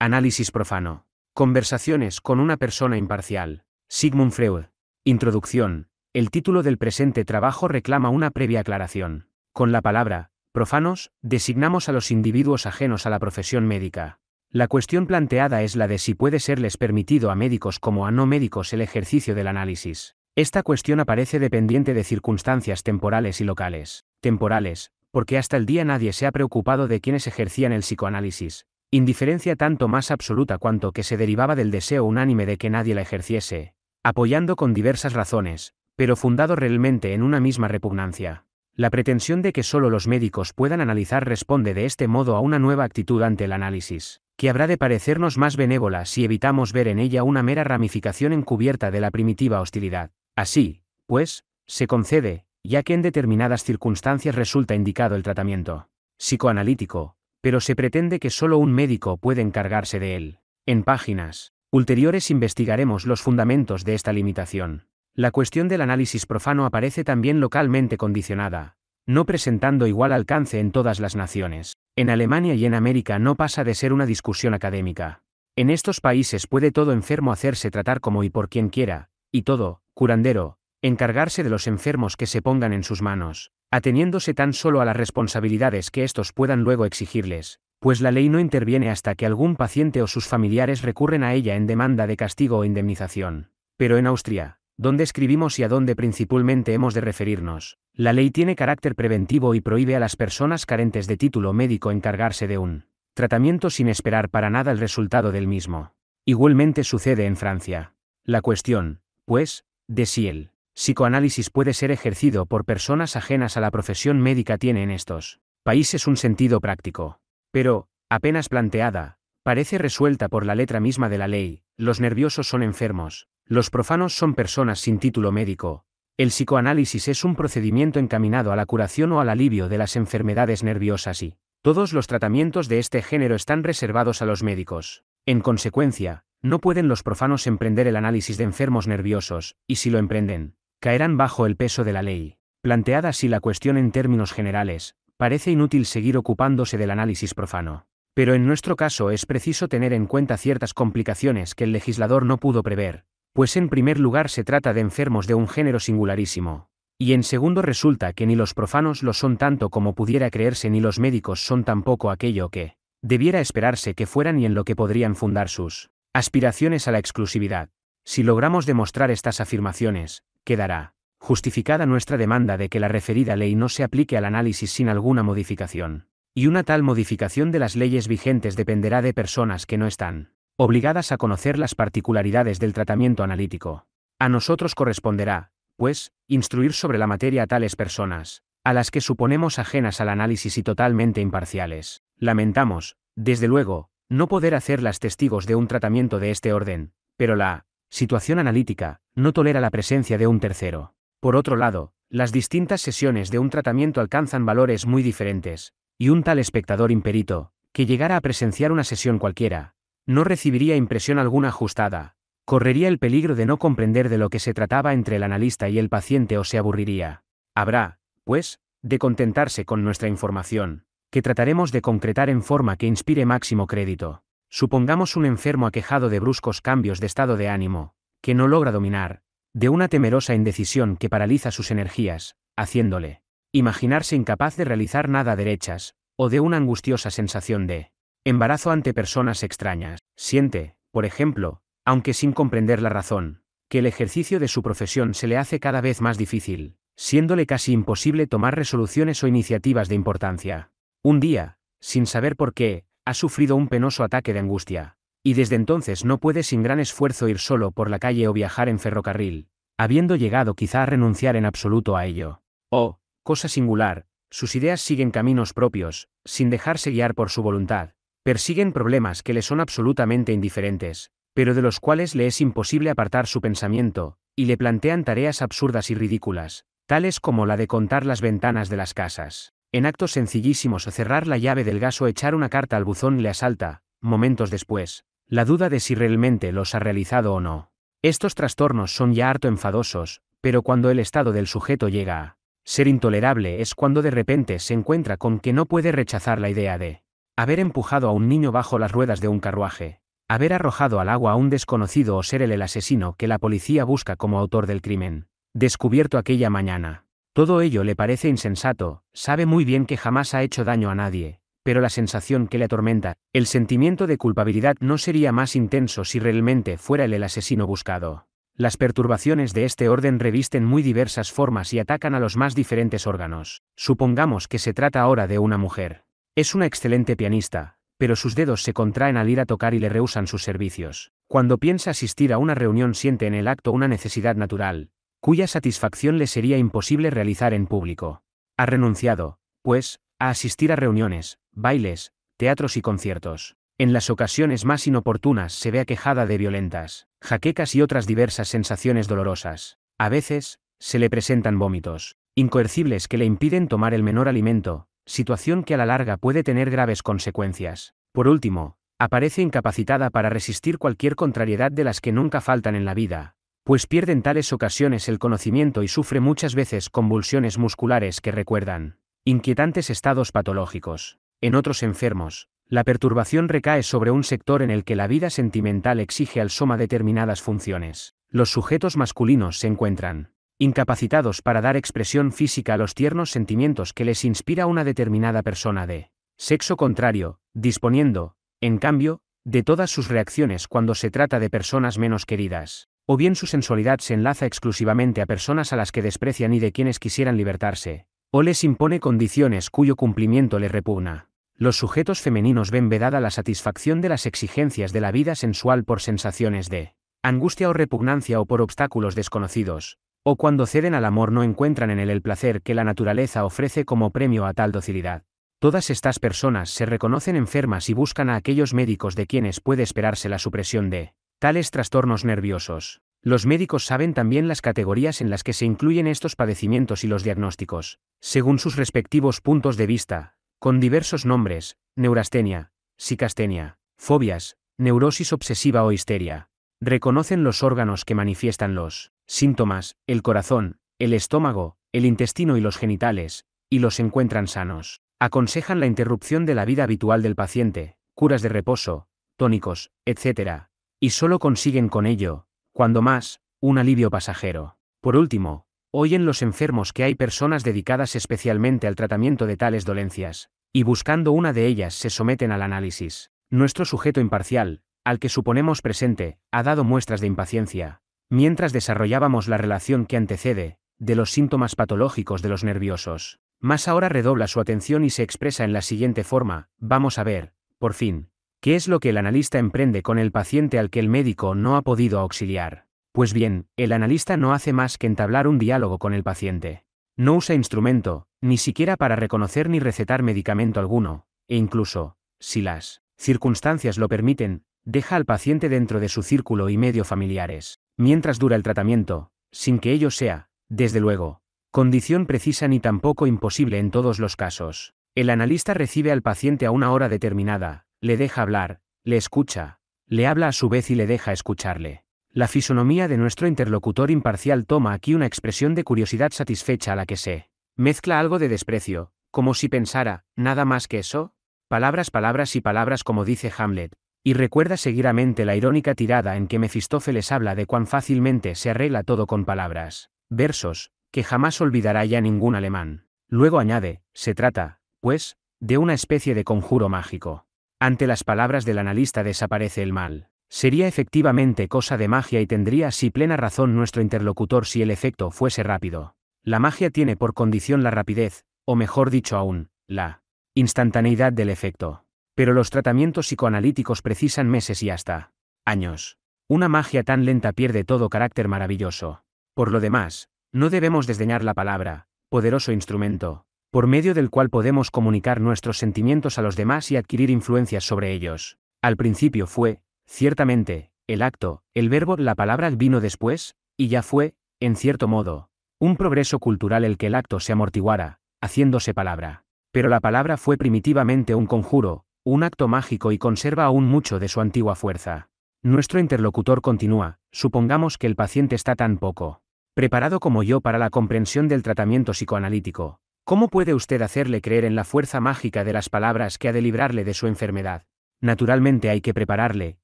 Análisis profano. Conversaciones con una persona imparcial. Sigmund Freud. Introducción. El título del presente trabajo reclama una previa aclaración. Con la palabra, profanos, designamos a los individuos ajenos a la profesión médica. La cuestión planteada es la de si puede serles permitido a médicos como a no médicos el ejercicio del análisis. Esta cuestión aparece dependiente de circunstancias temporales y locales. Temporales, porque hasta el día nadie se ha preocupado de quienes ejercían el psicoanálisis, indiferencia tanto más absoluta cuanto que se derivaba del deseo unánime de que nadie la ejerciese, apoyando con diversas razones, pero fundado realmente en una misma repugnancia. La pretensión de que solo los médicos puedan analizar responde de este modo a una nueva actitud ante el análisis, que habrá de parecernos más benévola si evitamos ver en ella una mera ramificación encubierta de la primitiva hostilidad. Así, pues, se concede, ya que en determinadas circunstancias resulta indicado el tratamiento psicoanalítico, pero se pretende que solo un médico puede encargarse de él. En páginas ulteriores investigaremos los fundamentos de esta limitación. La cuestión del análisis profano aparece también localmente condicionada, no presentando igual alcance en todas las naciones. En Alemania y en América no pasa de ser una discusión académica. En estos países puede todo enfermo hacerse tratar como y por quien quiera, y todo, curandero, encargarse de los enfermos que se pongan en sus manos ateniéndose tan solo a las responsabilidades que estos puedan luego exigirles, pues la ley no interviene hasta que algún paciente o sus familiares recurren a ella en demanda de castigo o indemnización. Pero en Austria, donde escribimos y a donde principalmente hemos de referirnos, la ley tiene carácter preventivo y prohíbe a las personas carentes de título médico encargarse de un tratamiento sin esperar para nada el resultado del mismo. Igualmente sucede en Francia. La cuestión, pues, de si el psicoanálisis puede ser ejercido por personas ajenas a la profesión médica tiene en estos países un sentido práctico. Pero, apenas planteada, parece resuelta por la letra misma de la ley, los nerviosos son enfermos, los profanos son personas sin título médico. El psicoanálisis es un procedimiento encaminado a la curación o al alivio de las enfermedades nerviosas y todos los tratamientos de este género están reservados a los médicos. En consecuencia, no pueden los profanos emprender el análisis de enfermos nerviosos, y si lo emprenden, caerán bajo el peso de la ley. Planteada así la cuestión en términos generales, parece inútil seguir ocupándose del análisis profano. Pero en nuestro caso es preciso tener en cuenta ciertas complicaciones que el legislador no pudo prever, pues en primer lugar se trata de enfermos de un género singularísimo, y en segundo resulta que ni los profanos lo son tanto como pudiera creerse ni los médicos son tampoco aquello que debiera esperarse que fueran y en lo que podrían fundar sus aspiraciones a la exclusividad. Si logramos demostrar estas afirmaciones, quedará justificada nuestra demanda de que la referida ley no se aplique al análisis sin alguna modificación. Y una tal modificación de las leyes vigentes dependerá de personas que no están obligadas a conocer las particularidades del tratamiento analítico. A nosotros corresponderá, pues, instruir sobre la materia a tales personas, a las que suponemos ajenas al análisis y totalmente imparciales. Lamentamos, desde luego, no poder hacerlas testigos de un tratamiento de este orden, pero la situación analítica, no tolera la presencia de un tercero. Por otro lado, las distintas sesiones de un tratamiento alcanzan valores muy diferentes, y un tal espectador imperito, que llegara a presenciar una sesión cualquiera, no recibiría impresión alguna ajustada, correría el peligro de no comprender de lo que se trataba entre el analista y el paciente o se aburriría. Habrá, pues, de contentarse con nuestra información, que trataremos de concretar en forma que inspire máximo crédito. Supongamos un enfermo aquejado de bruscos cambios de estado de ánimo, que no logra dominar, de una temerosa indecisión que paraliza sus energías, haciéndole imaginarse incapaz de realizar nada a derechas, o de una angustiosa sensación de embarazo ante personas extrañas. Siente, por ejemplo, aunque sin comprender la razón, que el ejercicio de su profesión se le hace cada vez más difícil, siéndole casi imposible tomar resoluciones o iniciativas de importancia. Un día, sin saber por qué, ha sufrido un penoso ataque de angustia, y desde entonces no puede sin gran esfuerzo ir solo por la calle o viajar en ferrocarril, habiendo llegado quizá a renunciar en absoluto a ello. Oh, cosa singular, sus ideas siguen caminos propios, sin dejarse guiar por su voluntad, persiguen problemas que le son absolutamente indiferentes, pero de los cuales le es imposible apartar su pensamiento, y le plantean tareas absurdas y ridículas, tales como la de contar las ventanas de las casas. En actos sencillísimos o cerrar la llave del gas o echar una carta al buzón le asalta, momentos después, la duda de si realmente los ha realizado o no. Estos trastornos son ya harto enfadosos, pero cuando el estado del sujeto llega a ser intolerable es cuando de repente se encuentra con que no puede rechazar la idea de haber empujado a un niño bajo las ruedas de un carruaje, haber arrojado al agua a un desconocido o ser él el asesino que la policía busca como autor del crimen, descubierto aquella mañana. Todo ello le parece insensato, sabe muy bien que jamás ha hecho daño a nadie, pero la sensación que le atormenta, el sentimiento de culpabilidad no sería más intenso si realmente fuera él el asesino buscado. Las perturbaciones de este orden revisten muy diversas formas y atacan a los más diferentes órganos. Supongamos que se trata ahora de una mujer. Es una excelente pianista, pero sus dedos se contraen al ir a tocar y le rehusan sus servicios. Cuando piensa asistir a una reunión siente en el acto una necesidad natural, cuya satisfacción le sería imposible realizar en público. Ha renunciado, pues, a asistir a reuniones, bailes, teatros y conciertos. En las ocasiones más inoportunas se ve aquejada de violentas, jaquecas y otras diversas sensaciones dolorosas. A veces, se le presentan vómitos, incoercibles que le impiden tomar el menor alimento, situación que a la larga puede tener graves consecuencias. Por último, aparece incapacitada para resistir cualquier contrariedad de las que nunca faltan en la vida, pues pierde en tales ocasiones el conocimiento y sufre muchas veces convulsiones musculares que recuerdan inquietantes estados patológicos. En otros enfermos, la perturbación recae sobre un sector en el que la vida sentimental exige al soma determinadas funciones. Los sujetos masculinos se encuentran incapacitados para dar expresión física a los tiernos sentimientos que les inspira una determinada persona de sexo contrario, disponiendo, en cambio, de todas sus reacciones cuando se trata de personas menos queridas o bien su sensualidad se enlaza exclusivamente a personas a las que desprecian y de quienes quisieran libertarse, o les impone condiciones cuyo cumplimiento les repugna. Los sujetos femeninos ven vedada la satisfacción de las exigencias de la vida sensual por sensaciones de angustia o repugnancia o por obstáculos desconocidos, o cuando ceden al amor no encuentran en él el placer que la naturaleza ofrece como premio a tal docilidad. Todas estas personas se reconocen enfermas y buscan a aquellos médicos de quienes puede esperarse la supresión de Tales trastornos nerviosos. Los médicos saben también las categorías en las que se incluyen estos padecimientos y los diagnósticos, según sus respectivos puntos de vista, con diversos nombres, neurastenia, psicastenia, fobias, neurosis obsesiva o histeria. Reconocen los órganos que manifiestan los síntomas, el corazón, el estómago, el intestino y los genitales, y los encuentran sanos. Aconsejan la interrupción de la vida habitual del paciente, curas de reposo, tónicos, etc., y solo consiguen con ello, cuando más, un alivio pasajero. Por último, oyen los enfermos que hay personas dedicadas especialmente al tratamiento de tales dolencias, y buscando una de ellas se someten al análisis. Nuestro sujeto imparcial, al que suponemos presente, ha dado muestras de impaciencia, mientras desarrollábamos la relación que antecede, de los síntomas patológicos de los nerviosos. Más ahora redobla su atención y se expresa en la siguiente forma, vamos a ver, por fin, ¿Qué es lo que el analista emprende con el paciente al que el médico no ha podido auxiliar? Pues bien, el analista no hace más que entablar un diálogo con el paciente. No usa instrumento, ni siquiera para reconocer ni recetar medicamento alguno, e incluso, si las circunstancias lo permiten, deja al paciente dentro de su círculo y medio familiares, mientras dura el tratamiento, sin que ello sea, desde luego, condición precisa ni tampoco imposible en todos los casos. El analista recibe al paciente a una hora determinada, le deja hablar, le escucha, le habla a su vez y le deja escucharle. La fisonomía de nuestro interlocutor imparcial toma aquí una expresión de curiosidad satisfecha a la que se mezcla algo de desprecio, como si pensara, nada más que eso. Palabras, palabras y palabras como dice Hamlet, y recuerda seguidamente la irónica tirada en que Mefistófeles habla de cuán fácilmente se arregla todo con palabras, versos, que jamás olvidará ya ningún alemán. Luego añade, se trata, pues, de una especie de conjuro mágico. Ante las palabras del analista desaparece el mal. Sería efectivamente cosa de magia y tendría así plena razón nuestro interlocutor si el efecto fuese rápido. La magia tiene por condición la rapidez, o mejor dicho aún, la instantaneidad del efecto. Pero los tratamientos psicoanalíticos precisan meses y hasta años. Una magia tan lenta pierde todo carácter maravilloso. Por lo demás, no debemos desdeñar la palabra, poderoso instrumento, por medio del cual podemos comunicar nuestros sentimientos a los demás y adquirir influencias sobre ellos. Al principio fue, ciertamente, el acto, el verbo, la palabra vino después, y ya fue, en cierto modo, un progreso cultural el que el acto se amortiguara, haciéndose palabra. Pero la palabra fue primitivamente un conjuro, un acto mágico y conserva aún mucho de su antigua fuerza. Nuestro interlocutor continúa, supongamos que el paciente está tan poco preparado como yo para la comprensión del tratamiento psicoanalítico, ¿Cómo puede usted hacerle creer en la fuerza mágica de las palabras que ha de librarle de su enfermedad? Naturalmente hay que prepararle,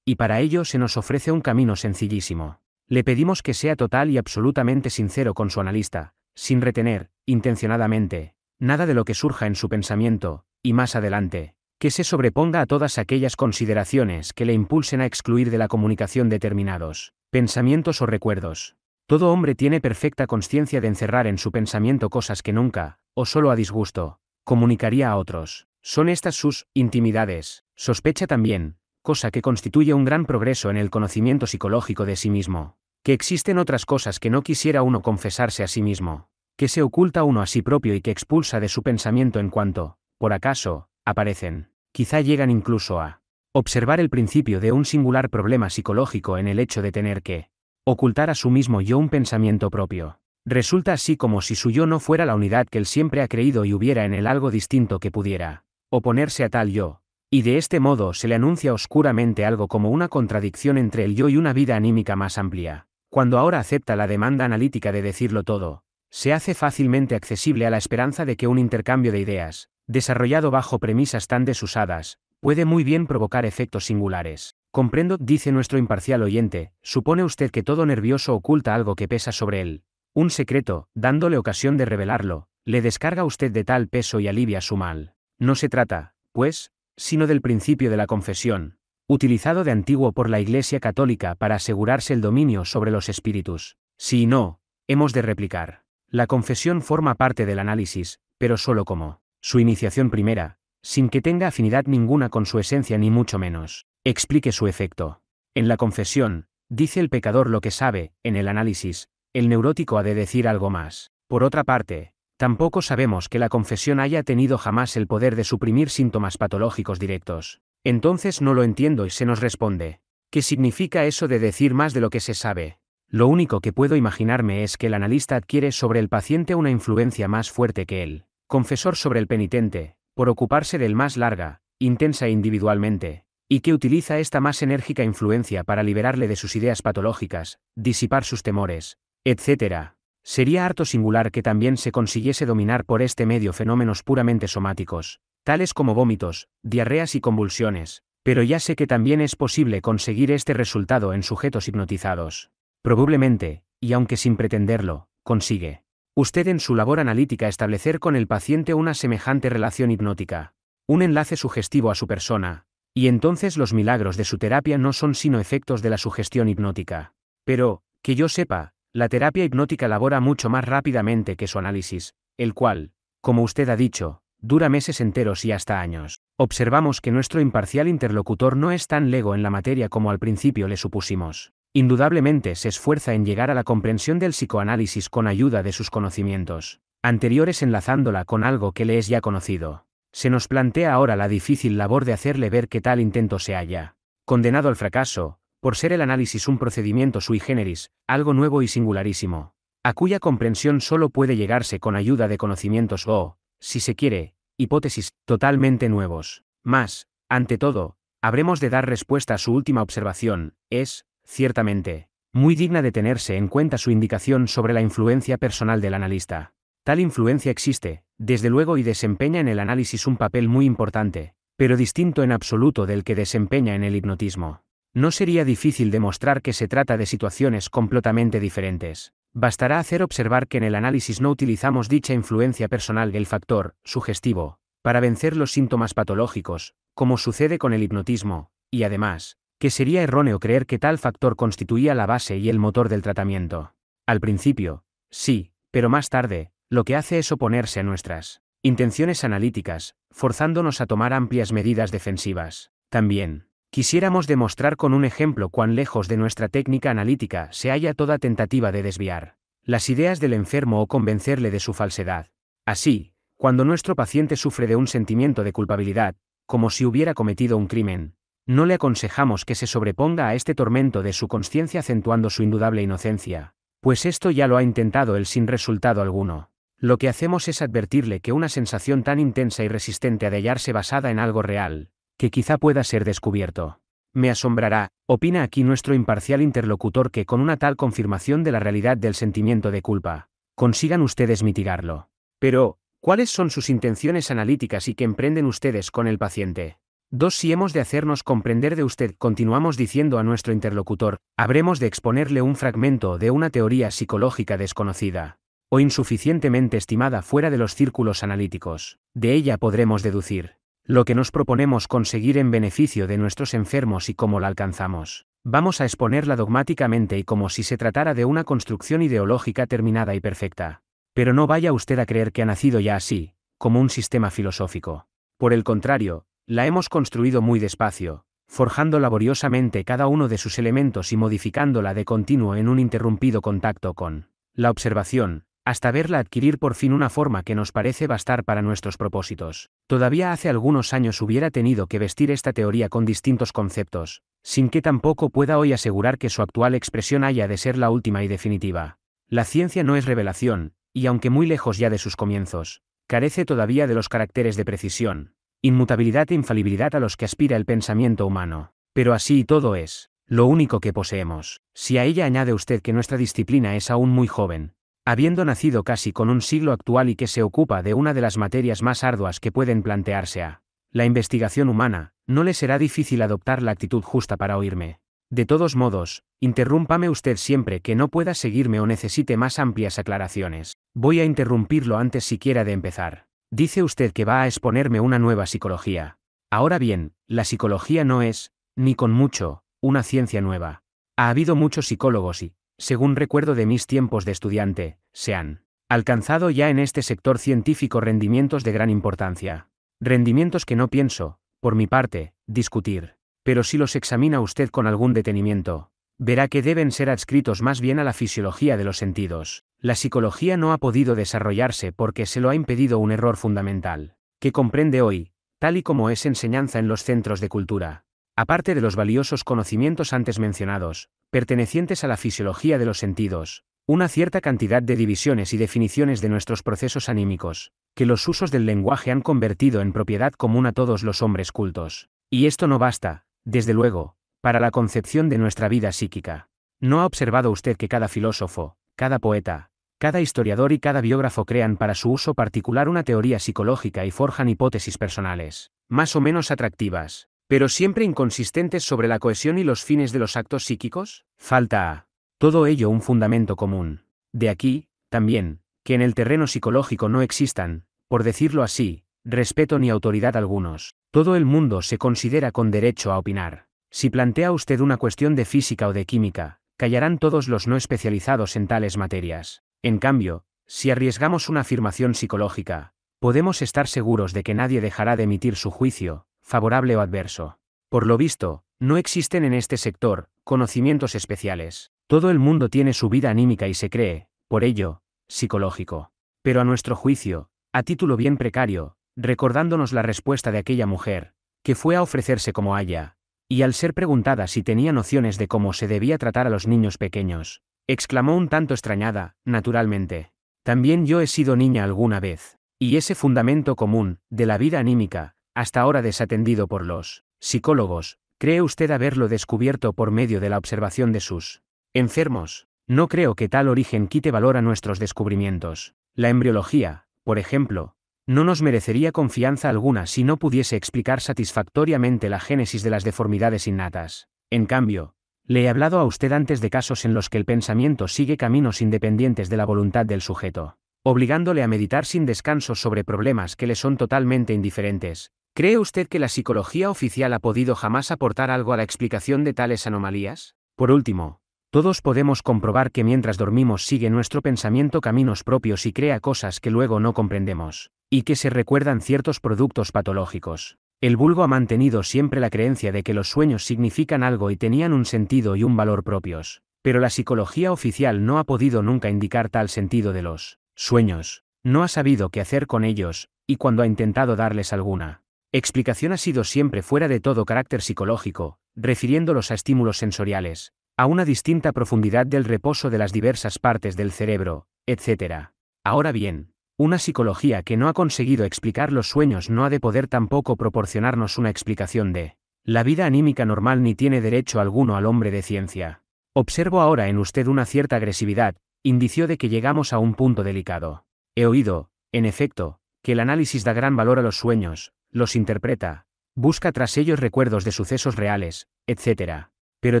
y para ello se nos ofrece un camino sencillísimo. Le pedimos que sea total y absolutamente sincero con su analista, sin retener, intencionadamente, nada de lo que surja en su pensamiento, y más adelante, que se sobreponga a todas aquellas consideraciones que le impulsen a excluir de la comunicación determinados pensamientos o recuerdos. Todo hombre tiene perfecta conciencia de encerrar en su pensamiento cosas que nunca, o solo a disgusto, comunicaría a otros. Son estas sus intimidades. Sospecha también, cosa que constituye un gran progreso en el conocimiento psicológico de sí mismo, que existen otras cosas que no quisiera uno confesarse a sí mismo, que se oculta uno a sí propio y que expulsa de su pensamiento en cuanto, por acaso, aparecen. Quizá llegan incluso a observar el principio de un singular problema psicológico en el hecho de tener que Ocultar a su mismo yo un pensamiento propio. Resulta así como si su yo no fuera la unidad que él siempre ha creído y hubiera en él algo distinto que pudiera oponerse a tal yo, y de este modo se le anuncia oscuramente algo como una contradicción entre el yo y una vida anímica más amplia. Cuando ahora acepta la demanda analítica de decirlo todo, se hace fácilmente accesible a la esperanza de que un intercambio de ideas, desarrollado bajo premisas tan desusadas, puede muy bien provocar efectos singulares. Comprendo, dice nuestro imparcial oyente, supone usted que todo nervioso oculta algo que pesa sobre él. Un secreto, dándole ocasión de revelarlo, le descarga usted de tal peso y alivia su mal. No se trata, pues, sino del principio de la confesión, utilizado de antiguo por la Iglesia Católica para asegurarse el dominio sobre los espíritus. Si no, hemos de replicar. La confesión forma parte del análisis, pero solo como su iniciación primera, sin que tenga afinidad ninguna con su esencia ni mucho menos. Explique su efecto. En la confesión, dice el pecador lo que sabe, en el análisis, el neurótico ha de decir algo más. Por otra parte, tampoco sabemos que la confesión haya tenido jamás el poder de suprimir síntomas patológicos directos. Entonces no lo entiendo y se nos responde. ¿Qué significa eso de decir más de lo que se sabe? Lo único que puedo imaginarme es que el analista adquiere sobre el paciente una influencia más fuerte que él. Confesor sobre el penitente, por ocuparse del más larga, intensa individualmente, y que utiliza esta más enérgica influencia para liberarle de sus ideas patológicas, disipar sus temores, etc. Sería harto singular que también se consiguiese dominar por este medio fenómenos puramente somáticos, tales como vómitos, diarreas y convulsiones, pero ya sé que también es posible conseguir este resultado en sujetos hipnotizados. Probablemente, y aunque sin pretenderlo, consigue. Usted en su labor analítica establecer con el paciente una semejante relación hipnótica, un enlace sugestivo a su persona, y entonces los milagros de su terapia no son sino efectos de la sugestión hipnótica. Pero, que yo sepa, la terapia hipnótica labora mucho más rápidamente que su análisis, el cual, como usted ha dicho, dura meses enteros y hasta años. Observamos que nuestro imparcial interlocutor no es tan lego en la materia como al principio le supusimos. Indudablemente se esfuerza en llegar a la comprensión del psicoanálisis con ayuda de sus conocimientos anteriores enlazándola con algo que le es ya conocido se nos plantea ahora la difícil labor de hacerle ver que tal intento se halla condenado al fracaso, por ser el análisis un procedimiento sui generis, algo nuevo y singularísimo, a cuya comprensión solo puede llegarse con ayuda de conocimientos o, si se quiere, hipótesis totalmente nuevos. Mas, ante todo, habremos de dar respuesta a su última observación, es, ciertamente, muy digna de tenerse en cuenta su indicación sobre la influencia personal del analista. Tal influencia existe, desde luego, y desempeña en el análisis un papel muy importante, pero distinto en absoluto del que desempeña en el hipnotismo. No sería difícil demostrar que se trata de situaciones completamente diferentes. Bastará hacer observar que en el análisis no utilizamos dicha influencia personal, el factor sugestivo, para vencer los síntomas patológicos, como sucede con el hipnotismo, y además, que sería erróneo creer que tal factor constituía la base y el motor del tratamiento. Al principio, sí, pero más tarde, lo que hace es oponerse a nuestras intenciones analíticas, forzándonos a tomar amplias medidas defensivas. También, quisiéramos demostrar con un ejemplo cuán lejos de nuestra técnica analítica se halla toda tentativa de desviar las ideas del enfermo o convencerle de su falsedad. Así, cuando nuestro paciente sufre de un sentimiento de culpabilidad, como si hubiera cometido un crimen, no le aconsejamos que se sobreponga a este tormento de su conciencia acentuando su indudable inocencia, pues esto ya lo ha intentado él sin resultado alguno. Lo que hacemos es advertirle que una sensación tan intensa y resistente a de hallarse basada en algo real, que quizá pueda ser descubierto. Me asombrará, opina aquí nuestro imparcial interlocutor que con una tal confirmación de la realidad del sentimiento de culpa, consigan ustedes mitigarlo. Pero, ¿cuáles son sus intenciones analíticas y qué emprenden ustedes con el paciente? Dos, Si hemos de hacernos comprender de usted, continuamos diciendo a nuestro interlocutor, habremos de exponerle un fragmento de una teoría psicológica desconocida o insuficientemente estimada fuera de los círculos analíticos. De ella podremos deducir lo que nos proponemos conseguir en beneficio de nuestros enfermos y cómo la alcanzamos. Vamos a exponerla dogmáticamente y como si se tratara de una construcción ideológica terminada y perfecta. Pero no vaya usted a creer que ha nacido ya así, como un sistema filosófico. Por el contrario, la hemos construido muy despacio, forjando laboriosamente cada uno de sus elementos y modificándola de continuo en un interrumpido contacto con la observación, hasta verla adquirir por fin una forma que nos parece bastar para nuestros propósitos. Todavía hace algunos años hubiera tenido que vestir esta teoría con distintos conceptos, sin que tampoco pueda hoy asegurar que su actual expresión haya de ser la última y definitiva. La ciencia no es revelación, y aunque muy lejos ya de sus comienzos, carece todavía de los caracteres de precisión, inmutabilidad e infalibilidad a los que aspira el pensamiento humano. Pero así y todo es, lo único que poseemos. Si a ella añade usted que nuestra disciplina es aún muy joven, habiendo nacido casi con un siglo actual y que se ocupa de una de las materias más arduas que pueden plantearse a la investigación humana, no le será difícil adoptar la actitud justa para oírme. De todos modos, interrúmpame usted siempre que no pueda seguirme o necesite más amplias aclaraciones. Voy a interrumpirlo antes siquiera de empezar. Dice usted que va a exponerme una nueva psicología. Ahora bien, la psicología no es, ni con mucho, una ciencia nueva. Ha habido muchos psicólogos y, según recuerdo de mis tiempos de estudiante, se han alcanzado ya en este sector científico rendimientos de gran importancia. Rendimientos que no pienso, por mi parte, discutir. Pero si los examina usted con algún detenimiento, verá que deben ser adscritos más bien a la fisiología de los sentidos. La psicología no ha podido desarrollarse porque se lo ha impedido un error fundamental, que comprende hoy, tal y como es enseñanza en los centros de cultura, Aparte de los valiosos conocimientos antes mencionados, pertenecientes a la fisiología de los sentidos, una cierta cantidad de divisiones y definiciones de nuestros procesos anímicos, que los usos del lenguaje han convertido en propiedad común a todos los hombres cultos. Y esto no basta, desde luego, para la concepción de nuestra vida psíquica. ¿No ha observado usted que cada filósofo, cada poeta, cada historiador y cada biógrafo crean para su uso particular una teoría psicológica y forjan hipótesis personales, más o menos atractivas, pero siempre inconsistentes sobre la cohesión y los fines de los actos psíquicos? Falta a todo ello un fundamento común. De aquí, también, que en el terreno psicológico no existan, por decirlo así, respeto ni autoridad algunos. Todo el mundo se considera con derecho a opinar. Si plantea usted una cuestión de física o de química, callarán todos los no especializados en tales materias. En cambio, si arriesgamos una afirmación psicológica, podemos estar seguros de que nadie dejará de emitir su juicio, favorable o adverso. Por lo visto, no existen en este sector conocimientos especiales. Todo el mundo tiene su vida anímica y se cree, por ello, psicológico. Pero a nuestro juicio, a título bien precario, recordándonos la respuesta de aquella mujer, que fue a ofrecerse como haya, y al ser preguntada si tenía nociones de cómo se debía tratar a los niños pequeños, exclamó un tanto extrañada, naturalmente. También yo he sido niña alguna vez, y ese fundamento común, de la vida anímica, hasta ahora desatendido por los psicólogos, cree usted haberlo descubierto por medio de la observación de sus enfermos. No creo que tal origen quite valor a nuestros descubrimientos. La embriología, por ejemplo, no nos merecería confianza alguna si no pudiese explicar satisfactoriamente la génesis de las deformidades innatas. En cambio, le he hablado a usted antes de casos en los que el pensamiento sigue caminos independientes de la voluntad del sujeto, obligándole a meditar sin descanso sobre problemas que le son totalmente indiferentes, ¿Cree usted que la psicología oficial ha podido jamás aportar algo a la explicación de tales anomalías? Por último, todos podemos comprobar que mientras dormimos sigue nuestro pensamiento caminos propios y crea cosas que luego no comprendemos, y que se recuerdan ciertos productos patológicos. El vulgo ha mantenido siempre la creencia de que los sueños significan algo y tenían un sentido y un valor propios, pero la psicología oficial no ha podido nunca indicar tal sentido de los sueños, no ha sabido qué hacer con ellos, y cuando ha intentado darles alguna Explicación ha sido siempre fuera de todo carácter psicológico, refiriéndolos a estímulos sensoriales, a una distinta profundidad del reposo de las diversas partes del cerebro, etc. Ahora bien, una psicología que no ha conseguido explicar los sueños no ha de poder tampoco proporcionarnos una explicación de la vida anímica normal ni tiene derecho alguno al hombre de ciencia. Observo ahora en usted una cierta agresividad, indicio de que llegamos a un punto delicado. He oído, en efecto, que el análisis da gran valor a los sueños, los interpreta, busca tras ellos recuerdos de sucesos reales, etc. Pero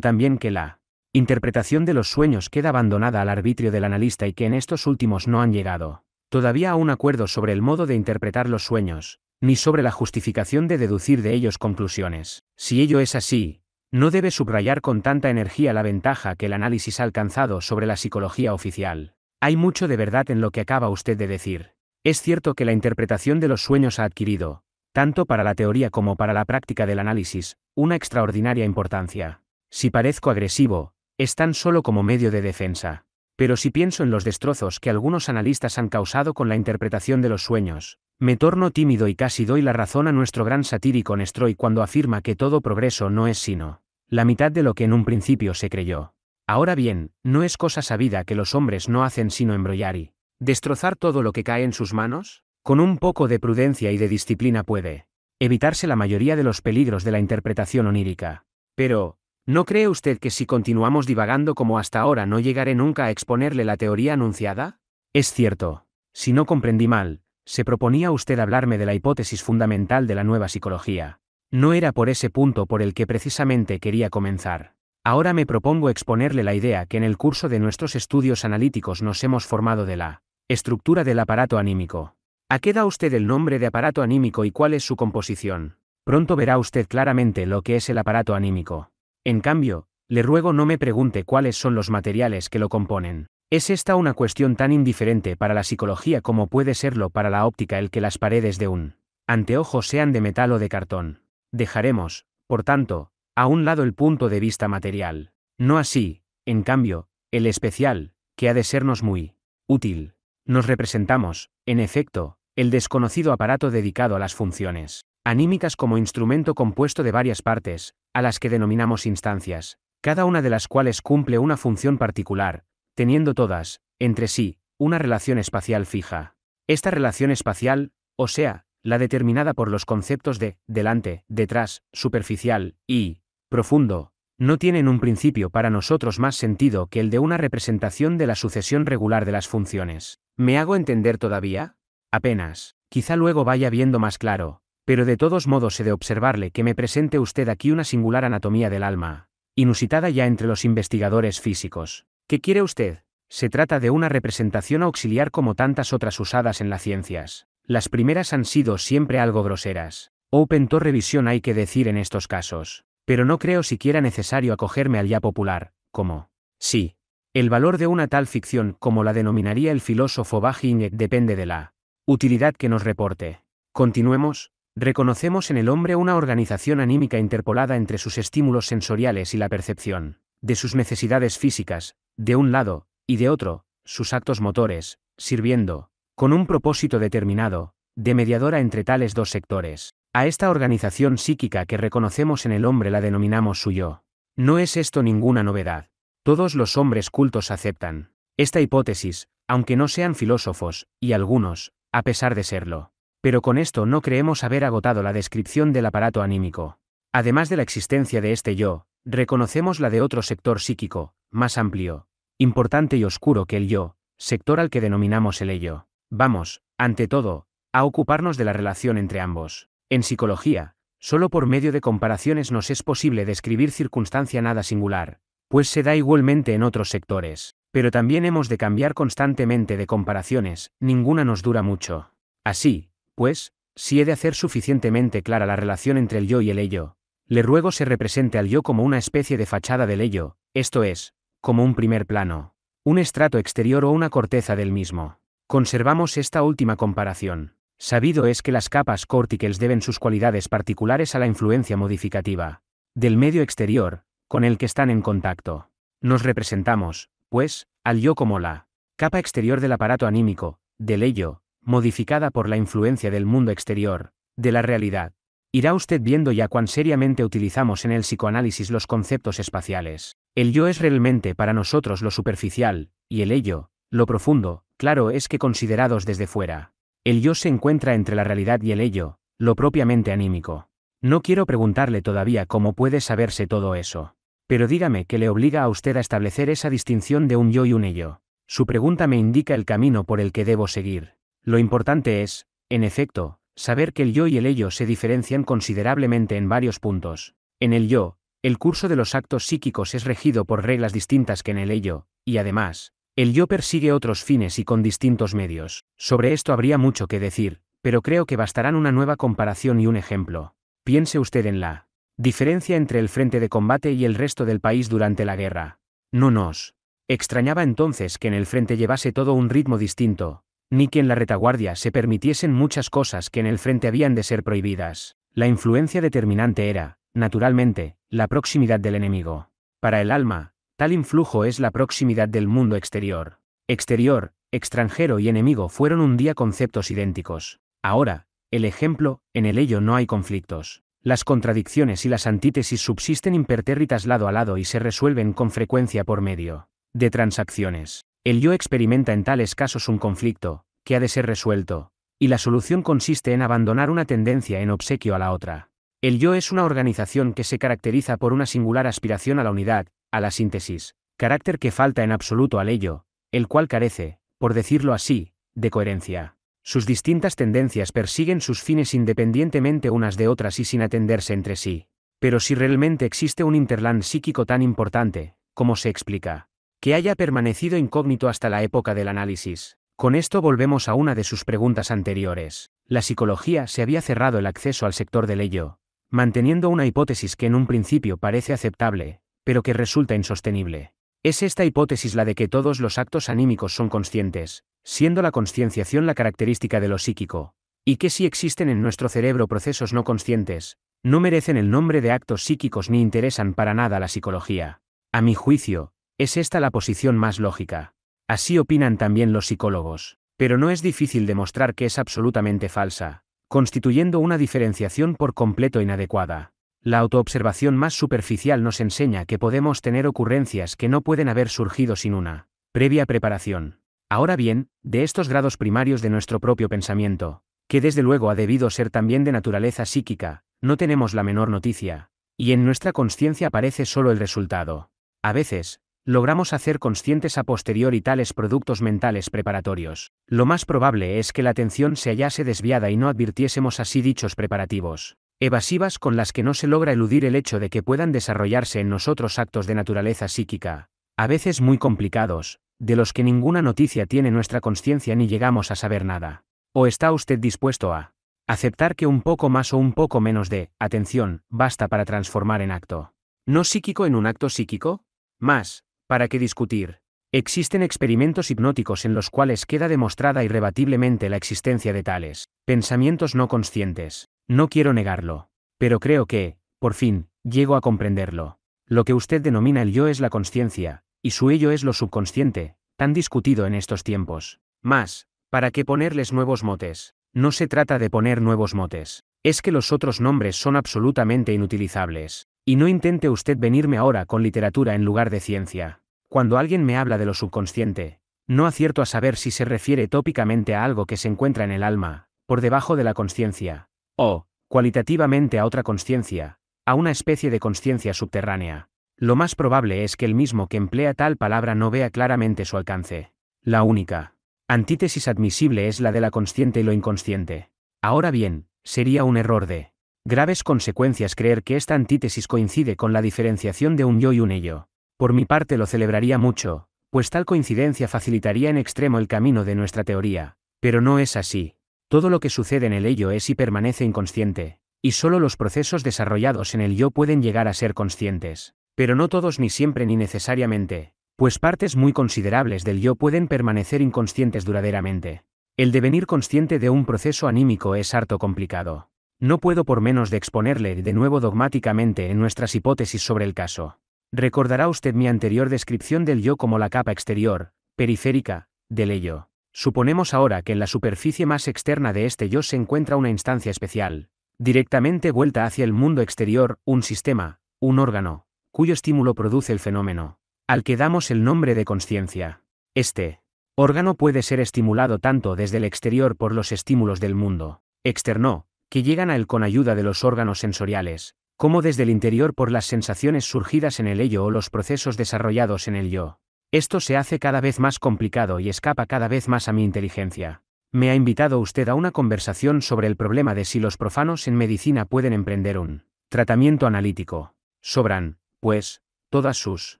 también que la interpretación de los sueños queda abandonada al arbitrio del analista y que en estos últimos no han llegado todavía a un acuerdo sobre el modo de interpretar los sueños, ni sobre la justificación de deducir de ellos conclusiones. Si ello es así, no debe subrayar con tanta energía la ventaja que el análisis ha alcanzado sobre la psicología oficial. Hay mucho de verdad en lo que acaba usted de decir. Es cierto que la interpretación de los sueños ha adquirido, tanto para la teoría como para la práctica del análisis, una extraordinaria importancia. Si parezco agresivo, es tan solo como medio de defensa. Pero si pienso en los destrozos que algunos analistas han causado con la interpretación de los sueños, me torno tímido y casi doy la razón a nuestro gran satírico Nestroy cuando afirma que todo progreso no es sino la mitad de lo que en un principio se creyó. Ahora bien, no es cosa sabida que los hombres no hacen sino embrollar y destrozar todo lo que cae en sus manos, con un poco de prudencia y de disciplina puede evitarse la mayoría de los peligros de la interpretación onírica. Pero, ¿no cree usted que si continuamos divagando como hasta ahora no llegaré nunca a exponerle la teoría anunciada? Es cierto. Si no comprendí mal, se proponía usted hablarme de la hipótesis fundamental de la nueva psicología. No era por ese punto por el que precisamente quería comenzar. Ahora me propongo exponerle la idea que en el curso de nuestros estudios analíticos nos hemos formado de la estructura del aparato anímico. ¿A qué da usted el nombre de aparato anímico y cuál es su composición? Pronto verá usted claramente lo que es el aparato anímico. En cambio, le ruego no me pregunte cuáles son los materiales que lo componen. ¿Es esta una cuestión tan indiferente para la psicología como puede serlo para la óptica el que las paredes de un anteojo sean de metal o de cartón? Dejaremos, por tanto, a un lado el punto de vista material. No así, en cambio, el especial, que ha de sernos muy útil. Nos representamos, en efecto, el desconocido aparato dedicado a las funciones anímicas como instrumento compuesto de varias partes, a las que denominamos instancias, cada una de las cuales cumple una función particular, teniendo todas, entre sí, una relación espacial fija. Esta relación espacial, o sea, la determinada por los conceptos de delante, detrás, superficial y profundo, no tiene en un principio para nosotros más sentido que el de una representación de la sucesión regular de las funciones. ¿Me hago entender todavía? Apenas. Quizá luego vaya viendo más claro, pero de todos modos he de observarle que me presente usted aquí una singular anatomía del alma, inusitada ya entre los investigadores físicos. ¿Qué quiere usted? Se trata de una representación auxiliar como tantas otras usadas en las ciencias. Las primeras han sido siempre algo groseras. Open to revisión hay que decir en estos casos. Pero no creo siquiera necesario acogerme al ya popular, como. Sí, el valor de una tal ficción como la denominaría el filósofo Bagine depende de la utilidad que nos reporte. Continuemos, reconocemos en el hombre una organización anímica interpolada entre sus estímulos sensoriales y la percepción, de sus necesidades físicas, de un lado, y de otro, sus actos motores, sirviendo, con un propósito determinado, de mediadora entre tales dos sectores. A esta organización psíquica que reconocemos en el hombre la denominamos suyo. No es esto ninguna novedad. Todos los hombres cultos aceptan esta hipótesis, aunque no sean filósofos, y algunos, a pesar de serlo. Pero con esto no creemos haber agotado la descripción del aparato anímico. Además de la existencia de este yo, reconocemos la de otro sector psíquico, más amplio, importante y oscuro que el yo, sector al que denominamos el ello. Vamos, ante todo, a ocuparnos de la relación entre ambos. En psicología, solo por medio de comparaciones nos es posible describir circunstancia nada singular, pues se da igualmente en otros sectores. Pero también hemos de cambiar constantemente de comparaciones, ninguna nos dura mucho. Así, pues, si he de hacer suficientemente clara la relación entre el yo y el ello, le ruego se represente al yo como una especie de fachada del ello, esto es, como un primer plano, un estrato exterior o una corteza del mismo. Conservamos esta última comparación. Sabido es que las capas corticales deben sus cualidades particulares a la influencia modificativa del medio exterior, con el que están en contacto. Nos representamos, pues, al yo como la capa exterior del aparato anímico, del ello, modificada por la influencia del mundo exterior, de la realidad. Irá usted viendo ya cuán seriamente utilizamos en el psicoanálisis los conceptos espaciales. El yo es realmente para nosotros lo superficial, y el ello, lo profundo, claro es que considerados desde fuera. El yo se encuentra entre la realidad y el ello, lo propiamente anímico. No quiero preguntarle todavía cómo puede saberse todo eso. Pero dígame qué le obliga a usted a establecer esa distinción de un yo y un ello. Su pregunta me indica el camino por el que debo seguir. Lo importante es, en efecto, saber que el yo y el ello se diferencian considerablemente en varios puntos. En el yo, el curso de los actos psíquicos es regido por reglas distintas que en el ello, y además, el yo persigue otros fines y con distintos medios. Sobre esto habría mucho que decir, pero creo que bastarán una nueva comparación y un ejemplo. Piense usted en la diferencia entre el frente de combate y el resto del país durante la guerra. No nos extrañaba entonces que en el frente llevase todo un ritmo distinto, ni que en la retaguardia se permitiesen muchas cosas que en el frente habían de ser prohibidas. La influencia determinante era, naturalmente, la proximidad del enemigo. Para el alma, tal influjo es la proximidad del mundo exterior. Exterior, extranjero y enemigo fueron un día conceptos idénticos. Ahora, el ejemplo, en el ello no hay conflictos. Las contradicciones y las antítesis subsisten impertérritas lado a lado y se resuelven con frecuencia por medio de transacciones. El yo experimenta en tales casos un conflicto, que ha de ser resuelto, y la solución consiste en abandonar una tendencia en obsequio a la otra. El yo es una organización que se caracteriza por una singular aspiración a la unidad, a la síntesis, carácter que falta en absoluto al ello, el cual carece, por decirlo así, de coherencia. Sus distintas tendencias persiguen sus fines independientemente unas de otras y sin atenderse entre sí. Pero si realmente existe un interland psíquico tan importante, como se explica, que haya permanecido incógnito hasta la época del análisis, con esto volvemos a una de sus preguntas anteriores. La psicología se había cerrado el acceso al sector del ello, manteniendo una hipótesis que en un principio parece aceptable, pero que resulta insostenible. Es esta hipótesis la de que todos los actos anímicos son conscientes, siendo la concienciación la característica de lo psíquico, y que si existen en nuestro cerebro procesos no conscientes, no merecen el nombre de actos psíquicos ni interesan para nada la psicología. A mi juicio, es esta la posición más lógica. Así opinan también los psicólogos, pero no es difícil demostrar que es absolutamente falsa, constituyendo una diferenciación por completo inadecuada. La autoobservación más superficial nos enseña que podemos tener ocurrencias que no pueden haber surgido sin una previa preparación. Ahora bien, de estos grados primarios de nuestro propio pensamiento, que desde luego ha debido ser también de naturaleza psíquica, no tenemos la menor noticia, y en nuestra conciencia aparece solo el resultado. A veces, logramos hacer conscientes a posteriori tales productos mentales preparatorios. Lo más probable es que la atención se hallase desviada y no advirtiésemos así dichos preparativos, evasivas con las que no se logra eludir el hecho de que puedan desarrollarse en nosotros actos de naturaleza psíquica, a veces muy complicados, de los que ninguna noticia tiene nuestra conciencia ni llegamos a saber nada. ¿O está usted dispuesto a aceptar que un poco más o un poco menos de atención basta para transformar en acto? ¿No psíquico en un acto psíquico? Más, ¿para qué discutir? Existen experimentos hipnóticos en los cuales queda demostrada irrebatiblemente la existencia de tales pensamientos no conscientes. No quiero negarlo. Pero creo que, por fin, llego a comprenderlo. Lo que usted denomina el yo es la conciencia, y su ello es lo subconsciente, tan discutido en estos tiempos. Más, ¿para qué ponerles nuevos motes? No se trata de poner nuevos motes, es que los otros nombres son absolutamente inutilizables. Y no intente usted venirme ahora con literatura en lugar de ciencia. Cuando alguien me habla de lo subconsciente, no acierto a saber si se refiere tópicamente a algo que se encuentra en el alma, por debajo de la conciencia, o, cualitativamente a otra conciencia, a una especie de conciencia subterránea. Lo más probable es que el mismo que emplea tal palabra no vea claramente su alcance. La única antítesis admisible es la de la consciente y lo inconsciente. Ahora bien, sería un error de graves consecuencias creer que esta antítesis coincide con la diferenciación de un yo y un ello. Por mi parte lo celebraría mucho, pues tal coincidencia facilitaría en extremo el camino de nuestra teoría, pero no es así. Todo lo que sucede en el ello es y permanece inconsciente, y solo los procesos desarrollados en el yo pueden llegar a ser conscientes. Pero no todos ni siempre ni necesariamente, pues partes muy considerables del yo pueden permanecer inconscientes duraderamente. El devenir consciente de un proceso anímico es harto complicado. No puedo por menos de exponerle de nuevo dogmáticamente en nuestras hipótesis sobre el caso. Recordará usted mi anterior descripción del yo como la capa exterior, periférica, del ello. Suponemos ahora que en la superficie más externa de este yo se encuentra una instancia especial, directamente vuelta hacia el mundo exterior, un sistema, un órgano, cuyo estímulo produce el fenómeno, al que damos el nombre de conciencia. Este órgano puede ser estimulado tanto desde el exterior por los estímulos del mundo externo, que llegan a él con ayuda de los órganos sensoriales, como desde el interior por las sensaciones surgidas en el ello o los procesos desarrollados en el yo. Esto se hace cada vez más complicado y escapa cada vez más a mi inteligencia. Me ha invitado usted a una conversación sobre el problema de si los profanos en medicina pueden emprender un tratamiento analítico. Sobran, pues, todas sus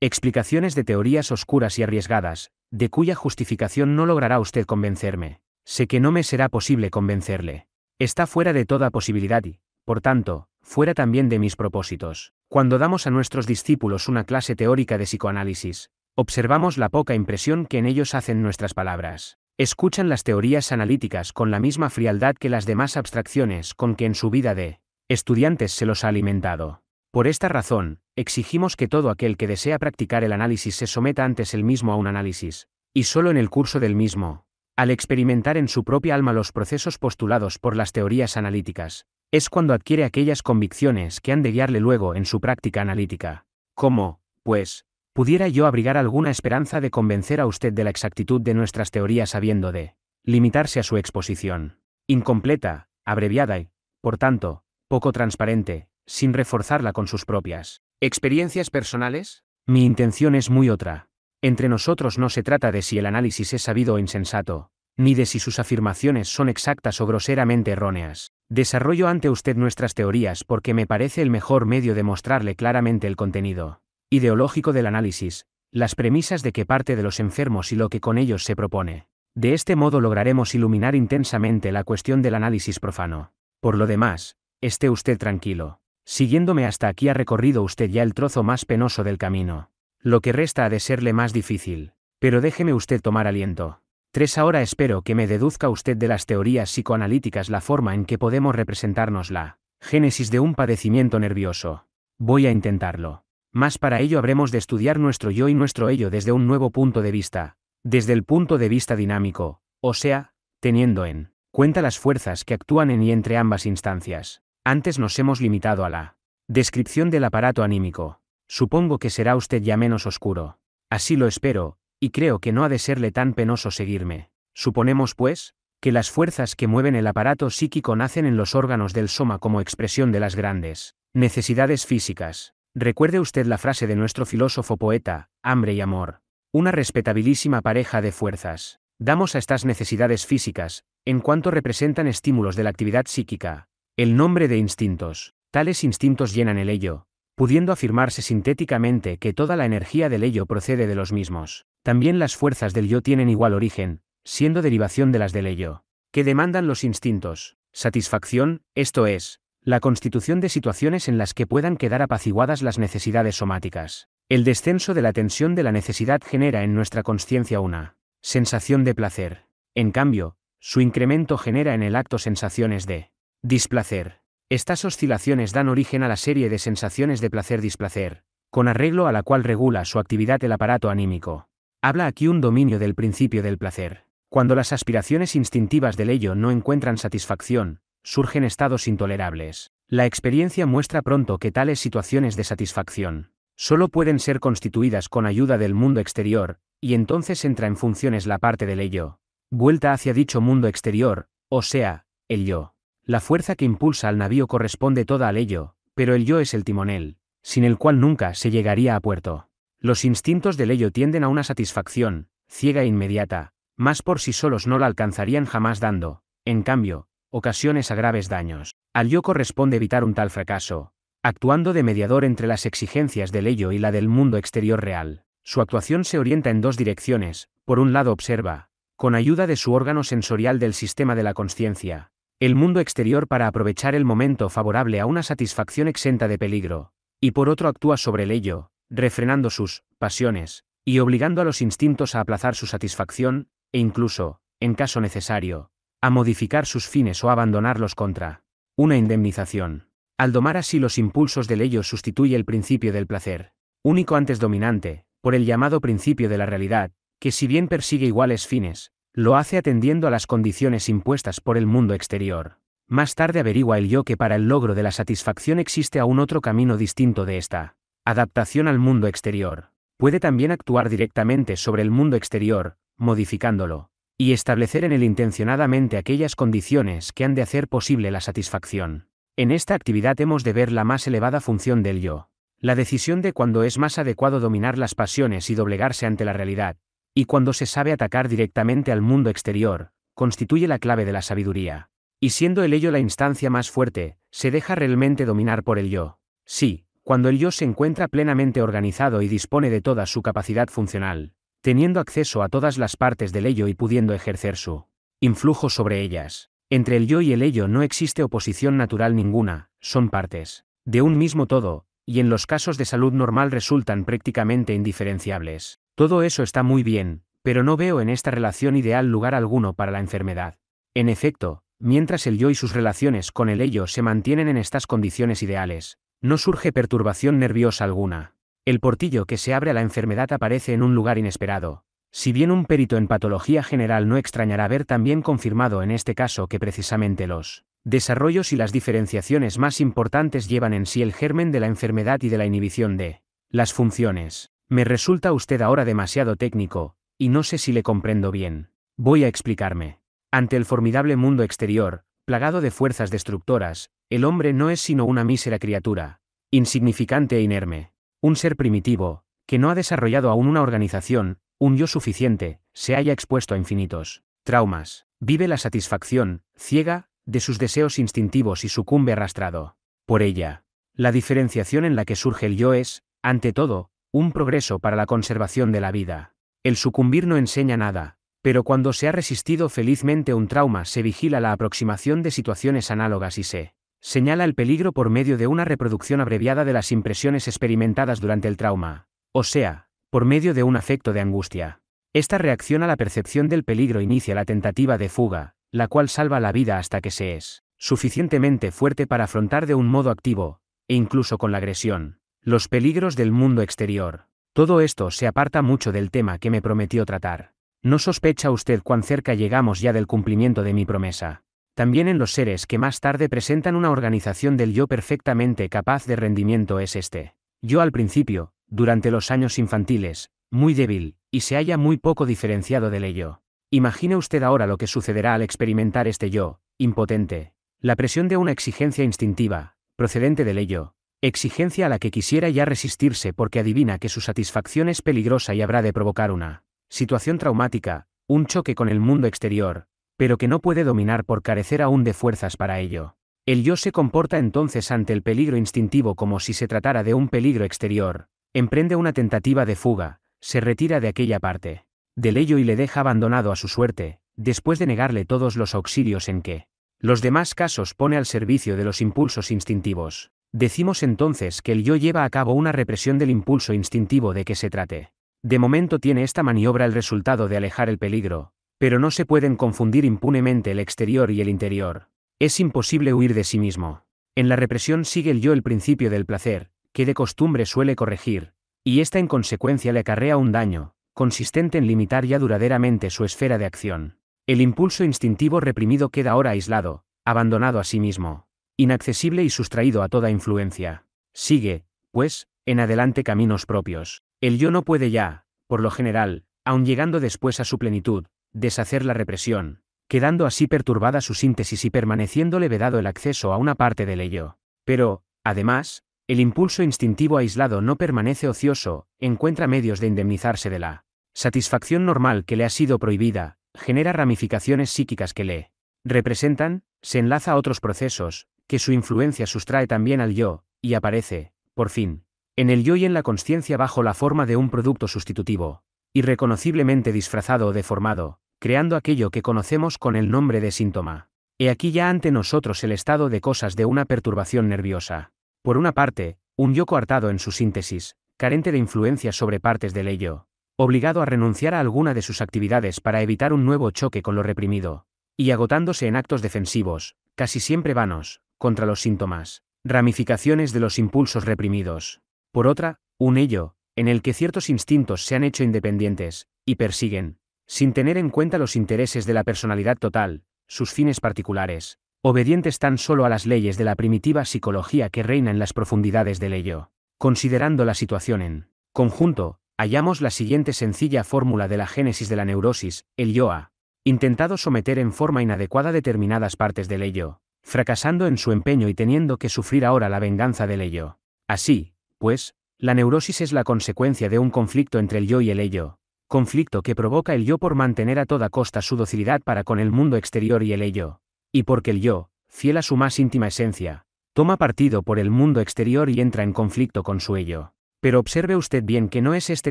explicaciones de teorías oscuras y arriesgadas, de cuya justificación no logrará usted convencerme. Sé que no me será posible convencerle. Está fuera de toda posibilidad y, por tanto, fuera también de mis propósitos. Cuando damos a nuestros discípulos una clase teórica de psicoanálisis, observamos la poca impresión que en ellos hacen nuestras palabras. Escuchan las teorías analíticas con la misma frialdad que las demás abstracciones con que en su vida de estudiantes se los ha alimentado. Por esta razón, exigimos que todo aquel que desea practicar el análisis se someta antes el mismo a un análisis, y solo en el curso del mismo, al experimentar en su propia alma los procesos postulados por las teorías analíticas, es cuando adquiere aquellas convicciones que han de guiarle luego en su práctica analítica. ¿Cómo, pues, pudiera yo abrigar alguna esperanza de convencer a usted de la exactitud de nuestras teorías habiendo de limitarse a su exposición? Incompleta, abreviada y, por tanto, poco transparente, sin reforzarla con sus propias Experiencias personales. Mi intención es muy otra. Entre nosotros no se trata de si el análisis es sabido o insensato, ni de si sus afirmaciones son exactas o groseramente erróneas. Desarrollo ante usted nuestras teorías porque me parece el mejor medio de mostrarle claramente el contenido ideológico del análisis, las premisas de que parte de los enfermos y lo que con ellos se propone. De este modo lograremos iluminar intensamente la cuestión del análisis profano. Por lo demás, esté usted tranquilo. Siguiéndome hasta aquí ha recorrido usted ya el trozo más penoso del camino. Lo que resta ha de serle más difícil. Pero déjeme usted tomar aliento. Tres Ahora espero que me deduzca usted de las teorías psicoanalíticas la forma en que podemos representarnos la génesis de un padecimiento nervioso. Voy a intentarlo. Más para ello habremos de estudiar nuestro yo y nuestro ello desde un nuevo punto de vista, desde el punto de vista dinámico, o sea, teniendo en cuenta las fuerzas que actúan en y entre ambas instancias. Antes nos hemos limitado a la descripción del aparato anímico. Supongo que será usted ya menos oscuro. Así lo espero, y creo que no ha de serle tan penoso seguirme. Suponemos, pues, que las fuerzas que mueven el aparato psíquico nacen en los órganos del soma como expresión de las grandes necesidades físicas. Recuerde usted la frase de nuestro filósofo poeta, hambre y amor. Una respetabilísima pareja de fuerzas. Damos a estas necesidades físicas, en cuanto representan estímulos de la actividad psíquica, el nombre de instintos. Tales instintos llenan el ello, pudiendo afirmarse sintéticamente que toda la energía del ello procede de los mismos. También las fuerzas del yo tienen igual origen, siendo derivación de las del ello. que demandan los instintos? Satisfacción, esto es, la constitución de situaciones en las que puedan quedar apaciguadas las necesidades somáticas. El descenso de la tensión de la necesidad genera en nuestra conciencia una sensación de placer. En cambio, su incremento genera en el acto sensaciones de Displacer. Estas oscilaciones dan origen a la serie de sensaciones de placer-displacer, con arreglo a la cual regula su actividad el aparato anímico. Habla aquí un dominio del principio del placer. Cuando las aspiraciones instintivas del ello no encuentran satisfacción, surgen estados intolerables. La experiencia muestra pronto que tales situaciones de satisfacción solo pueden ser constituidas con ayuda del mundo exterior, y entonces entra en funciones la parte del ello, vuelta hacia dicho mundo exterior, o sea, el yo. La fuerza que impulsa al navío corresponde toda al ello, pero el yo es el timonel, sin el cual nunca se llegaría a puerto. Los instintos del ello tienden a una satisfacción, ciega e inmediata, más por sí solos no la alcanzarían jamás dando, en cambio, ocasiones a graves daños. Al yo corresponde evitar un tal fracaso, actuando de mediador entre las exigencias del ello y la del mundo exterior real. Su actuación se orienta en dos direcciones, por un lado observa, con ayuda de su órgano sensorial del sistema de la conciencia, el mundo exterior para aprovechar el momento favorable a una satisfacción exenta de peligro, y por otro actúa sobre el ello, refrenando sus pasiones, y obligando a los instintos a aplazar su satisfacción, e incluso, en caso necesario, a modificar sus fines o abandonarlos contra una indemnización. Al domar así los impulsos del ello sustituye el principio del placer, único antes dominante, por el llamado principio de la realidad, que si bien persigue iguales fines, lo hace atendiendo a las condiciones impuestas por el mundo exterior. Más tarde averigua el yo que para el logro de la satisfacción existe aún otro camino distinto de esta. Adaptación al mundo exterior. Puede también actuar directamente sobre el mundo exterior, modificándolo, y establecer en él intencionadamente aquellas condiciones que han de hacer posible la satisfacción. En esta actividad hemos de ver la más elevada función del yo, la decisión de cuándo es más adecuado dominar las pasiones y doblegarse ante la realidad, y cuando se sabe atacar directamente al mundo exterior, constituye la clave de la sabiduría. Y siendo el ello la instancia más fuerte, se deja realmente dominar por el yo. Sí, cuando el yo se encuentra plenamente organizado y dispone de toda su capacidad funcional, teniendo acceso a todas las partes del ello y pudiendo ejercer su influjo sobre ellas. Entre el yo y el ello no existe oposición natural ninguna, son partes de un mismo todo, y en los casos de salud normal resultan prácticamente indiferenciables. Todo eso está muy bien, pero no veo en esta relación ideal lugar alguno para la enfermedad. En efecto, mientras el yo y sus relaciones con el ello se mantienen en estas condiciones ideales, no surge perturbación nerviosa alguna. El portillo que se abre a la enfermedad aparece en un lugar inesperado. Si bien un perito en patología general no extrañará ver también confirmado en este caso que precisamente los desarrollos y las diferenciaciones más importantes llevan en sí el germen de la enfermedad y de la inhibición de las funciones me resulta usted ahora demasiado técnico, y no sé si le comprendo bien. Voy a explicarme. Ante el formidable mundo exterior, plagado de fuerzas destructoras, el hombre no es sino una mísera criatura, insignificante e inerme, un ser primitivo, que no ha desarrollado aún una organización, un yo suficiente, se haya expuesto a infinitos traumas, vive la satisfacción, ciega, de sus deseos instintivos y sucumbe arrastrado por ella. La diferenciación en la que surge el yo es, ante todo, un progreso para la conservación de la vida. El sucumbir no enseña nada, pero cuando se ha resistido felizmente un trauma se vigila la aproximación de situaciones análogas y se señala el peligro por medio de una reproducción abreviada de las impresiones experimentadas durante el trauma, o sea, por medio de un afecto de angustia. Esta reacción a la percepción del peligro inicia la tentativa de fuga, la cual salva la vida hasta que se es suficientemente fuerte para afrontar de un modo activo, e incluso con la agresión, los peligros del mundo exterior. Todo esto se aparta mucho del tema que me prometió tratar. No sospecha usted cuán cerca llegamos ya del cumplimiento de mi promesa. También en los seres que más tarde presentan una organización del yo perfectamente capaz de rendimiento es este. Yo al principio, durante los años infantiles, muy débil, y se halla muy poco diferenciado del ello. Imagine usted ahora lo que sucederá al experimentar este yo, impotente. La presión de una exigencia instintiva, procedente del ello, Exigencia a la que quisiera ya resistirse porque adivina que su satisfacción es peligrosa y habrá de provocar una situación traumática, un choque con el mundo exterior, pero que no puede dominar por carecer aún de fuerzas para ello. El yo se comporta entonces ante el peligro instintivo como si se tratara de un peligro exterior, emprende una tentativa de fuga, se retira de aquella parte del ello y le deja abandonado a su suerte, después de negarle todos los auxilios en que los demás casos pone al servicio de los impulsos instintivos. Decimos entonces que el yo lleva a cabo una represión del impulso instintivo de que se trate. De momento tiene esta maniobra el resultado de alejar el peligro, pero no se pueden confundir impunemente el exterior y el interior. Es imposible huir de sí mismo. En la represión sigue el yo el principio del placer, que de costumbre suele corregir, y esta en consecuencia le acarrea un daño, consistente en limitar ya duraderamente su esfera de acción. El impulso instintivo reprimido queda ahora aislado, abandonado a sí mismo inaccesible y sustraído a toda influencia. Sigue, pues, en adelante caminos propios. El yo no puede ya, por lo general, aun llegando después a su plenitud, deshacer la represión, quedando así perturbada su síntesis y permaneciéndole vedado el acceso a una parte del ello. Pero, además, el impulso instintivo aislado no permanece ocioso, encuentra medios de indemnizarse de la satisfacción normal que le ha sido prohibida, genera ramificaciones psíquicas que le representan, se enlaza a otros procesos, que su influencia sustrae también al yo, y aparece, por fin, en el yo y en la conciencia bajo la forma de un producto sustitutivo, irreconociblemente disfrazado o deformado, creando aquello que conocemos con el nombre de síntoma. He aquí ya ante nosotros el estado de cosas de una perturbación nerviosa. Por una parte, un yo coartado en su síntesis, carente de influencia sobre partes del ello, obligado a renunciar a alguna de sus actividades para evitar un nuevo choque con lo reprimido, y agotándose en actos defensivos, casi siempre vanos, contra los síntomas, ramificaciones de los impulsos reprimidos. Por otra, un ello, en el que ciertos instintos se han hecho independientes, y persiguen, sin tener en cuenta los intereses de la personalidad total, sus fines particulares, obedientes tan solo a las leyes de la primitiva psicología que reina en las profundidades del ello. Considerando la situación en conjunto, hallamos la siguiente sencilla fórmula de la génesis de la neurosis, el yoa, intentado someter en forma inadecuada determinadas partes del ello, fracasando en su empeño y teniendo que sufrir ahora la venganza del ello. Así, pues, la neurosis es la consecuencia de un conflicto entre el yo y el ello, conflicto que provoca el yo por mantener a toda costa su docilidad para con el mundo exterior y el ello, y porque el yo, fiel a su más íntima esencia, toma partido por el mundo exterior y entra en conflicto con su ello. Pero observe usted bien que no es este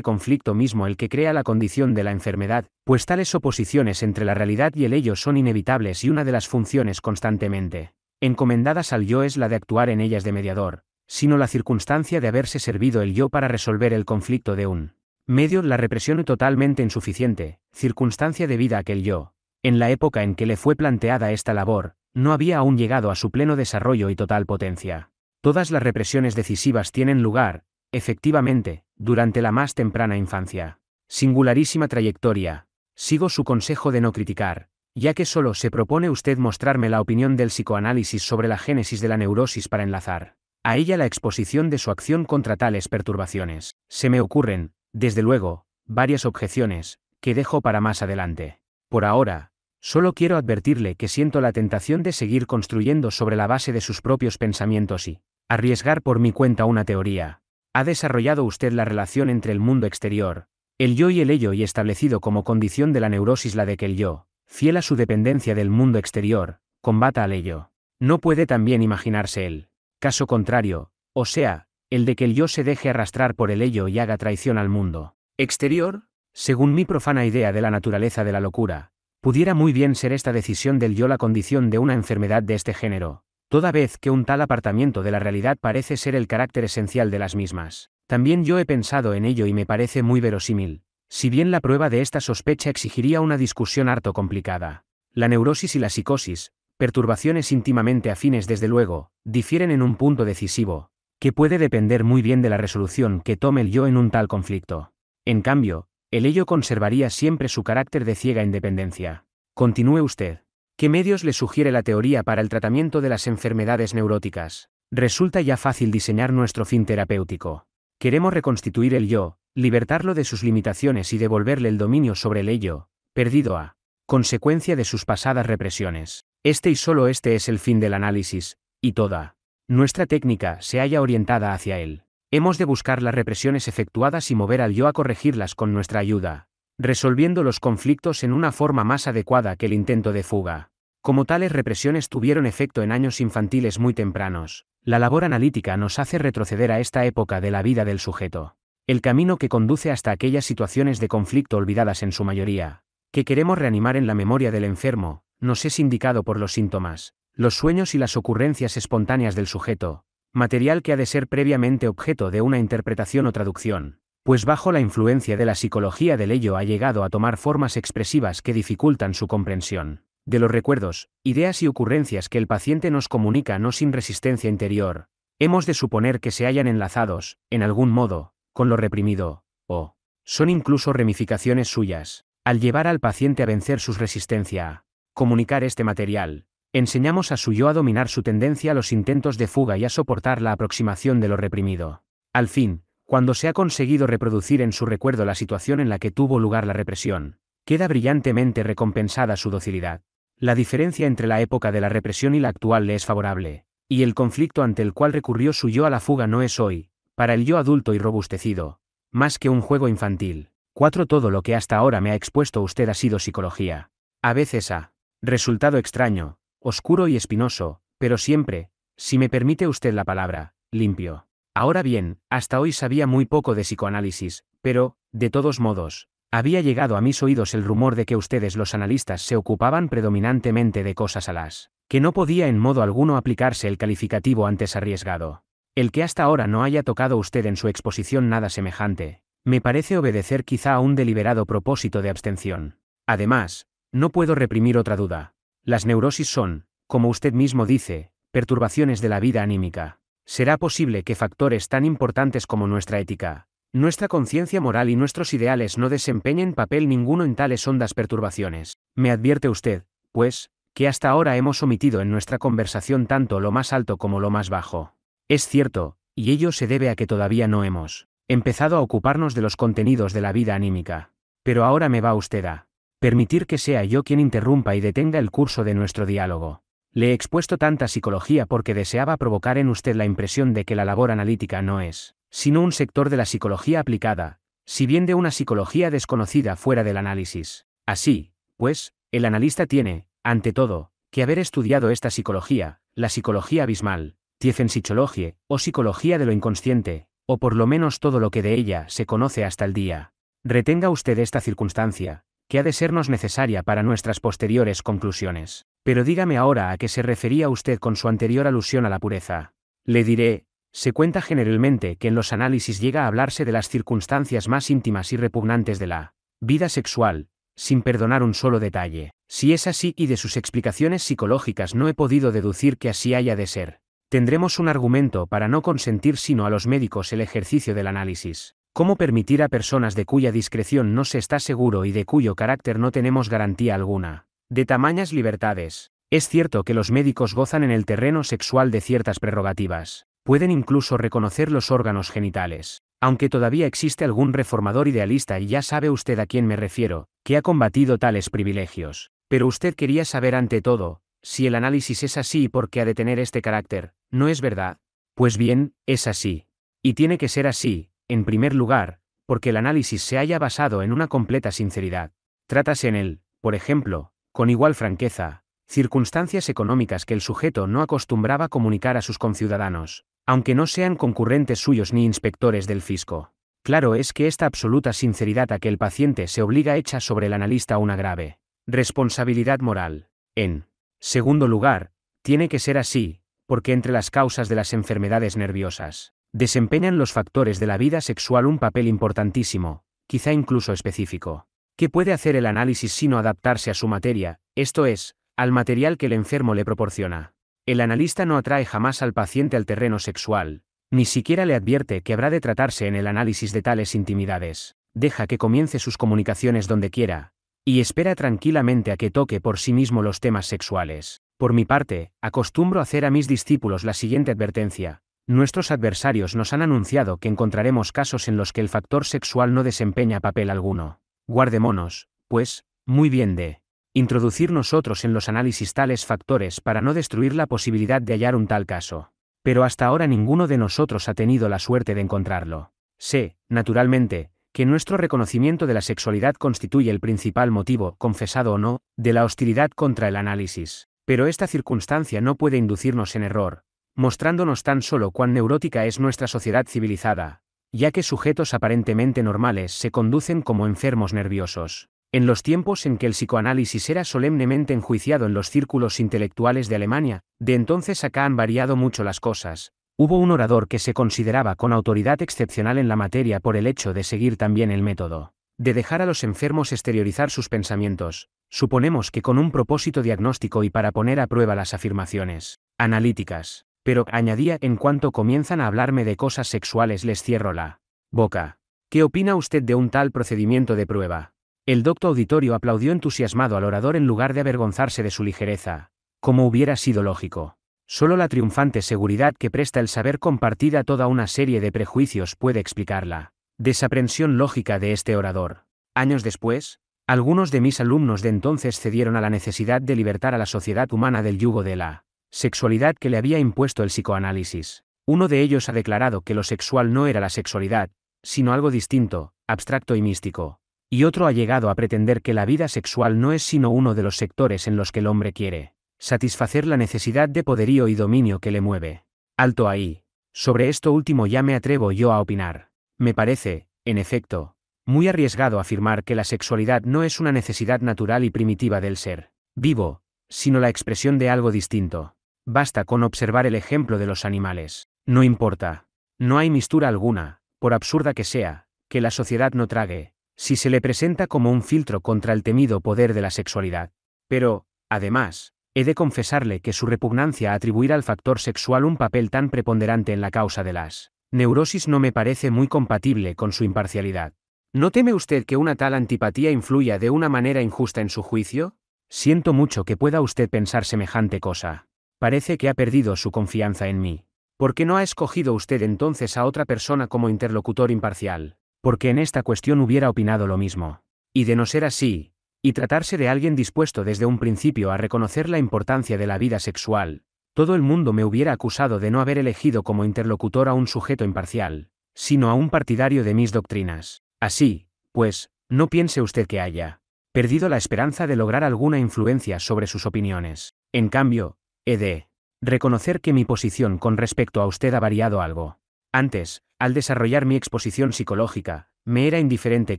conflicto mismo el que crea la condición de la enfermedad, pues tales oposiciones entre la realidad y el ello son inevitables y una de las funciones constantemente encomendadas al yo es la de actuar en ellas de mediador, sino la circunstancia de haberse servido el yo para resolver el conflicto de un medio la represión totalmente insuficiente, circunstancia debida a el yo. En la época en que le fue planteada esta labor, no había aún llegado a su pleno desarrollo y total potencia. Todas las represiones decisivas tienen lugar, Efectivamente, durante la más temprana infancia, singularísima trayectoria, sigo su consejo de no criticar, ya que solo se propone usted mostrarme la opinión del psicoanálisis sobre la génesis de la neurosis para enlazar a ella la exposición de su acción contra tales perturbaciones. Se me ocurren, desde luego, varias objeciones, que dejo para más adelante. Por ahora, solo quiero advertirle que siento la tentación de seguir construyendo sobre la base de sus propios pensamientos y arriesgar por mi cuenta una teoría, ha desarrollado usted la relación entre el mundo exterior, el yo y el ello y establecido como condición de la neurosis la de que el yo, fiel a su dependencia del mundo exterior, combata al ello. No puede también imaginarse el caso contrario, o sea, el de que el yo se deje arrastrar por el ello y haga traición al mundo exterior, según mi profana idea de la naturaleza de la locura, pudiera muy bien ser esta decisión del yo la condición de una enfermedad de este género, toda vez que un tal apartamiento de la realidad parece ser el carácter esencial de las mismas. También yo he pensado en ello y me parece muy verosímil, si bien la prueba de esta sospecha exigiría una discusión harto complicada. La neurosis y la psicosis, perturbaciones íntimamente afines desde luego, difieren en un punto decisivo, que puede depender muy bien de la resolución que tome el yo en un tal conflicto. En cambio, el ello conservaría siempre su carácter de ciega independencia. Continúe usted. ¿Qué medios le sugiere la teoría para el tratamiento de las enfermedades neuróticas? Resulta ya fácil diseñar nuestro fin terapéutico. Queremos reconstituir el yo, libertarlo de sus limitaciones y devolverle el dominio sobre el ello, perdido a consecuencia de sus pasadas represiones. Este y solo este es el fin del análisis, y toda nuestra técnica se halla orientada hacia él. Hemos de buscar las represiones efectuadas y mover al yo a corregirlas con nuestra ayuda, resolviendo los conflictos en una forma más adecuada que el intento de fuga. Como tales represiones tuvieron efecto en años infantiles muy tempranos, la labor analítica nos hace retroceder a esta época de la vida del sujeto, el camino que conduce hasta aquellas situaciones de conflicto olvidadas en su mayoría, que queremos reanimar en la memoria del enfermo, nos es indicado por los síntomas, los sueños y las ocurrencias espontáneas del sujeto, material que ha de ser previamente objeto de una interpretación o traducción, pues bajo la influencia de la psicología del ello ha llegado a tomar formas expresivas que dificultan su comprensión. De los recuerdos, ideas y ocurrencias que el paciente nos comunica no sin resistencia interior, hemos de suponer que se hayan enlazados, en algún modo, con lo reprimido, o son incluso ramificaciones suyas. Al llevar al paciente a vencer su resistencia a comunicar este material, enseñamos a su yo a dominar su tendencia a los intentos de fuga y a soportar la aproximación de lo reprimido. Al fin, cuando se ha conseguido reproducir en su recuerdo la situación en la que tuvo lugar la represión, queda brillantemente recompensada su docilidad. La diferencia entre la época de la represión y la actual le es favorable, y el conflicto ante el cual recurrió su yo a la fuga no es hoy, para el yo adulto y robustecido, más que un juego infantil. 4. Todo lo que hasta ahora me ha expuesto usted ha sido psicología. A veces ha resultado extraño, oscuro y espinoso, pero siempre, si me permite usted la palabra, limpio. Ahora bien, hasta hoy sabía muy poco de psicoanálisis, pero, de todos modos, había llegado a mis oídos el rumor de que ustedes los analistas se ocupaban predominantemente de cosas a las que no podía en modo alguno aplicarse el calificativo antes arriesgado. El que hasta ahora no haya tocado usted en su exposición nada semejante, me parece obedecer quizá a un deliberado propósito de abstención. Además, no puedo reprimir otra duda. Las neurosis son, como usted mismo dice, perturbaciones de la vida anímica será posible que factores tan importantes como nuestra ética, nuestra conciencia moral y nuestros ideales no desempeñen papel ninguno en tales hondas perturbaciones. Me advierte usted, pues, que hasta ahora hemos omitido en nuestra conversación tanto lo más alto como lo más bajo. Es cierto, y ello se debe a que todavía no hemos empezado a ocuparnos de los contenidos de la vida anímica. Pero ahora me va usted a permitir que sea yo quien interrumpa y detenga el curso de nuestro diálogo. Le he expuesto tanta psicología porque deseaba provocar en usted la impresión de que la labor analítica no es, sino un sector de la psicología aplicada, si bien de una psicología desconocida fuera del análisis. Así, pues, el analista tiene, ante todo, que haber estudiado esta psicología, la psicología abismal, Tiefensichologie, o psicología de lo inconsciente, o por lo menos todo lo que de ella se conoce hasta el día. Retenga usted esta circunstancia, que ha de sernos necesaria para nuestras posteriores conclusiones. Pero dígame ahora a qué se refería usted con su anterior alusión a la pureza. Le diré, se cuenta generalmente que en los análisis llega a hablarse de las circunstancias más íntimas y repugnantes de la vida sexual, sin perdonar un solo detalle. Si es así y de sus explicaciones psicológicas no he podido deducir que así haya de ser, tendremos un argumento para no consentir sino a los médicos el ejercicio del análisis. ¿Cómo permitir a personas de cuya discreción no se está seguro y de cuyo carácter no tenemos garantía alguna? de tamañas libertades. Es cierto que los médicos gozan en el terreno sexual de ciertas prerrogativas. Pueden incluso reconocer los órganos genitales. Aunque todavía existe algún reformador idealista y ya sabe usted a quién me refiero, que ha combatido tales privilegios. Pero usted quería saber ante todo, si el análisis es así y por qué ha de tener este carácter, ¿no es verdad? Pues bien, es así. Y tiene que ser así, en primer lugar, porque el análisis se haya basado en una completa sinceridad. Trátase en él, por ejemplo, con igual franqueza, circunstancias económicas que el sujeto no acostumbraba comunicar a sus conciudadanos, aunque no sean concurrentes suyos ni inspectores del fisco. Claro es que esta absoluta sinceridad a que el paciente se obliga echa sobre el analista una grave responsabilidad moral. En segundo lugar, tiene que ser así, porque entre las causas de las enfermedades nerviosas, desempeñan los factores de la vida sexual un papel importantísimo, quizá incluso específico. ¿Qué puede hacer el análisis sino adaptarse a su materia, esto es, al material que el enfermo le proporciona? El analista no atrae jamás al paciente al terreno sexual, ni siquiera le advierte que habrá de tratarse en el análisis de tales intimidades. Deja que comience sus comunicaciones donde quiera, y espera tranquilamente a que toque por sí mismo los temas sexuales. Por mi parte, acostumbro hacer a mis discípulos la siguiente advertencia. Nuestros adversarios nos han anunciado que encontraremos casos en los que el factor sexual no desempeña papel alguno. Guardémonos, pues, muy bien de introducir nosotros en los análisis tales factores para no destruir la posibilidad de hallar un tal caso. Pero hasta ahora ninguno de nosotros ha tenido la suerte de encontrarlo. Sé, naturalmente, que nuestro reconocimiento de la sexualidad constituye el principal motivo, confesado o no, de la hostilidad contra el análisis. Pero esta circunstancia no puede inducirnos en error, mostrándonos tan solo cuán neurótica es nuestra sociedad civilizada, ya que sujetos aparentemente normales se conducen como enfermos nerviosos. En los tiempos en que el psicoanálisis era solemnemente enjuiciado en los círculos intelectuales de Alemania, de entonces acá han variado mucho las cosas. Hubo un orador que se consideraba con autoridad excepcional en la materia por el hecho de seguir también el método de dejar a los enfermos exteriorizar sus pensamientos, suponemos que con un propósito diagnóstico y para poner a prueba las afirmaciones analíticas. Pero añadía, en cuanto comienzan a hablarme de cosas sexuales les cierro la boca. ¿Qué opina usted de un tal procedimiento de prueba? El docto auditorio aplaudió entusiasmado al orador en lugar de avergonzarse de su ligereza, como hubiera sido lógico. Solo la triunfante seguridad que presta el saber compartida toda una serie de prejuicios puede explicar la Desaprensión lógica de este orador. Años después, algunos de mis alumnos de entonces cedieron a la necesidad de libertar a la sociedad humana del yugo de la sexualidad que le había impuesto el psicoanálisis. Uno de ellos ha declarado que lo sexual no era la sexualidad, sino algo distinto, abstracto y místico. Y otro ha llegado a pretender que la vida sexual no es sino uno de los sectores en los que el hombre quiere satisfacer la necesidad de poderío y dominio que le mueve. Alto ahí. Sobre esto último ya me atrevo yo a opinar. Me parece, en efecto, muy arriesgado afirmar que la sexualidad no es una necesidad natural y primitiva del ser vivo, sino la expresión de algo distinto. Basta con observar el ejemplo de los animales. No importa. No hay mistura alguna, por absurda que sea, que la sociedad no trague, si se le presenta como un filtro contra el temido poder de la sexualidad. Pero, además, he de confesarle que su repugnancia a atribuir al factor sexual un papel tan preponderante en la causa de las neurosis no me parece muy compatible con su imparcialidad. ¿No teme usted que una tal antipatía influya de una manera injusta en su juicio? Siento mucho que pueda usted pensar semejante cosa. Parece que ha perdido su confianza en mí. ¿Por qué no ha escogido usted entonces a otra persona como interlocutor imparcial? Porque en esta cuestión hubiera opinado lo mismo. Y de no ser así, y tratarse de alguien dispuesto desde un principio a reconocer la importancia de la vida sexual, todo el mundo me hubiera acusado de no haber elegido como interlocutor a un sujeto imparcial, sino a un partidario de mis doctrinas. Así, pues, no piense usted que haya perdido la esperanza de lograr alguna influencia sobre sus opiniones. En cambio, He de reconocer que mi posición con respecto a usted ha variado algo. Antes, al desarrollar mi exposición psicológica, me era indiferente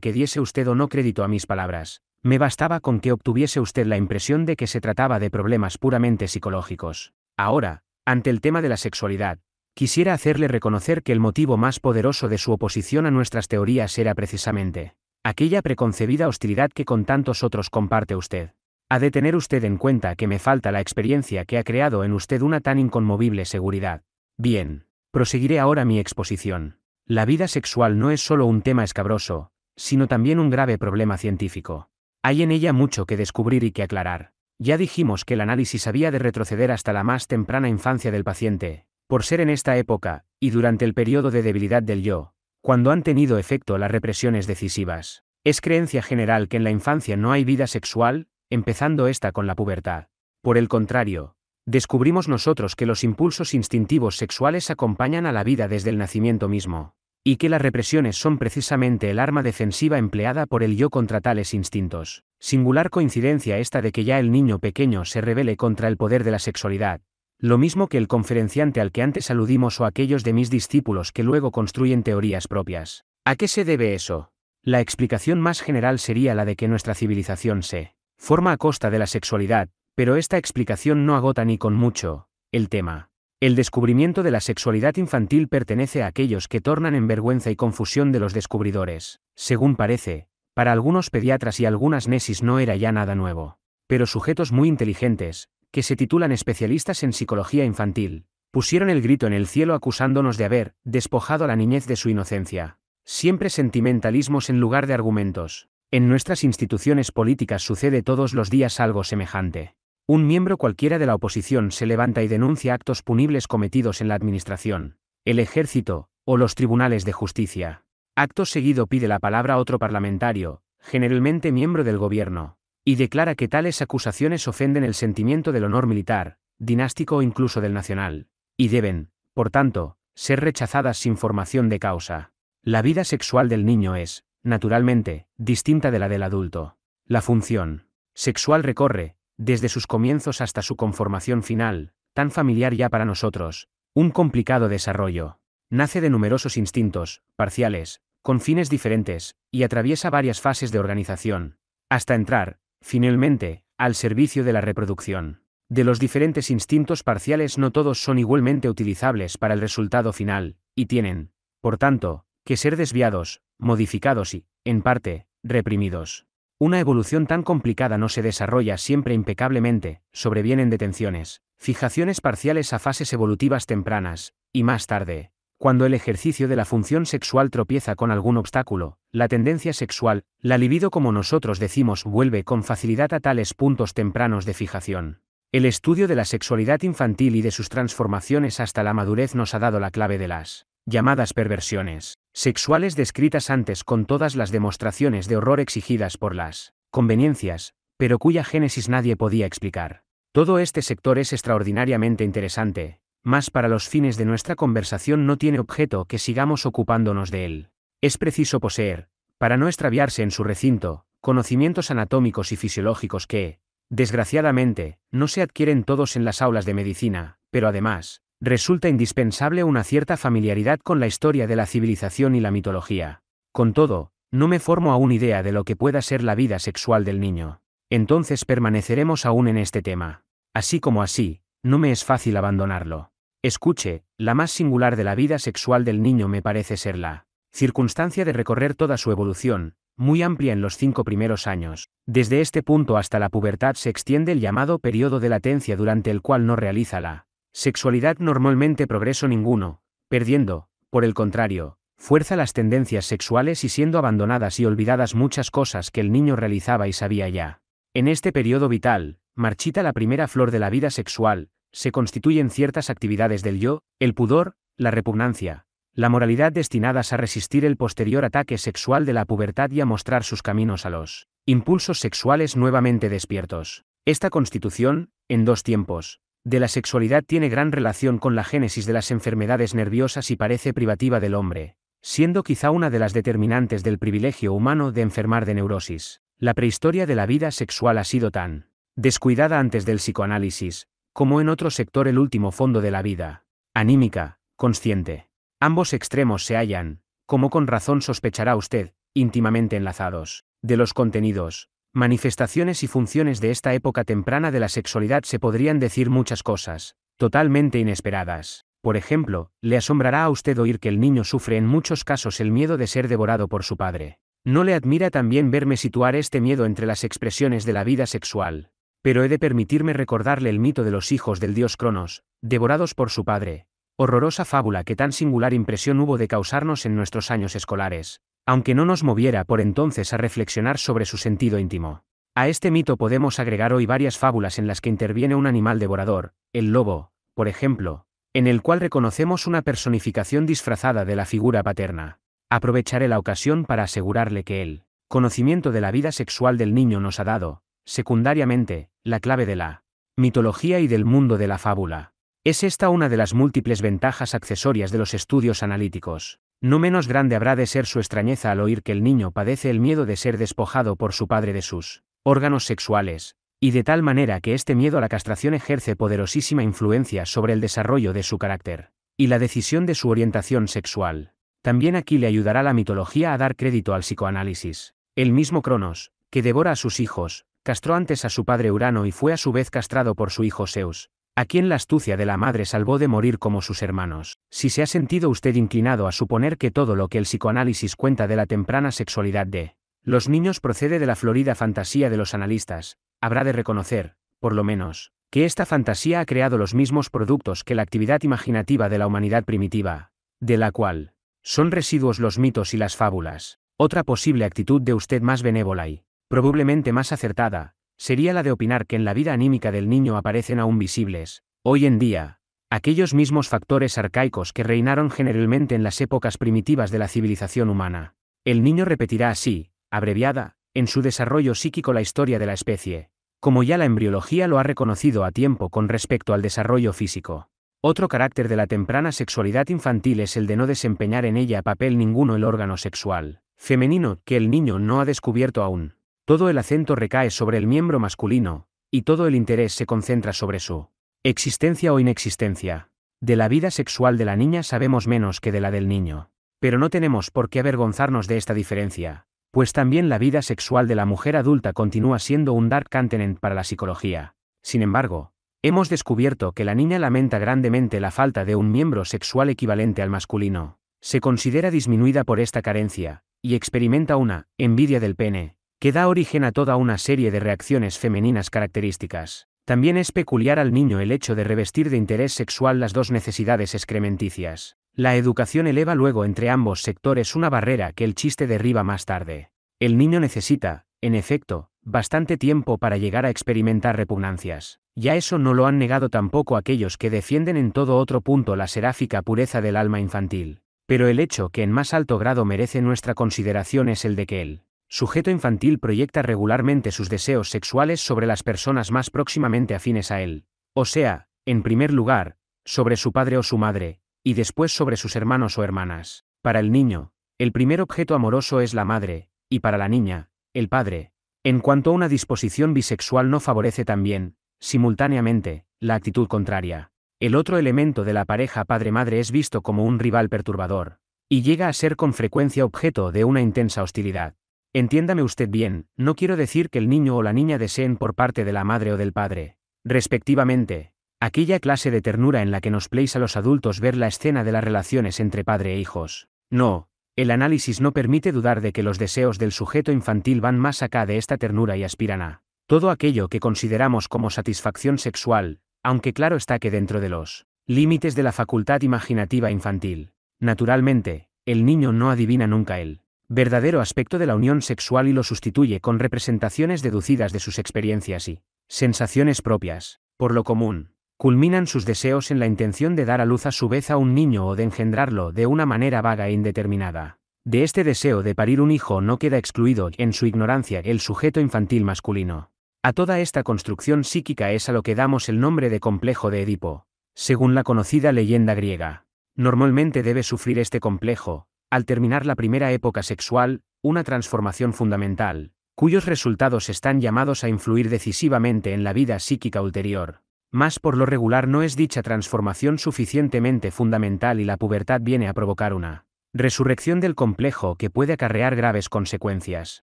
que diese usted o no crédito a mis palabras, me bastaba con que obtuviese usted la impresión de que se trataba de problemas puramente psicológicos. Ahora, ante el tema de la sexualidad, quisiera hacerle reconocer que el motivo más poderoso de su oposición a nuestras teorías era precisamente aquella preconcebida hostilidad que con tantos otros comparte usted ha de tener usted en cuenta que me falta la experiencia que ha creado en usted una tan inconmovible seguridad. Bien, proseguiré ahora mi exposición. La vida sexual no es solo un tema escabroso, sino también un grave problema científico. Hay en ella mucho que descubrir y que aclarar. Ya dijimos que el análisis había de retroceder hasta la más temprana infancia del paciente, por ser en esta época, y durante el periodo de debilidad del yo, cuando han tenido efecto las represiones decisivas. Es creencia general que en la infancia no hay vida sexual, empezando esta con la pubertad. Por el contrario, descubrimos nosotros que los impulsos instintivos sexuales acompañan a la vida desde el nacimiento mismo, y que las represiones son precisamente el arma defensiva empleada por el yo contra tales instintos. Singular coincidencia esta de que ya el niño pequeño se revele contra el poder de la sexualidad, lo mismo que el conferenciante al que antes aludimos o aquellos de mis discípulos que luego construyen teorías propias. ¿A qué se debe eso? La explicación más general sería la de que nuestra civilización se forma a costa de la sexualidad, pero esta explicación no agota ni con mucho el tema. El descubrimiento de la sexualidad infantil pertenece a aquellos que tornan en vergüenza y confusión de los descubridores. Según parece, para algunos pediatras y algunas nesis no era ya nada nuevo. Pero sujetos muy inteligentes, que se titulan especialistas en psicología infantil, pusieron el grito en el cielo acusándonos de haber despojado a la niñez de su inocencia. Siempre sentimentalismos en lugar de argumentos. En nuestras instituciones políticas sucede todos los días algo semejante. Un miembro cualquiera de la oposición se levanta y denuncia actos punibles cometidos en la Administración, el Ejército, o los tribunales de justicia. Acto seguido pide la palabra a otro parlamentario, generalmente miembro del gobierno, y declara que tales acusaciones ofenden el sentimiento del honor militar, dinástico o incluso del nacional, y deben, por tanto, ser rechazadas sin formación de causa. La vida sexual del niño es, naturalmente, distinta de la del adulto. La función sexual recorre, desde sus comienzos hasta su conformación final, tan familiar ya para nosotros, un complicado desarrollo. Nace de numerosos instintos, parciales, con fines diferentes, y atraviesa varias fases de organización, hasta entrar, finalmente, al servicio de la reproducción. De los diferentes instintos parciales no todos son igualmente utilizables para el resultado final, y tienen, por tanto, que ser desviados, modificados y, en parte, reprimidos. Una evolución tan complicada no se desarrolla siempre impecablemente, sobrevienen detenciones, fijaciones parciales a fases evolutivas tempranas, y más tarde, cuando el ejercicio de la función sexual tropieza con algún obstáculo, la tendencia sexual, la libido como nosotros decimos, vuelve con facilidad a tales puntos tempranos de fijación. El estudio de la sexualidad infantil y de sus transformaciones hasta la madurez nos ha dado la clave de las llamadas perversiones sexuales descritas antes con todas las demostraciones de horror exigidas por las conveniencias, pero cuya génesis nadie podía explicar. Todo este sector es extraordinariamente interesante, más para los fines de nuestra conversación no tiene objeto que sigamos ocupándonos de él. Es preciso poseer, para no extraviarse en su recinto, conocimientos anatómicos y fisiológicos que, desgraciadamente, no se adquieren todos en las aulas de medicina, pero además, resulta indispensable una cierta familiaridad con la historia de la civilización y la mitología. Con todo, no me formo aún idea de lo que pueda ser la vida sexual del niño. Entonces permaneceremos aún en este tema. Así como así, no me es fácil abandonarlo. Escuche, la más singular de la vida sexual del niño me parece ser la circunstancia de recorrer toda su evolución, muy amplia en los cinco primeros años. Desde este punto hasta la pubertad se extiende el llamado periodo de latencia durante el cual no realiza la Sexualidad normalmente progreso ninguno, perdiendo, por el contrario, fuerza las tendencias sexuales y siendo abandonadas y olvidadas muchas cosas que el niño realizaba y sabía ya. En este periodo vital, marchita la primera flor de la vida sexual, se constituyen ciertas actividades del yo, el pudor, la repugnancia, la moralidad destinadas a resistir el posterior ataque sexual de la pubertad y a mostrar sus caminos a los impulsos sexuales nuevamente despiertos. Esta constitución, en dos tiempos, de la sexualidad tiene gran relación con la génesis de las enfermedades nerviosas y parece privativa del hombre, siendo quizá una de las determinantes del privilegio humano de enfermar de neurosis. La prehistoria de la vida sexual ha sido tan descuidada antes del psicoanálisis, como en otro sector el último fondo de la vida, anímica, consciente. Ambos extremos se hallan, como con razón sospechará usted, íntimamente enlazados. De los contenidos, manifestaciones y funciones de esta época temprana de la sexualidad se podrían decir muchas cosas, totalmente inesperadas. Por ejemplo, le asombrará a usted oír que el niño sufre en muchos casos el miedo de ser devorado por su padre. No le admira también verme situar este miedo entre las expresiones de la vida sexual. Pero he de permitirme recordarle el mito de los hijos del dios Cronos, devorados por su padre. Horrorosa fábula que tan singular impresión hubo de causarnos en nuestros años escolares, aunque no nos moviera por entonces a reflexionar sobre su sentido íntimo. A este mito podemos agregar hoy varias fábulas en las que interviene un animal devorador, el lobo, por ejemplo, en el cual reconocemos una personificación disfrazada de la figura paterna. Aprovecharé la ocasión para asegurarle que el conocimiento de la vida sexual del niño nos ha dado, secundariamente, la clave de la mitología y del mundo de la fábula. Es esta una de las múltiples ventajas accesorias de los estudios analíticos no menos grande habrá de ser su extrañeza al oír que el niño padece el miedo de ser despojado por su padre de sus órganos sexuales, y de tal manera que este miedo a la castración ejerce poderosísima influencia sobre el desarrollo de su carácter, y la decisión de su orientación sexual. También aquí le ayudará la mitología a dar crédito al psicoanálisis. El mismo Cronos, que devora a sus hijos, castró antes a su padre Urano y fue a su vez castrado por su hijo Zeus, a quien la astucia de la madre salvó de morir como sus hermanos. Si se ha sentido usted inclinado a suponer que todo lo que el psicoanálisis cuenta de la temprana sexualidad de los niños procede de la florida fantasía de los analistas, habrá de reconocer, por lo menos, que esta fantasía ha creado los mismos productos que la actividad imaginativa de la humanidad primitiva, de la cual son residuos los mitos y las fábulas. Otra posible actitud de usted más benévola y, probablemente más acertada, sería la de opinar que en la vida anímica del niño aparecen aún visibles, hoy en día, aquellos mismos factores arcaicos que reinaron generalmente en las épocas primitivas de la civilización humana. El niño repetirá así, abreviada, en su desarrollo psíquico la historia de la especie, como ya la embriología lo ha reconocido a tiempo con respecto al desarrollo físico. Otro carácter de la temprana sexualidad infantil es el de no desempeñar en ella papel ninguno el órgano sexual, femenino, que el niño no ha descubierto aún todo el acento recae sobre el miembro masculino, y todo el interés se concentra sobre su existencia o inexistencia. De la vida sexual de la niña sabemos menos que de la del niño. Pero no tenemos por qué avergonzarnos de esta diferencia, pues también la vida sexual de la mujer adulta continúa siendo un dark continent para la psicología. Sin embargo, hemos descubierto que la niña lamenta grandemente la falta de un miembro sexual equivalente al masculino. Se considera disminuida por esta carencia, y experimenta una envidia del pene, que da origen a toda una serie de reacciones femeninas características. También es peculiar al niño el hecho de revestir de interés sexual las dos necesidades excrementicias. La educación eleva luego entre ambos sectores una barrera que el chiste derriba más tarde. El niño necesita, en efecto, bastante tiempo para llegar a experimentar repugnancias. Ya eso no lo han negado tampoco aquellos que defienden en todo otro punto la seráfica pureza del alma infantil. Pero el hecho que en más alto grado merece nuestra consideración es el de que él sujeto infantil proyecta regularmente sus deseos sexuales sobre las personas más próximamente afines a él, o sea, en primer lugar, sobre su padre o su madre, y después sobre sus hermanos o hermanas. Para el niño, el primer objeto amoroso es la madre, y para la niña, el padre. En cuanto a una disposición bisexual no favorece también, simultáneamente, la actitud contraria. El otro elemento de la pareja padre-madre es visto como un rival perturbador, y llega a ser con frecuencia objeto de una intensa hostilidad. Entiéndame usted bien, no quiero decir que el niño o la niña deseen por parte de la madre o del padre, respectivamente, aquella clase de ternura en la que nos pleis a los adultos ver la escena de las relaciones entre padre e hijos. No, el análisis no permite dudar de que los deseos del sujeto infantil van más acá de esta ternura y aspiran a todo aquello que consideramos como satisfacción sexual, aunque claro está que dentro de los límites de la facultad imaginativa infantil. Naturalmente, el niño no adivina nunca él verdadero aspecto de la unión sexual y lo sustituye con representaciones deducidas de sus experiencias y sensaciones propias, por lo común, culminan sus deseos en la intención de dar a luz a su vez a un niño o de engendrarlo de una manera vaga e indeterminada. De este deseo de parir un hijo no queda excluido en su ignorancia el sujeto infantil masculino. A toda esta construcción psíquica es a lo que damos el nombre de complejo de Edipo, según la conocida leyenda griega. Normalmente debe sufrir este complejo, al terminar la primera época sexual, una transformación fundamental, cuyos resultados están llamados a influir decisivamente en la vida psíquica ulterior. Más por lo regular no es dicha transformación suficientemente fundamental y la pubertad viene a provocar una resurrección del complejo que puede acarrear graves consecuencias.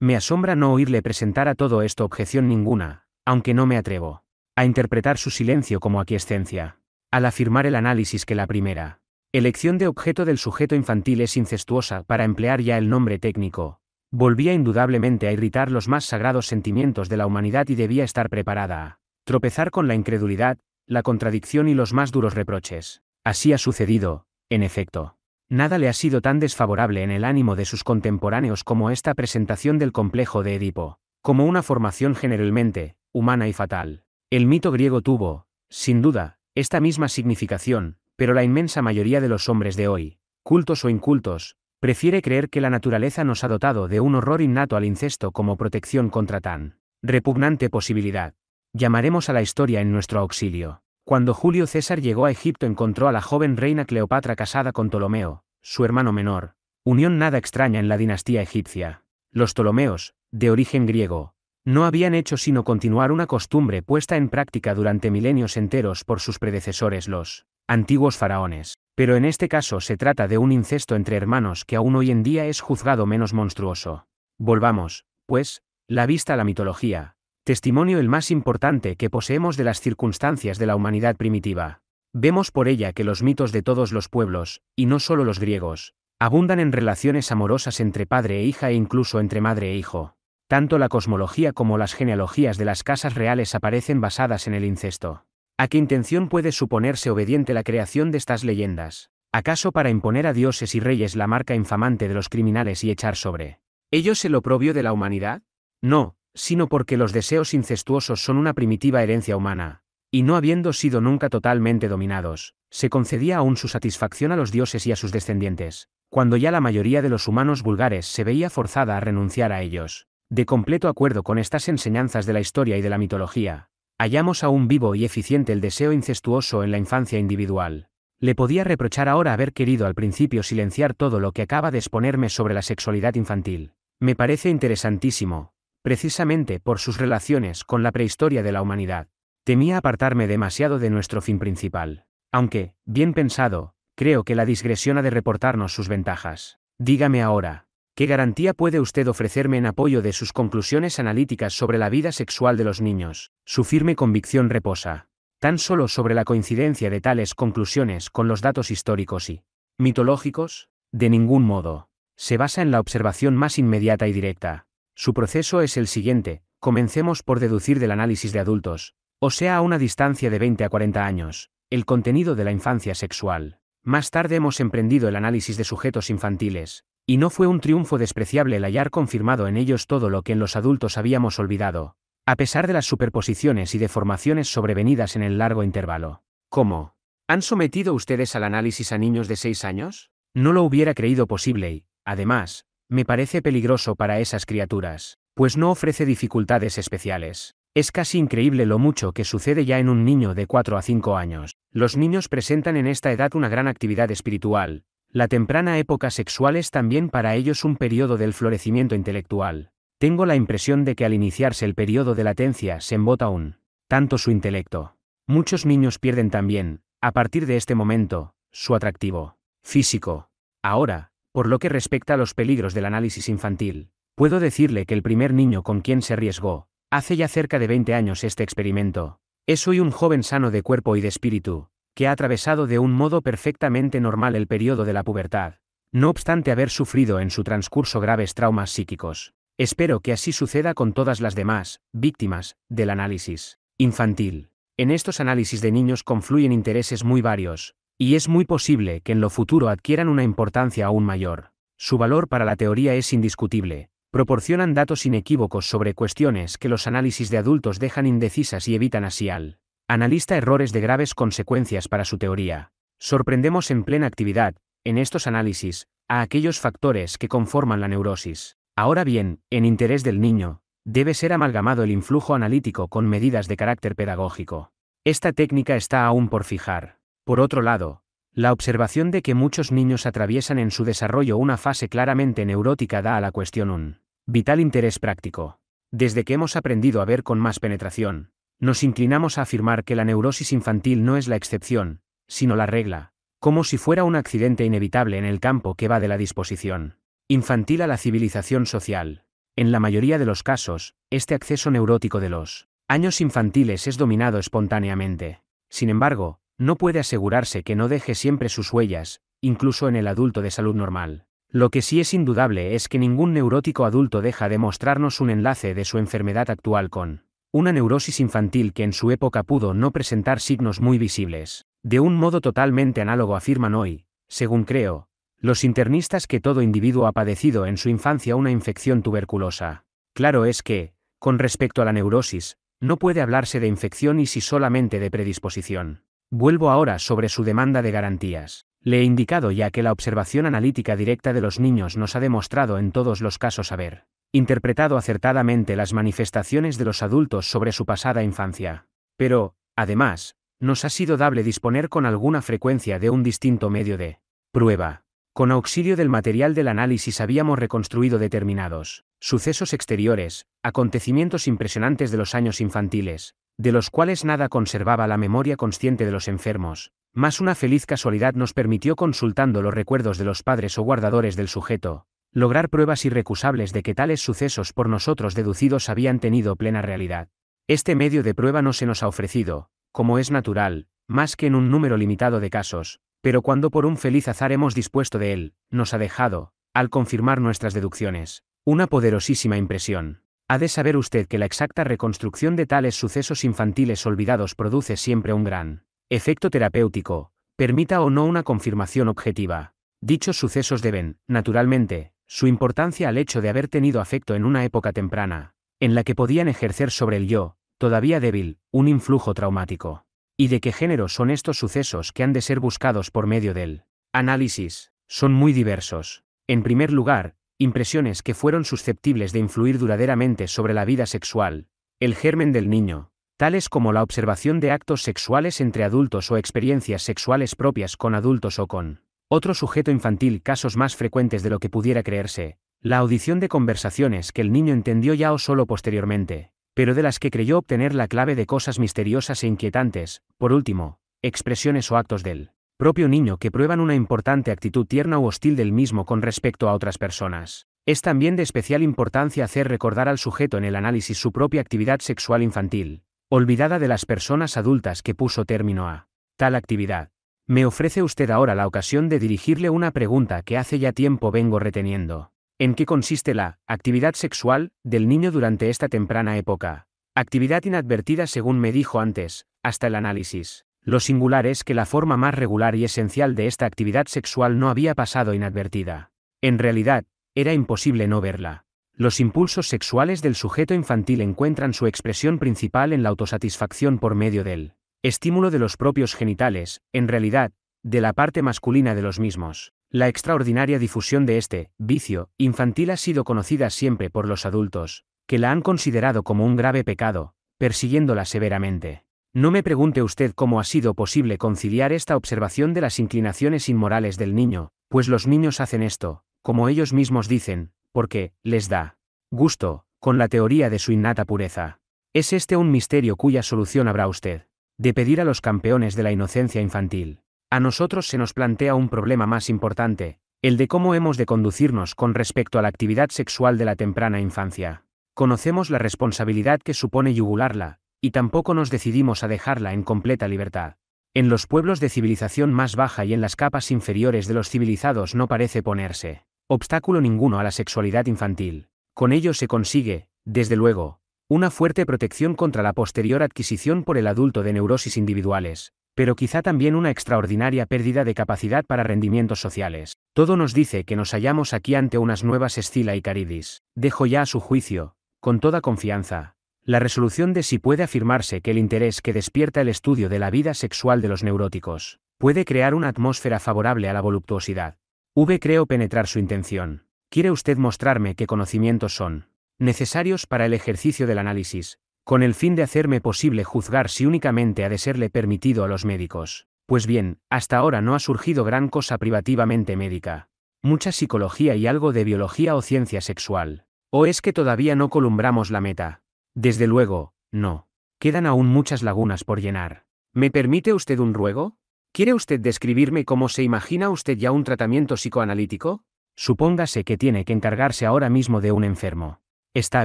Me asombra no oírle presentar a todo esto objeción ninguna, aunque no me atrevo a interpretar su silencio como aquiescencia. Al afirmar el análisis que la primera Elección de objeto del sujeto infantil es incestuosa para emplear ya el nombre técnico. Volvía indudablemente a irritar los más sagrados sentimientos de la humanidad y debía estar preparada a tropezar con la incredulidad, la contradicción y los más duros reproches. Así ha sucedido, en efecto. Nada le ha sido tan desfavorable en el ánimo de sus contemporáneos como esta presentación del complejo de Edipo, como una formación generalmente, humana y fatal. El mito griego tuvo, sin duda, esta misma significación, pero la inmensa mayoría de los hombres de hoy, cultos o incultos, prefiere creer que la naturaleza nos ha dotado de un horror innato al incesto como protección contra tan repugnante posibilidad. Llamaremos a la historia en nuestro auxilio. Cuando Julio César llegó a Egipto encontró a la joven reina Cleopatra casada con Ptolomeo, su hermano menor, unión nada extraña en la dinastía egipcia. Los Ptolomeos, de origen griego, no habían hecho sino continuar una costumbre puesta en práctica durante milenios enteros por sus predecesores los antiguos faraones. Pero en este caso se trata de un incesto entre hermanos que aún hoy en día es juzgado menos monstruoso. Volvamos, pues, la vista a la mitología, testimonio el más importante que poseemos de las circunstancias de la humanidad primitiva. Vemos por ella que los mitos de todos los pueblos, y no solo los griegos, abundan en relaciones amorosas entre padre e hija e incluso entre madre e hijo. Tanto la cosmología como las genealogías de las casas reales aparecen basadas en el incesto. ¿A qué intención puede suponerse obediente la creación de estas leyendas? ¿Acaso para imponer a dioses y reyes la marca infamante de los criminales y echar sobre ellos el oprobio de la humanidad? No, sino porque los deseos incestuosos son una primitiva herencia humana, y no habiendo sido nunca totalmente dominados, se concedía aún su satisfacción a los dioses y a sus descendientes, cuando ya la mayoría de los humanos vulgares se veía forzada a renunciar a ellos. De completo acuerdo con estas enseñanzas de la historia y de la mitología, hallamos aún vivo y eficiente el deseo incestuoso en la infancia individual. Le podía reprochar ahora haber querido al principio silenciar todo lo que acaba de exponerme sobre la sexualidad infantil. Me parece interesantísimo, precisamente por sus relaciones con la prehistoria de la humanidad. Temía apartarme demasiado de nuestro fin principal. Aunque, bien pensado, creo que la digresión ha de reportarnos sus ventajas. Dígame ahora, ¿Qué garantía puede usted ofrecerme en apoyo de sus conclusiones analíticas sobre la vida sexual de los niños? Su firme convicción reposa, tan solo sobre la coincidencia de tales conclusiones con los datos históricos y mitológicos, de ningún modo. Se basa en la observación más inmediata y directa. Su proceso es el siguiente, comencemos por deducir del análisis de adultos, o sea a una distancia de 20 a 40 años, el contenido de la infancia sexual. Más tarde hemos emprendido el análisis de sujetos infantiles, y no fue un triunfo despreciable el hallar confirmado en ellos todo lo que en los adultos habíamos olvidado, a pesar de las superposiciones y deformaciones sobrevenidas en el largo intervalo. ¿Cómo? ¿Han sometido ustedes al análisis a niños de 6 años? No lo hubiera creído posible y, además, me parece peligroso para esas criaturas, pues no ofrece dificultades especiales. Es casi increíble lo mucho que sucede ya en un niño de 4 a 5 años. Los niños presentan en esta edad una gran actividad espiritual, la temprana época sexual es también para ellos un periodo del florecimiento intelectual. Tengo la impresión de que al iniciarse el periodo de latencia se embota aún tanto su intelecto. Muchos niños pierden también, a partir de este momento, su atractivo físico. Ahora, por lo que respecta a los peligros del análisis infantil, puedo decirle que el primer niño con quien se arriesgó hace ya cerca de 20 años este experimento, es hoy un joven sano de cuerpo y de espíritu, que ha atravesado de un modo perfectamente normal el periodo de la pubertad, no obstante haber sufrido en su transcurso graves traumas psíquicos. Espero que así suceda con todas las demás, víctimas, del análisis infantil. En estos análisis de niños confluyen intereses muy varios, y es muy posible que en lo futuro adquieran una importancia aún mayor. Su valor para la teoría es indiscutible. Proporcionan datos inequívocos sobre cuestiones que los análisis de adultos dejan indecisas y evitan así al Analista errores de graves consecuencias para su teoría. Sorprendemos en plena actividad, en estos análisis, a aquellos factores que conforman la neurosis. Ahora bien, en interés del niño, debe ser amalgamado el influjo analítico con medidas de carácter pedagógico. Esta técnica está aún por fijar. Por otro lado, la observación de que muchos niños atraviesan en su desarrollo una fase claramente neurótica da a la cuestión un vital interés práctico. Desde que hemos aprendido a ver con más penetración, nos inclinamos a afirmar que la neurosis infantil no es la excepción, sino la regla, como si fuera un accidente inevitable en el campo que va de la disposición infantil a la civilización social. En la mayoría de los casos, este acceso neurótico de los años infantiles es dominado espontáneamente. Sin embargo, no puede asegurarse que no deje siempre sus huellas, incluso en el adulto de salud normal. Lo que sí es indudable es que ningún neurótico adulto deja de mostrarnos un enlace de su enfermedad actual con una neurosis infantil que en su época pudo no presentar signos muy visibles. De un modo totalmente análogo afirman hoy, según creo, los internistas que todo individuo ha padecido en su infancia una infección tuberculosa. Claro es que, con respecto a la neurosis, no puede hablarse de infección y si solamente de predisposición. Vuelvo ahora sobre su demanda de garantías. Le he indicado ya que la observación analítica directa de los niños nos ha demostrado en todos los casos haber interpretado acertadamente las manifestaciones de los adultos sobre su pasada infancia. Pero, además, nos ha sido dable disponer con alguna frecuencia de un distinto medio de prueba. Con auxilio del material del análisis habíamos reconstruido determinados sucesos exteriores, acontecimientos impresionantes de los años infantiles, de los cuales nada conservaba la memoria consciente de los enfermos, más una feliz casualidad nos permitió consultando los recuerdos de los padres o guardadores del sujeto, lograr pruebas irrecusables de que tales sucesos por nosotros deducidos habían tenido plena realidad. Este medio de prueba no se nos ha ofrecido, como es natural, más que en un número limitado de casos, pero cuando por un feliz azar hemos dispuesto de él, nos ha dejado, al confirmar nuestras deducciones, una poderosísima impresión. Ha de saber usted que la exacta reconstrucción de tales sucesos infantiles olvidados produce siempre un gran efecto terapéutico, permita o no una confirmación objetiva. Dichos sucesos deben, naturalmente, su importancia al hecho de haber tenido afecto en una época temprana, en la que podían ejercer sobre el yo, todavía débil, un influjo traumático. ¿Y de qué género son estos sucesos que han de ser buscados por medio del análisis? Son muy diversos. En primer lugar, impresiones que fueron susceptibles de influir duraderamente sobre la vida sexual, el germen del niño, tales como la observación de actos sexuales entre adultos o experiencias sexuales propias con adultos o con otro sujeto infantil Casos más frecuentes de lo que pudiera creerse, la audición de conversaciones que el niño entendió ya o solo posteriormente, pero de las que creyó obtener la clave de cosas misteriosas e inquietantes, por último, expresiones o actos del propio niño que prueban una importante actitud tierna o hostil del mismo con respecto a otras personas. Es también de especial importancia hacer recordar al sujeto en el análisis su propia actividad sexual infantil, olvidada de las personas adultas que puso término a tal actividad. Me ofrece usted ahora la ocasión de dirigirle una pregunta que hace ya tiempo vengo reteniendo. ¿En qué consiste la actividad sexual del niño durante esta temprana época? Actividad inadvertida según me dijo antes, hasta el análisis. Lo singular es que la forma más regular y esencial de esta actividad sexual no había pasado inadvertida. En realidad, era imposible no verla. Los impulsos sexuales del sujeto infantil encuentran su expresión principal en la autosatisfacción por medio del Estímulo de los propios genitales, en realidad, de la parte masculina de los mismos. La extraordinaria difusión de este vicio infantil ha sido conocida siempre por los adultos, que la han considerado como un grave pecado, persiguiéndola severamente. No me pregunte usted cómo ha sido posible conciliar esta observación de las inclinaciones inmorales del niño, pues los niños hacen esto, como ellos mismos dicen, porque, les da gusto, con la teoría de su innata pureza. Es este un misterio cuya solución habrá usted de pedir a los campeones de la inocencia infantil. A nosotros se nos plantea un problema más importante, el de cómo hemos de conducirnos con respecto a la actividad sexual de la temprana infancia. Conocemos la responsabilidad que supone yugularla, y tampoco nos decidimos a dejarla en completa libertad. En los pueblos de civilización más baja y en las capas inferiores de los civilizados no parece ponerse obstáculo ninguno a la sexualidad infantil. Con ello se consigue, desde luego, una fuerte protección contra la posterior adquisición por el adulto de neurosis individuales, pero quizá también una extraordinaria pérdida de capacidad para rendimientos sociales. Todo nos dice que nos hallamos aquí ante unas nuevas Escila y Caridis. Dejo ya a su juicio, con toda confianza, la resolución de si puede afirmarse que el interés que despierta el estudio de la vida sexual de los neuróticos puede crear una atmósfera favorable a la voluptuosidad. V creo penetrar su intención. ¿Quiere usted mostrarme qué conocimientos son? necesarios para el ejercicio del análisis, con el fin de hacerme posible juzgar si únicamente ha de serle permitido a los médicos. Pues bien, hasta ahora no ha surgido gran cosa privativamente médica. Mucha psicología y algo de biología o ciencia sexual. ¿O es que todavía no columbramos la meta? Desde luego, no. Quedan aún muchas lagunas por llenar. ¿Me permite usted un ruego? ¿Quiere usted describirme cómo se imagina usted ya un tratamiento psicoanalítico? Supóngase que tiene que encargarse ahora mismo de un enfermo. Está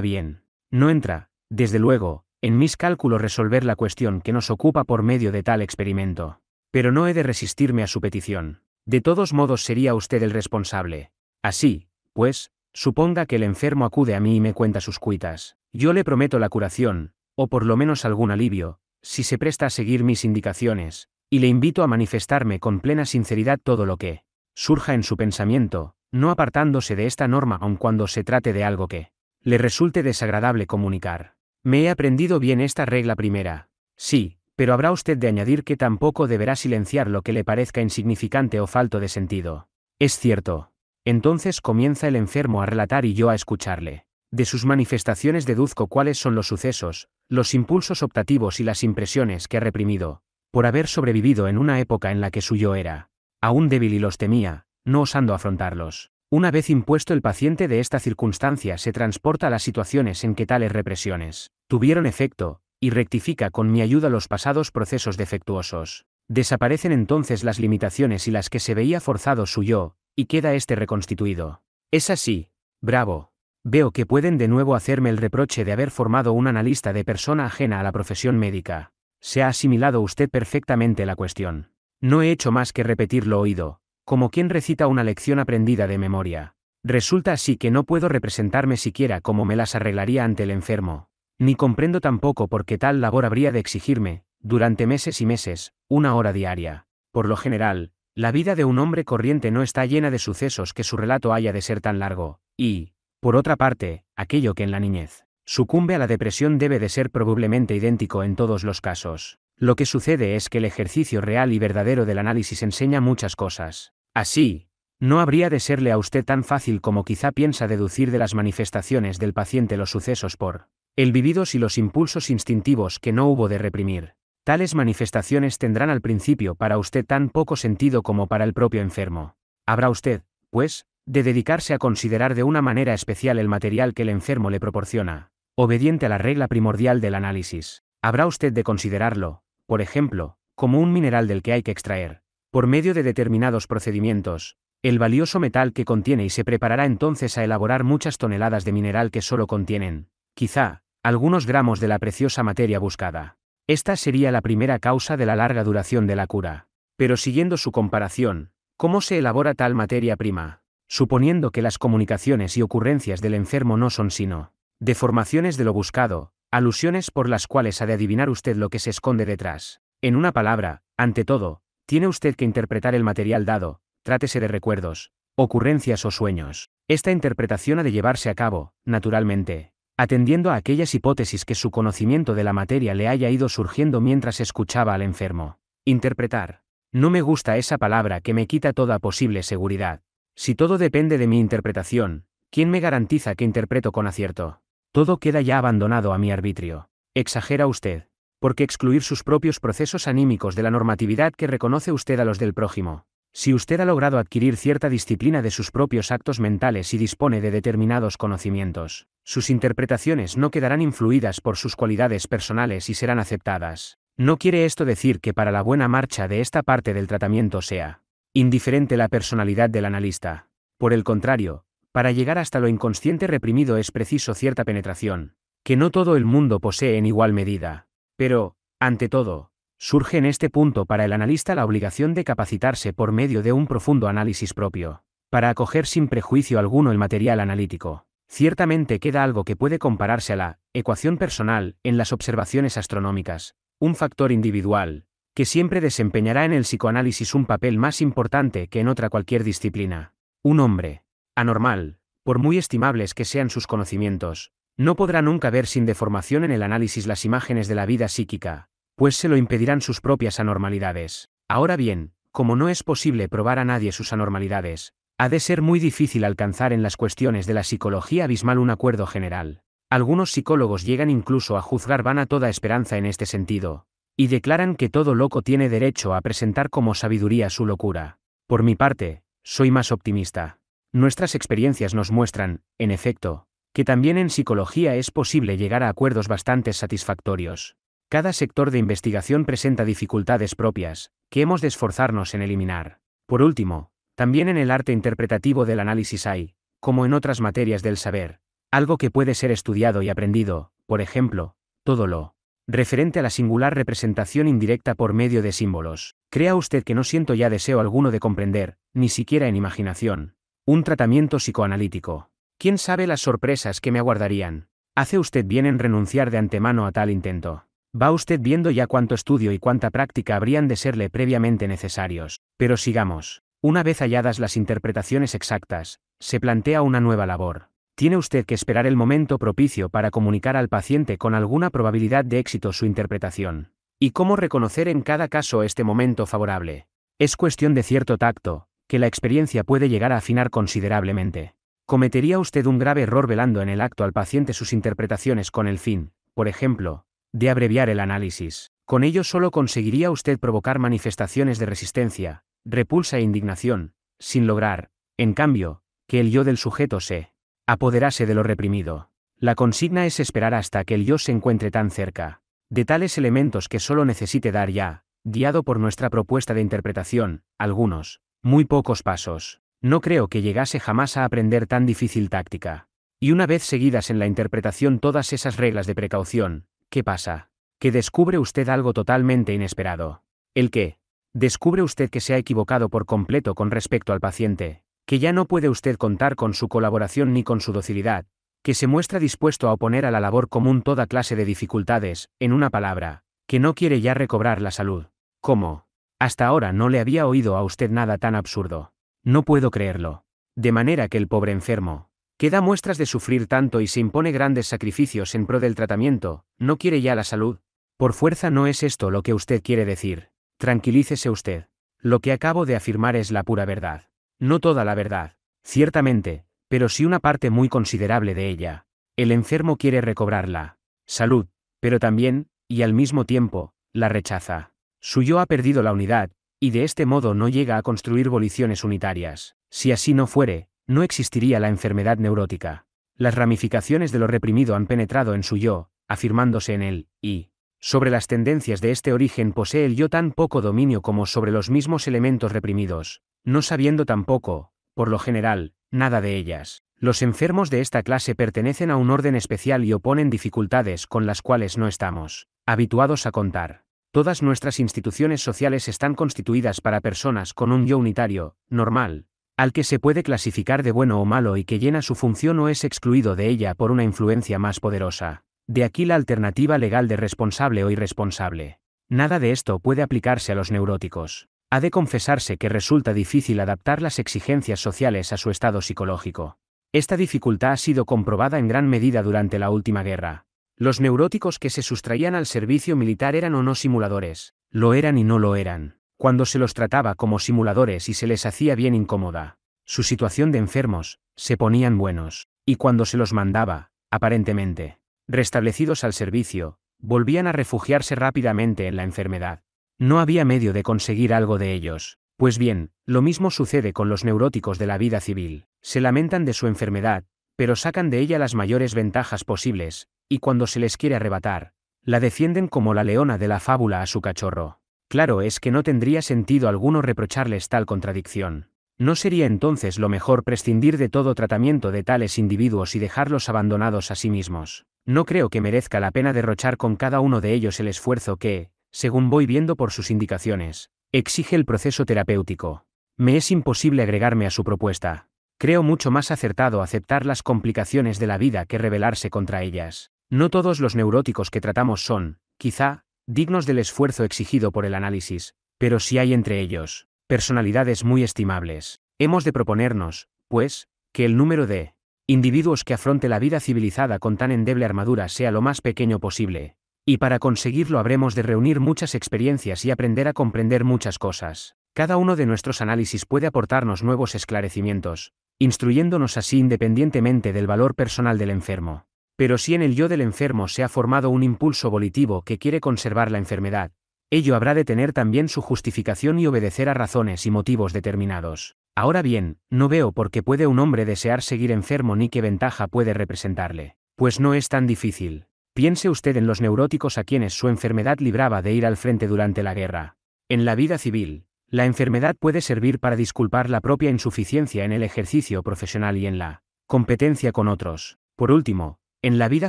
bien. No entra, desde luego, en mis cálculos resolver la cuestión que nos ocupa por medio de tal experimento. Pero no he de resistirme a su petición. De todos modos sería usted el responsable. Así, pues, suponga que el enfermo acude a mí y me cuenta sus cuitas. Yo le prometo la curación, o por lo menos algún alivio, si se presta a seguir mis indicaciones, y le invito a manifestarme con plena sinceridad todo lo que surja en su pensamiento, no apartándose de esta norma aun cuando se trate de algo que le resulte desagradable comunicar. Me he aprendido bien esta regla primera. Sí, pero habrá usted de añadir que tampoco deberá silenciar lo que le parezca insignificante o falto de sentido. Es cierto. Entonces comienza el enfermo a relatar y yo a escucharle. De sus manifestaciones deduzco cuáles son los sucesos, los impulsos optativos y las impresiones que ha reprimido, por haber sobrevivido en una época en la que suyo era, aún débil y los temía, no osando afrontarlos. Una vez impuesto el paciente de esta circunstancia se transporta a las situaciones en que tales represiones tuvieron efecto, y rectifica con mi ayuda los pasados procesos defectuosos. Desaparecen entonces las limitaciones y las que se veía forzado su yo, y queda este reconstituido. Es así, bravo. Veo que pueden de nuevo hacerme el reproche de haber formado un analista de persona ajena a la profesión médica. Se ha asimilado usted perfectamente la cuestión. No he hecho más que repetir lo oído, como quien recita una lección aprendida de memoria. Resulta así que no puedo representarme siquiera como me las arreglaría ante el enfermo, ni comprendo tampoco por qué tal labor habría de exigirme, durante meses y meses, una hora diaria. Por lo general, la vida de un hombre corriente no está llena de sucesos que su relato haya de ser tan largo, y, por otra parte, aquello que en la niñez sucumbe a la depresión debe de ser probablemente idéntico en todos los casos. Lo que sucede es que el ejercicio real y verdadero del análisis enseña muchas cosas, Así, no habría de serle a usted tan fácil como quizá piensa deducir de las manifestaciones del paciente los sucesos por el vivido y los impulsos instintivos que no hubo de reprimir. Tales manifestaciones tendrán al principio para usted tan poco sentido como para el propio enfermo. Habrá usted, pues, de dedicarse a considerar de una manera especial el material que el enfermo le proporciona, obediente a la regla primordial del análisis. Habrá usted de considerarlo, por ejemplo, como un mineral del que hay que extraer, por medio de determinados procedimientos, el valioso metal que contiene y se preparará entonces a elaborar muchas toneladas de mineral que solo contienen, quizá, algunos gramos de la preciosa materia buscada. Esta sería la primera causa de la larga duración de la cura. Pero siguiendo su comparación, ¿cómo se elabora tal materia prima? Suponiendo que las comunicaciones y ocurrencias del enfermo no son sino deformaciones de lo buscado, alusiones por las cuales ha de adivinar usted lo que se esconde detrás. En una palabra, ante todo, tiene usted que interpretar el material dado, trátese de recuerdos, ocurrencias o sueños. Esta interpretación ha de llevarse a cabo, naturalmente, atendiendo a aquellas hipótesis que su conocimiento de la materia le haya ido surgiendo mientras escuchaba al enfermo. Interpretar. No me gusta esa palabra que me quita toda posible seguridad. Si todo depende de mi interpretación, ¿quién me garantiza que interpreto con acierto? Todo queda ya abandonado a mi arbitrio. Exagera usted porque excluir sus propios procesos anímicos de la normatividad que reconoce usted a los del prójimo. Si usted ha logrado adquirir cierta disciplina de sus propios actos mentales y dispone de determinados conocimientos, sus interpretaciones no quedarán influidas por sus cualidades personales y serán aceptadas. No quiere esto decir que para la buena marcha de esta parte del tratamiento sea indiferente la personalidad del analista. Por el contrario, para llegar hasta lo inconsciente reprimido es preciso cierta penetración, que no todo el mundo posee en igual medida. Pero, ante todo, surge en este punto para el analista la obligación de capacitarse por medio de un profundo análisis propio, para acoger sin prejuicio alguno el material analítico. Ciertamente queda algo que puede compararse a la ecuación personal en las observaciones astronómicas, un factor individual, que siempre desempeñará en el psicoanálisis un papel más importante que en otra cualquier disciplina. Un hombre, anormal, por muy estimables que sean sus conocimientos, no podrá nunca ver sin deformación en el análisis las imágenes de la vida psíquica, pues se lo impedirán sus propias anormalidades. Ahora bien, como no es posible probar a nadie sus anormalidades, ha de ser muy difícil alcanzar en las cuestiones de la psicología abismal un acuerdo general. Algunos psicólogos llegan incluso a juzgar a toda esperanza en este sentido, y declaran que todo loco tiene derecho a presentar como sabiduría su locura. Por mi parte, soy más optimista. Nuestras experiencias nos muestran, en efecto, que también en psicología es posible llegar a acuerdos bastante satisfactorios. Cada sector de investigación presenta dificultades propias, que hemos de esforzarnos en eliminar. Por último, también en el arte interpretativo del análisis hay, como en otras materias del saber, algo que puede ser estudiado y aprendido, por ejemplo, todo lo referente a la singular representación indirecta por medio de símbolos. Crea usted que no siento ya deseo alguno de comprender, ni siquiera en imaginación, un tratamiento psicoanalítico quién sabe las sorpresas que me aguardarían. Hace usted bien en renunciar de antemano a tal intento. Va usted viendo ya cuánto estudio y cuánta práctica habrían de serle previamente necesarios. Pero sigamos. Una vez halladas las interpretaciones exactas, se plantea una nueva labor. Tiene usted que esperar el momento propicio para comunicar al paciente con alguna probabilidad de éxito su interpretación. ¿Y cómo reconocer en cada caso este momento favorable? Es cuestión de cierto tacto, que la experiencia puede llegar a afinar considerablemente. Cometería usted un grave error velando en el acto al paciente sus interpretaciones con el fin, por ejemplo, de abreviar el análisis. Con ello solo conseguiría usted provocar manifestaciones de resistencia, repulsa e indignación, sin lograr, en cambio, que el yo del sujeto se apoderase de lo reprimido. La consigna es esperar hasta que el yo se encuentre tan cerca de tales elementos que solo necesite dar ya, guiado por nuestra propuesta de interpretación, algunos, muy pocos pasos. No creo que llegase jamás a aprender tan difícil táctica. Y una vez seguidas en la interpretación todas esas reglas de precaución, ¿qué pasa? Que descubre usted algo totalmente inesperado. ¿El qué? Descubre usted que se ha equivocado por completo con respecto al paciente, que ya no puede usted contar con su colaboración ni con su docilidad, que se muestra dispuesto a oponer a la labor común toda clase de dificultades, en una palabra, que no quiere ya recobrar la salud. ¿Cómo? Hasta ahora no le había oído a usted nada tan absurdo. No puedo creerlo. De manera que el pobre enfermo, que da muestras de sufrir tanto y se impone grandes sacrificios en pro del tratamiento, no quiere ya la salud. Por fuerza no es esto lo que usted quiere decir. Tranquilícese usted. Lo que acabo de afirmar es la pura verdad. No toda la verdad, ciertamente, pero sí una parte muy considerable de ella. El enfermo quiere recobrarla. Salud, pero también, y al mismo tiempo, la rechaza. Su yo ha perdido la unidad, y de este modo no llega a construir voliciones unitarias. Si así no fuere, no existiría la enfermedad neurótica. Las ramificaciones de lo reprimido han penetrado en su yo, afirmándose en él, y, sobre las tendencias de este origen posee el yo tan poco dominio como sobre los mismos elementos reprimidos, no sabiendo tampoco, por lo general, nada de ellas. Los enfermos de esta clase pertenecen a un orden especial y oponen dificultades con las cuales no estamos habituados a contar. Todas nuestras instituciones sociales están constituidas para personas con un yo unitario, normal, al que se puede clasificar de bueno o malo y que llena su función o es excluido de ella por una influencia más poderosa. De aquí la alternativa legal de responsable o irresponsable. Nada de esto puede aplicarse a los neuróticos. Ha de confesarse que resulta difícil adaptar las exigencias sociales a su estado psicológico. Esta dificultad ha sido comprobada en gran medida durante la última guerra. Los neuróticos que se sustraían al servicio militar eran o no simuladores, lo eran y no lo eran, cuando se los trataba como simuladores y se les hacía bien incómoda. Su situación de enfermos, se ponían buenos, y cuando se los mandaba, aparentemente, restablecidos al servicio, volvían a refugiarse rápidamente en la enfermedad. No había medio de conseguir algo de ellos. Pues bien, lo mismo sucede con los neuróticos de la vida civil. Se lamentan de su enfermedad, pero sacan de ella las mayores ventajas posibles, y cuando se les quiere arrebatar, la defienden como la leona de la fábula a su cachorro. Claro es que no tendría sentido alguno reprocharles tal contradicción. ¿No sería entonces lo mejor prescindir de todo tratamiento de tales individuos y dejarlos abandonados a sí mismos? No creo que merezca la pena derrochar con cada uno de ellos el esfuerzo que, según voy viendo por sus indicaciones, exige el proceso terapéutico. Me es imposible agregarme a su propuesta. Creo mucho más acertado aceptar las complicaciones de la vida que rebelarse contra ellas. No todos los neuróticos que tratamos son, quizá, dignos del esfuerzo exigido por el análisis, pero sí hay entre ellos personalidades muy estimables. Hemos de proponernos, pues, que el número de individuos que afronte la vida civilizada con tan endeble armadura sea lo más pequeño posible, y para conseguirlo habremos de reunir muchas experiencias y aprender a comprender muchas cosas. Cada uno de nuestros análisis puede aportarnos nuevos esclarecimientos, instruyéndonos así independientemente del valor personal del enfermo. Pero si en el yo del enfermo se ha formado un impulso volitivo que quiere conservar la enfermedad, ello habrá de tener también su justificación y obedecer a razones y motivos determinados. Ahora bien, no veo por qué puede un hombre desear seguir enfermo ni qué ventaja puede representarle, pues no es tan difícil. Piense usted en los neuróticos a quienes su enfermedad libraba de ir al frente durante la guerra. En la vida civil, la enfermedad puede servir para disculpar la propia insuficiencia en el ejercicio profesional y en la competencia con otros. Por último, en la vida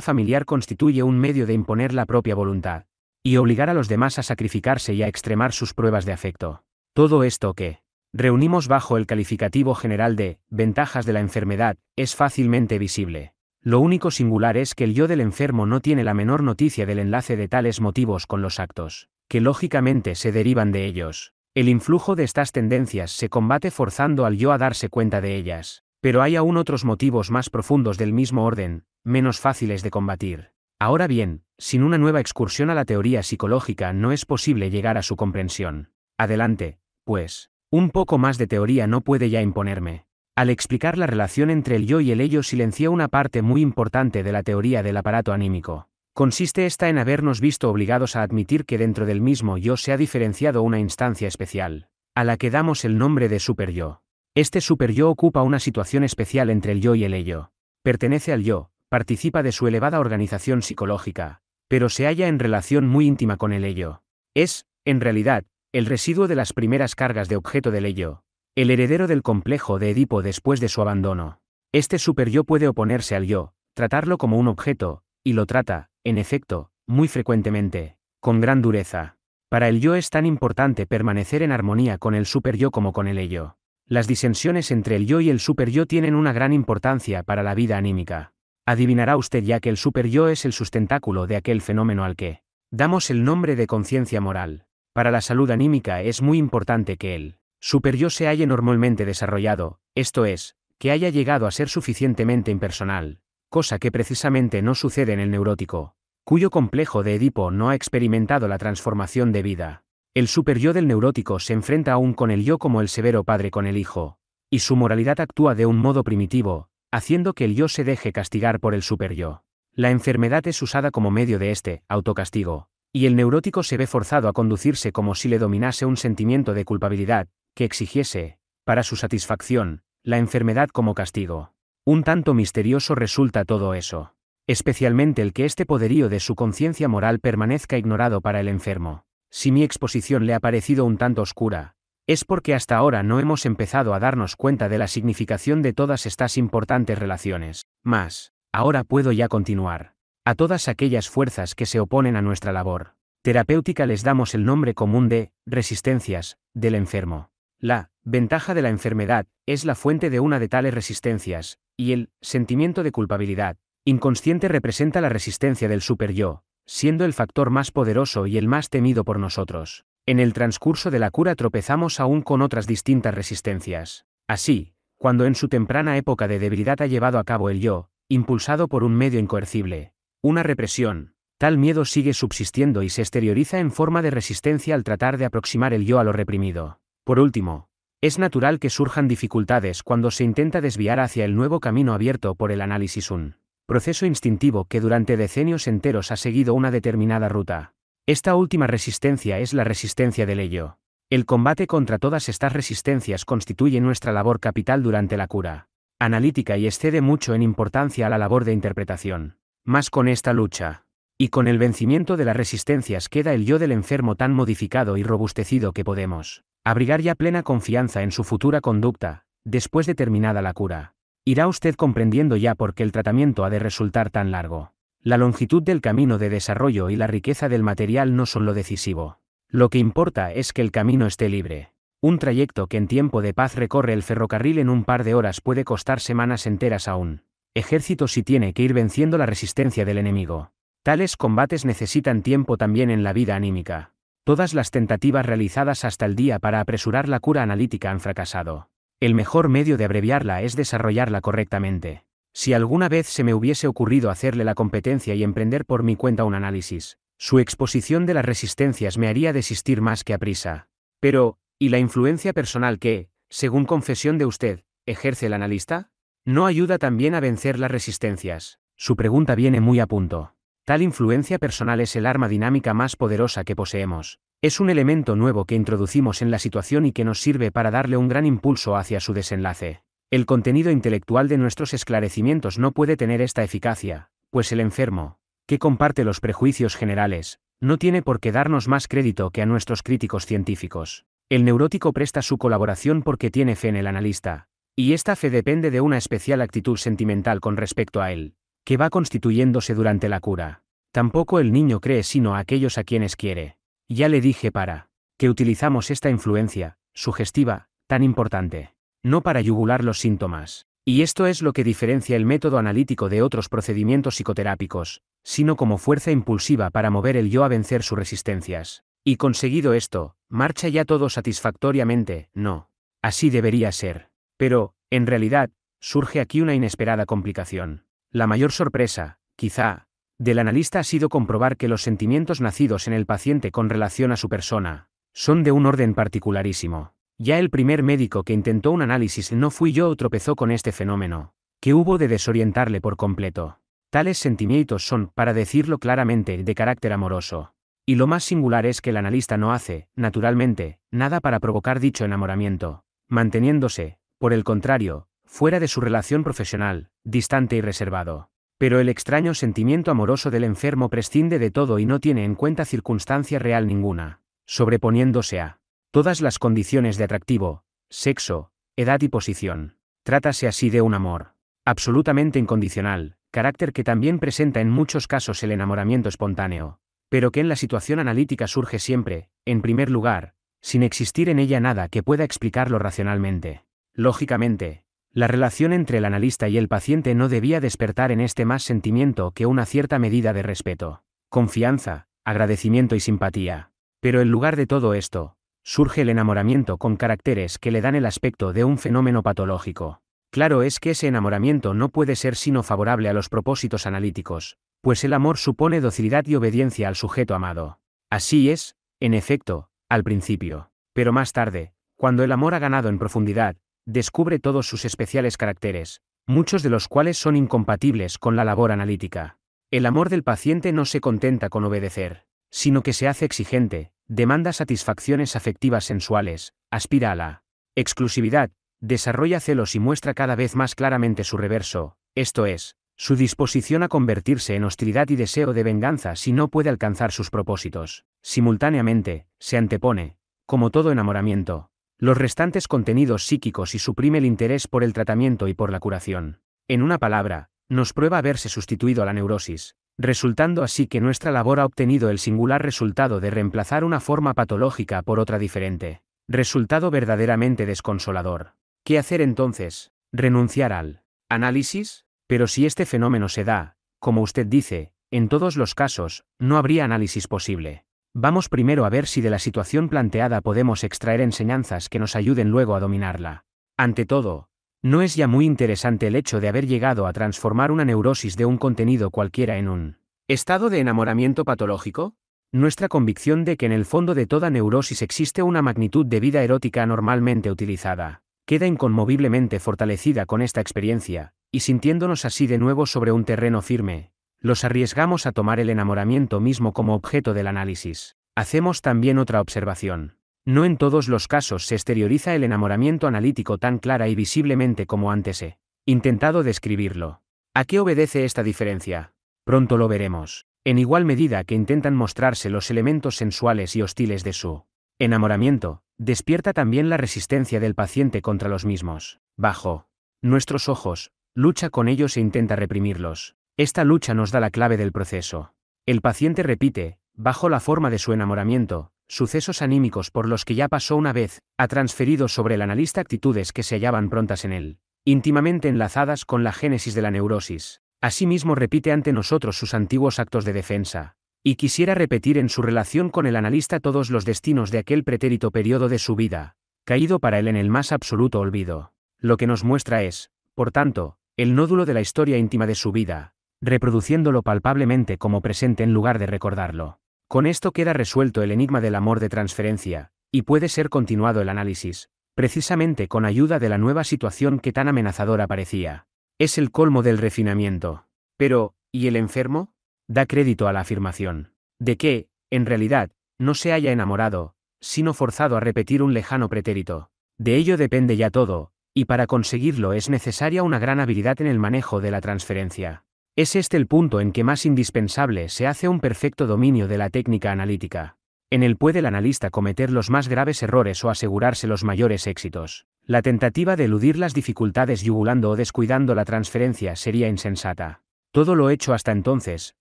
familiar constituye un medio de imponer la propia voluntad, y obligar a los demás a sacrificarse y a extremar sus pruebas de afecto. Todo esto que reunimos bajo el calificativo general de ventajas de la enfermedad es fácilmente visible. Lo único singular es que el yo del enfermo no tiene la menor noticia del enlace de tales motivos con los actos, que lógicamente se derivan de ellos. El influjo de estas tendencias se combate forzando al yo a darse cuenta de ellas, pero hay aún otros motivos más profundos del mismo orden, menos fáciles de combatir. Ahora bien, sin una nueva excursión a la teoría psicológica no es posible llegar a su comprensión. Adelante, pues. Un poco más de teoría no puede ya imponerme. Al explicar la relación entre el yo y el ello silencia una parte muy importante de la teoría del aparato anímico. Consiste esta en habernos visto obligados a admitir que dentro del mismo yo se ha diferenciado una instancia especial, a la que damos el nombre de super yo. Este super yo ocupa una situación especial entre el yo y el ello. Pertenece al yo, participa de su elevada organización psicológica, pero se halla en relación muy íntima con el ello. Es, en realidad, el residuo de las primeras cargas de objeto del ello, el heredero del complejo de Edipo después de su abandono. Este yo puede oponerse al yo, tratarlo como un objeto, y lo trata, en efecto, muy frecuentemente, con gran dureza. Para el yo es tan importante permanecer en armonía con el super yo como con el ello. Las disensiones entre el yo y el super yo tienen una gran importancia para la vida anímica. Adivinará usted ya que el super-yo es el sustentáculo de aquel fenómeno al que damos el nombre de conciencia moral. Para la salud anímica es muy importante que el super-yo se halle normalmente desarrollado, esto es, que haya llegado a ser suficientemente impersonal, cosa que precisamente no sucede en el neurótico, cuyo complejo de Edipo no ha experimentado la transformación de vida. El super-yo del neurótico se enfrenta aún con el yo como el severo padre con el hijo, y su moralidad actúa de un modo primitivo, haciendo que el yo se deje castigar por el superyo. La enfermedad es usada como medio de este autocastigo, y el neurótico se ve forzado a conducirse como si le dominase un sentimiento de culpabilidad, que exigiese, para su satisfacción, la enfermedad como castigo. Un tanto misterioso resulta todo eso, especialmente el que este poderío de su conciencia moral permanezca ignorado para el enfermo. Si mi exposición le ha parecido un tanto oscura, es porque hasta ahora no hemos empezado a darnos cuenta de la significación de todas estas importantes relaciones. Mas, ahora puedo ya continuar. A todas aquellas fuerzas que se oponen a nuestra labor terapéutica les damos el nombre común de resistencias del enfermo. La ventaja de la enfermedad es la fuente de una de tales resistencias, y el sentimiento de culpabilidad inconsciente representa la resistencia del superyo, siendo el factor más poderoso y el más temido por nosotros. En el transcurso de la cura tropezamos aún con otras distintas resistencias. Así, cuando en su temprana época de debilidad ha llevado a cabo el yo, impulsado por un medio incoercible, una represión, tal miedo sigue subsistiendo y se exterioriza en forma de resistencia al tratar de aproximar el yo a lo reprimido. Por último, es natural que surjan dificultades cuando se intenta desviar hacia el nuevo camino abierto por el análisis un proceso instintivo que durante decenios enteros ha seguido una determinada ruta. Esta última resistencia es la resistencia del ello. El combate contra todas estas resistencias constituye nuestra labor capital durante la cura analítica y excede mucho en importancia a la labor de interpretación. Más con esta lucha. Y con el vencimiento de las resistencias queda el yo del enfermo tan modificado y robustecido que podemos abrigar ya plena confianza en su futura conducta, después de terminada la cura. Irá usted comprendiendo ya por qué el tratamiento ha de resultar tan largo. La longitud del camino de desarrollo y la riqueza del material no son lo decisivo. Lo que importa es que el camino esté libre. Un trayecto que en tiempo de paz recorre el ferrocarril en un par de horas puede costar semanas enteras aún. Ejército si tiene que ir venciendo la resistencia del enemigo. Tales combates necesitan tiempo también en la vida anímica. Todas las tentativas realizadas hasta el día para apresurar la cura analítica han fracasado. El mejor medio de abreviarla es desarrollarla correctamente. Si alguna vez se me hubiese ocurrido hacerle la competencia y emprender por mi cuenta un análisis, su exposición de las resistencias me haría desistir más que a prisa. Pero, ¿y la influencia personal que, según confesión de usted, ejerce el analista? ¿No ayuda también a vencer las resistencias? Su pregunta viene muy a punto. Tal influencia personal es el arma dinámica más poderosa que poseemos. Es un elemento nuevo que introducimos en la situación y que nos sirve para darle un gran impulso hacia su desenlace. El contenido intelectual de nuestros esclarecimientos no puede tener esta eficacia, pues el enfermo, que comparte los prejuicios generales, no tiene por qué darnos más crédito que a nuestros críticos científicos. El neurótico presta su colaboración porque tiene fe en el analista, y esta fe depende de una especial actitud sentimental con respecto a él, que va constituyéndose durante la cura. Tampoco el niño cree sino a aquellos a quienes quiere. Ya le dije para que utilizamos esta influencia, sugestiva, tan importante no para yugular los síntomas. Y esto es lo que diferencia el método analítico de otros procedimientos psicoterápicos, sino como fuerza impulsiva para mover el yo a vencer sus resistencias. Y conseguido esto, marcha ya todo satisfactoriamente, no. Así debería ser. Pero, en realidad, surge aquí una inesperada complicación. La mayor sorpresa, quizá, del analista ha sido comprobar que los sentimientos nacidos en el paciente con relación a su persona, son de un orden particularísimo. Ya el primer médico que intentó un análisis no fui yo o tropezó con este fenómeno, que hubo de desorientarle por completo. Tales sentimientos son, para decirlo claramente, de carácter amoroso. Y lo más singular es que el analista no hace, naturalmente, nada para provocar dicho enamoramiento, manteniéndose, por el contrario, fuera de su relación profesional, distante y reservado. Pero el extraño sentimiento amoroso del enfermo prescinde de todo y no tiene en cuenta circunstancia real ninguna, sobreponiéndose a Todas las condiciones de atractivo, sexo, edad y posición. Trátase así de un amor absolutamente incondicional, carácter que también presenta en muchos casos el enamoramiento espontáneo, pero que en la situación analítica surge siempre, en primer lugar, sin existir en ella nada que pueda explicarlo racionalmente. Lógicamente, la relación entre el analista y el paciente no debía despertar en este más sentimiento que una cierta medida de respeto, confianza, agradecimiento y simpatía. Pero en lugar de todo esto, surge el enamoramiento con caracteres que le dan el aspecto de un fenómeno patológico. Claro es que ese enamoramiento no puede ser sino favorable a los propósitos analíticos, pues el amor supone docilidad y obediencia al sujeto amado. Así es, en efecto, al principio. Pero más tarde, cuando el amor ha ganado en profundidad, descubre todos sus especiales caracteres, muchos de los cuales son incompatibles con la labor analítica. El amor del paciente no se contenta con obedecer, sino que se hace exigente, demanda satisfacciones afectivas sensuales, aspira a la exclusividad, desarrolla celos y muestra cada vez más claramente su reverso, esto es, su disposición a convertirse en hostilidad y deseo de venganza si no puede alcanzar sus propósitos. Simultáneamente, se antepone, como todo enamoramiento, los restantes contenidos psíquicos y suprime el interés por el tratamiento y por la curación. En una palabra, nos prueba haberse sustituido a la neurosis, resultando así que nuestra labor ha obtenido el singular resultado de reemplazar una forma patológica por otra diferente, resultado verdaderamente desconsolador. ¿Qué hacer entonces? ¿Renunciar al análisis? Pero si este fenómeno se da, como usted dice, en todos los casos, no habría análisis posible. Vamos primero a ver si de la situación planteada podemos extraer enseñanzas que nos ayuden luego a dominarla. Ante todo, no es ya muy interesante el hecho de haber llegado a transformar una neurosis de un contenido cualquiera en un estado de enamoramiento patológico. Nuestra convicción de que en el fondo de toda neurosis existe una magnitud de vida erótica normalmente utilizada, queda inconmoviblemente fortalecida con esta experiencia, y sintiéndonos así de nuevo sobre un terreno firme, los arriesgamos a tomar el enamoramiento mismo como objeto del análisis. Hacemos también otra observación. No en todos los casos se exterioriza el enamoramiento analítico tan clara y visiblemente como antes he intentado describirlo. ¿A qué obedece esta diferencia? Pronto lo veremos, en igual medida que intentan mostrarse los elementos sensuales y hostiles de su enamoramiento, despierta también la resistencia del paciente contra los mismos. Bajo nuestros ojos, lucha con ellos e intenta reprimirlos. Esta lucha nos da la clave del proceso. El paciente repite, bajo la forma de su enamoramiento, sucesos anímicos por los que ya pasó una vez, ha transferido sobre el analista actitudes que se hallaban prontas en él, íntimamente enlazadas con la génesis de la neurosis. Asimismo repite ante nosotros sus antiguos actos de defensa, y quisiera repetir en su relación con el analista todos los destinos de aquel pretérito periodo de su vida, caído para él en el más absoluto olvido. Lo que nos muestra es, por tanto, el nódulo de la historia íntima de su vida, reproduciéndolo palpablemente como presente en lugar de recordarlo. Con esto queda resuelto el enigma del amor de transferencia, y puede ser continuado el análisis, precisamente con ayuda de la nueva situación que tan amenazadora parecía. Es el colmo del refinamiento. Pero, ¿y el enfermo? Da crédito a la afirmación de que, en realidad, no se haya enamorado, sino forzado a repetir un lejano pretérito. De ello depende ya todo, y para conseguirlo es necesaria una gran habilidad en el manejo de la transferencia. Es este el punto en que más indispensable se hace un perfecto dominio de la técnica analítica. En él puede el analista cometer los más graves errores o asegurarse los mayores éxitos. La tentativa de eludir las dificultades yugulando o descuidando la transferencia sería insensata. Todo lo hecho hasta entonces,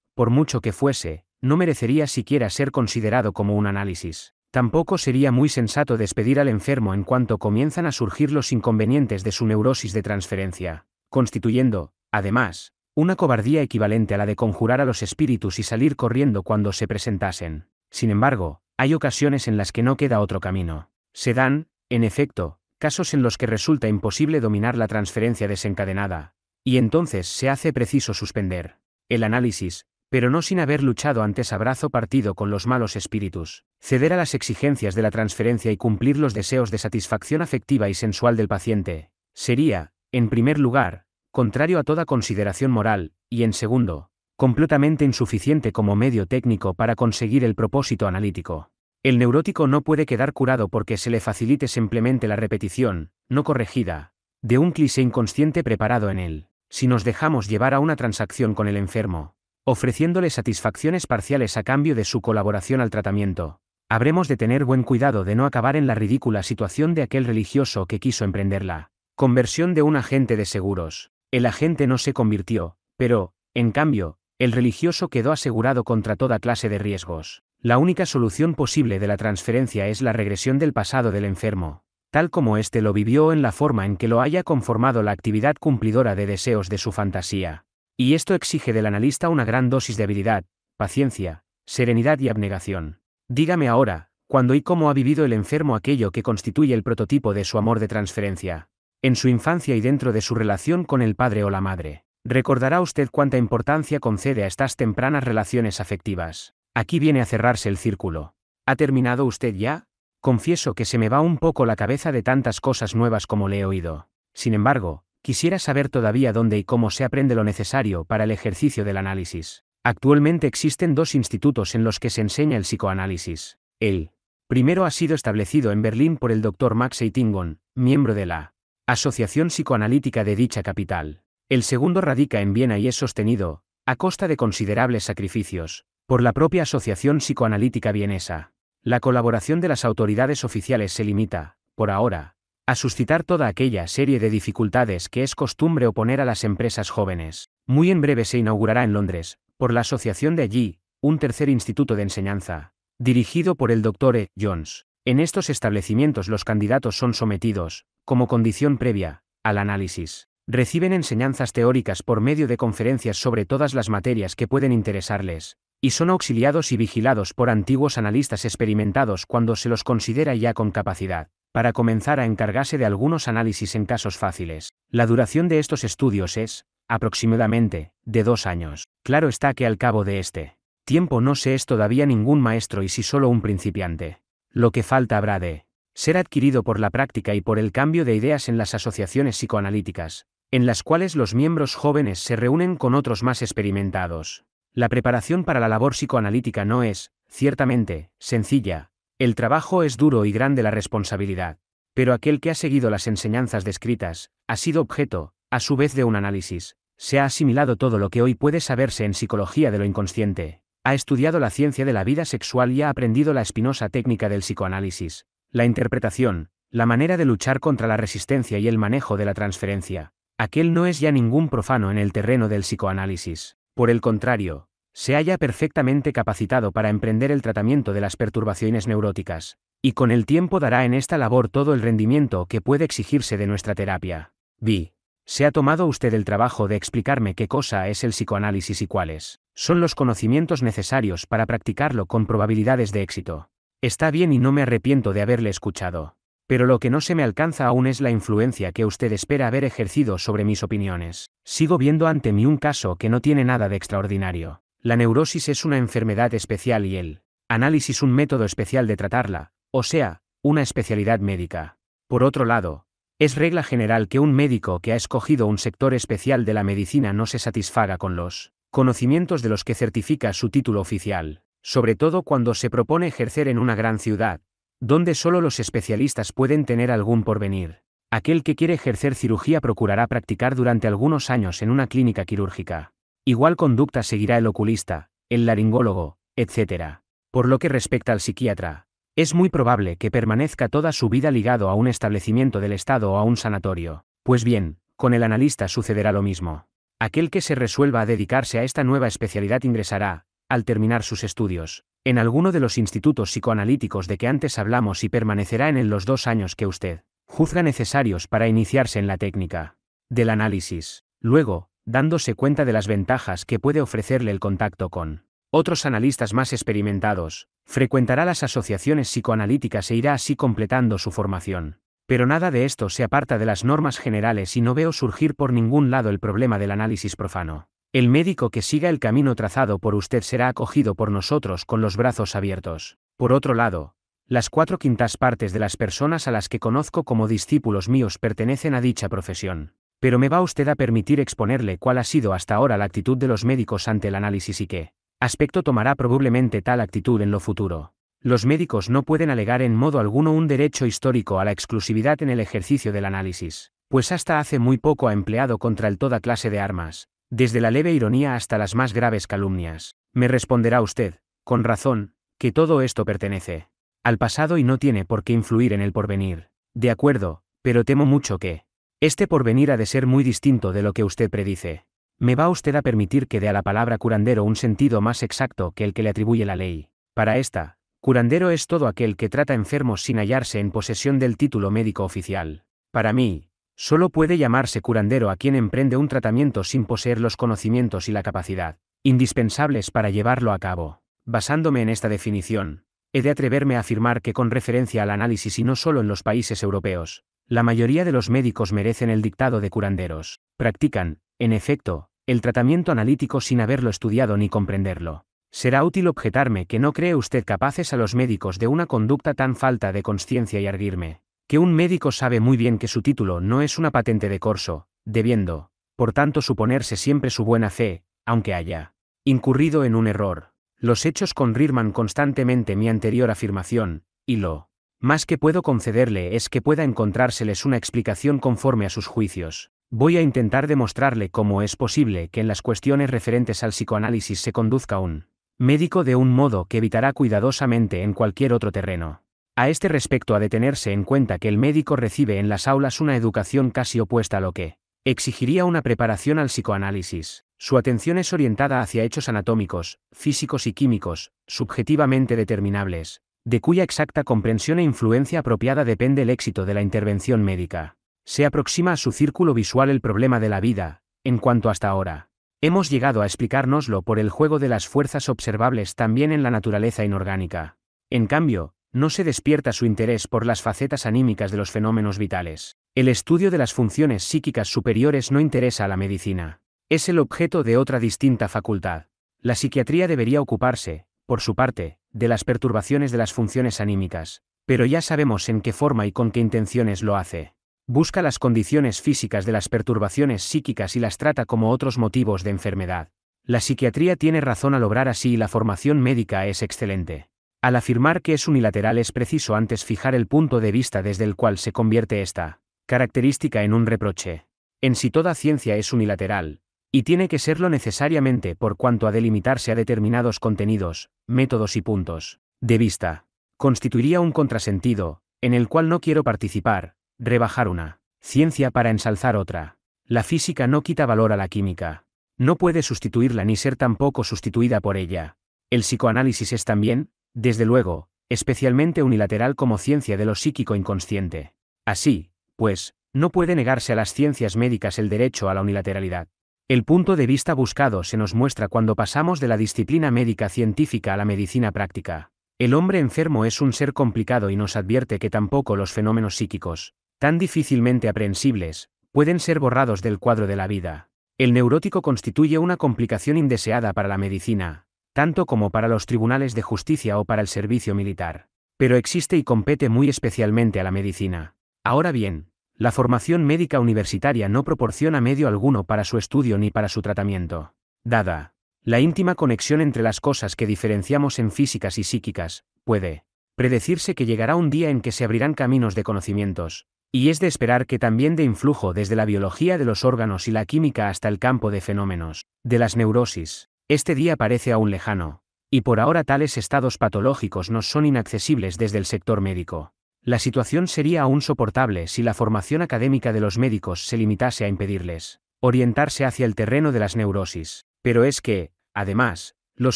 por mucho que fuese, no merecería siquiera ser considerado como un análisis. Tampoco sería muy sensato despedir al enfermo en cuanto comienzan a surgir los inconvenientes de su neurosis de transferencia, constituyendo, además, una cobardía equivalente a la de conjurar a los espíritus y salir corriendo cuando se presentasen. Sin embargo, hay ocasiones en las que no queda otro camino. Se dan, en efecto, casos en los que resulta imposible dominar la transferencia desencadenada, y entonces se hace preciso suspender el análisis, pero no sin haber luchado antes a brazo partido con los malos espíritus, ceder a las exigencias de la transferencia y cumplir los deseos de satisfacción afectiva y sensual del paciente, sería, en primer lugar, contrario a toda consideración moral, y en segundo, completamente insuficiente como medio técnico para conseguir el propósito analítico. El neurótico no puede quedar curado porque se le facilite simplemente la repetición, no corregida, de un cliché inconsciente preparado en él, si nos dejamos llevar a una transacción con el enfermo, ofreciéndole satisfacciones parciales a cambio de su colaboración al tratamiento. Habremos de tener buen cuidado de no acabar en la ridícula situación de aquel religioso que quiso emprenderla. Conversión de un agente de seguros. El agente no se convirtió, pero, en cambio, el religioso quedó asegurado contra toda clase de riesgos. La única solución posible de la transferencia es la regresión del pasado del enfermo, tal como éste lo vivió en la forma en que lo haya conformado la actividad cumplidora de deseos de su fantasía. Y esto exige del analista una gran dosis de habilidad, paciencia, serenidad y abnegación. Dígame ahora, cuándo y cómo ha vivido el enfermo aquello que constituye el prototipo de su amor de transferencia en su infancia y dentro de su relación con el padre o la madre. Recordará usted cuánta importancia concede a estas tempranas relaciones afectivas. Aquí viene a cerrarse el círculo. ¿Ha terminado usted ya? Confieso que se me va un poco la cabeza de tantas cosas nuevas como le he oído. Sin embargo, quisiera saber todavía dónde y cómo se aprende lo necesario para el ejercicio del análisis. Actualmente existen dos institutos en los que se enseña el psicoanálisis. El primero ha sido establecido en Berlín por el doctor Max Eitingon, miembro de la asociación psicoanalítica de dicha capital. El segundo radica en Viena y es sostenido, a costa de considerables sacrificios, por la propia Asociación Psicoanalítica Vienesa. La colaboración de las autoridades oficiales se limita, por ahora, a suscitar toda aquella serie de dificultades que es costumbre oponer a las empresas jóvenes. Muy en breve se inaugurará en Londres, por la asociación de allí, un tercer instituto de enseñanza, dirigido por el doctor E. Jones. En estos establecimientos los candidatos son sometidos, como condición previa, al análisis. Reciben enseñanzas teóricas por medio de conferencias sobre todas las materias que pueden interesarles, y son auxiliados y vigilados por antiguos analistas experimentados cuando se los considera ya con capacidad, para comenzar a encargarse de algunos análisis en casos fáciles. La duración de estos estudios es, aproximadamente, de dos años. Claro está que al cabo de este tiempo no se es todavía ningún maestro y si solo un principiante. Lo que falta habrá de ser adquirido por la práctica y por el cambio de ideas en las asociaciones psicoanalíticas, en las cuales los miembros jóvenes se reúnen con otros más experimentados. La preparación para la labor psicoanalítica no es, ciertamente, sencilla, el trabajo es duro y grande la responsabilidad, pero aquel que ha seguido las enseñanzas descritas, ha sido objeto, a su vez, de un análisis, se ha asimilado todo lo que hoy puede saberse en psicología de lo inconsciente, ha estudiado la ciencia de la vida sexual y ha aprendido la espinosa técnica del psicoanálisis, la interpretación, la manera de luchar contra la resistencia y el manejo de la transferencia. Aquel no es ya ningún profano en el terreno del psicoanálisis. Por el contrario, se halla perfectamente capacitado para emprender el tratamiento de las perturbaciones neuróticas, y con el tiempo dará en esta labor todo el rendimiento que puede exigirse de nuestra terapia. Vi. ¿Se ha tomado usted el trabajo de explicarme qué cosa es el psicoanálisis y cuáles. es? son los conocimientos necesarios para practicarlo con probabilidades de éxito. Está bien y no me arrepiento de haberle escuchado. Pero lo que no se me alcanza aún es la influencia que usted espera haber ejercido sobre mis opiniones. Sigo viendo ante mí un caso que no tiene nada de extraordinario. La neurosis es una enfermedad especial y el análisis un método especial de tratarla, o sea, una especialidad médica. Por otro lado, es regla general que un médico que ha escogido un sector especial de la medicina no se satisfaga con los conocimientos de los que certifica su título oficial, sobre todo cuando se propone ejercer en una gran ciudad, donde solo los especialistas pueden tener algún porvenir. Aquel que quiere ejercer cirugía procurará practicar durante algunos años en una clínica quirúrgica. Igual conducta seguirá el oculista, el laringólogo, etc. Por lo que respecta al psiquiatra, es muy probable que permanezca toda su vida ligado a un establecimiento del Estado o a un sanatorio. Pues bien, con el analista sucederá lo mismo. Aquel que se resuelva a dedicarse a esta nueva especialidad ingresará, al terminar sus estudios, en alguno de los institutos psicoanalíticos de que antes hablamos y permanecerá en él los dos años que usted juzga necesarios para iniciarse en la técnica del análisis. Luego, dándose cuenta de las ventajas que puede ofrecerle el contacto con otros analistas más experimentados, frecuentará las asociaciones psicoanalíticas e irá así completando su formación. Pero nada de esto se aparta de las normas generales y no veo surgir por ningún lado el problema del análisis profano. El médico que siga el camino trazado por usted será acogido por nosotros con los brazos abiertos. Por otro lado, las cuatro quintas partes de las personas a las que conozco como discípulos míos pertenecen a dicha profesión. Pero me va usted a permitir exponerle cuál ha sido hasta ahora la actitud de los médicos ante el análisis y qué aspecto tomará probablemente tal actitud en lo futuro. Los médicos no pueden alegar en modo alguno un derecho histórico a la exclusividad en el ejercicio del análisis, pues hasta hace muy poco ha empleado contra él toda clase de armas, desde la leve ironía hasta las más graves calumnias. Me responderá usted, con razón, que todo esto pertenece al pasado y no tiene por qué influir en el porvenir. De acuerdo, pero temo mucho que este porvenir ha de ser muy distinto de lo que usted predice. ¿Me va usted a permitir que dé a la palabra curandero un sentido más exacto que el que le atribuye la ley? Para esta, Curandero es todo aquel que trata enfermos sin hallarse en posesión del título médico oficial. Para mí, solo puede llamarse curandero a quien emprende un tratamiento sin poseer los conocimientos y la capacidad, indispensables para llevarlo a cabo. Basándome en esta definición, he de atreverme a afirmar que con referencia al análisis y no solo en los países europeos, la mayoría de los médicos merecen el dictado de curanderos. Practican, en efecto, el tratamiento analítico sin haberlo estudiado ni comprenderlo. Será útil objetarme que no cree usted capaces a los médicos de una conducta tan falta de conciencia y arguirme, que un médico sabe muy bien que su título no es una patente de corso, debiendo, por tanto, suponerse siempre su buena fe, aunque haya incurrido en un error. Los hechos conrirman constantemente mi anterior afirmación, y lo más que puedo concederle es que pueda encontrárseles una explicación conforme a sus juicios. Voy a intentar demostrarle cómo es posible que en las cuestiones referentes al psicoanálisis se conduzca un médico de un modo que evitará cuidadosamente en cualquier otro terreno. A este respecto ha de tenerse en cuenta que el médico recibe en las aulas una educación casi opuesta a lo que exigiría una preparación al psicoanálisis. Su atención es orientada hacia hechos anatómicos, físicos y químicos, subjetivamente determinables, de cuya exacta comprensión e influencia apropiada depende el éxito de la intervención médica. Se aproxima a su círculo visual el problema de la vida, en cuanto hasta ahora Hemos llegado a explicárnoslo por el juego de las fuerzas observables también en la naturaleza inorgánica. En cambio, no se despierta su interés por las facetas anímicas de los fenómenos vitales. El estudio de las funciones psíquicas superiores no interesa a la medicina. Es el objeto de otra distinta facultad. La psiquiatría debería ocuparse, por su parte, de las perturbaciones de las funciones anímicas, pero ya sabemos en qué forma y con qué intenciones lo hace busca las condiciones físicas de las perturbaciones psíquicas y las trata como otros motivos de enfermedad. La psiquiatría tiene razón al obrar así y la formación médica es excelente. Al afirmar que es unilateral es preciso antes fijar el punto de vista desde el cual se convierte esta característica en un reproche. En si toda ciencia es unilateral, y tiene que serlo necesariamente por cuanto a delimitarse a determinados contenidos, métodos y puntos de vista, constituiría un contrasentido, en el cual no quiero participar, Rebajar una ciencia para ensalzar otra. La física no quita valor a la química. No puede sustituirla ni ser tampoco sustituida por ella. El psicoanálisis es también, desde luego, especialmente unilateral como ciencia de lo psíquico inconsciente. Así, pues, no puede negarse a las ciencias médicas el derecho a la unilateralidad. El punto de vista buscado se nos muestra cuando pasamos de la disciplina médica científica a la medicina práctica. El hombre enfermo es un ser complicado y nos advierte que tampoco los fenómenos psíquicos, tan difícilmente aprehensibles, pueden ser borrados del cuadro de la vida. El neurótico constituye una complicación indeseada para la medicina, tanto como para los tribunales de justicia o para el servicio militar. Pero existe y compete muy especialmente a la medicina. Ahora bien, la formación médica universitaria no proporciona medio alguno para su estudio ni para su tratamiento. Dada la íntima conexión entre las cosas que diferenciamos en físicas y psíquicas, puede predecirse que llegará un día en que se abrirán caminos de conocimientos, y es de esperar que también de influjo desde la biología de los órganos y la química hasta el campo de fenómenos, de las neurosis. Este día parece aún lejano. Y por ahora tales estados patológicos nos son inaccesibles desde el sector médico. La situación sería aún soportable si la formación académica de los médicos se limitase a impedirles orientarse hacia el terreno de las neurosis. Pero es que, además, los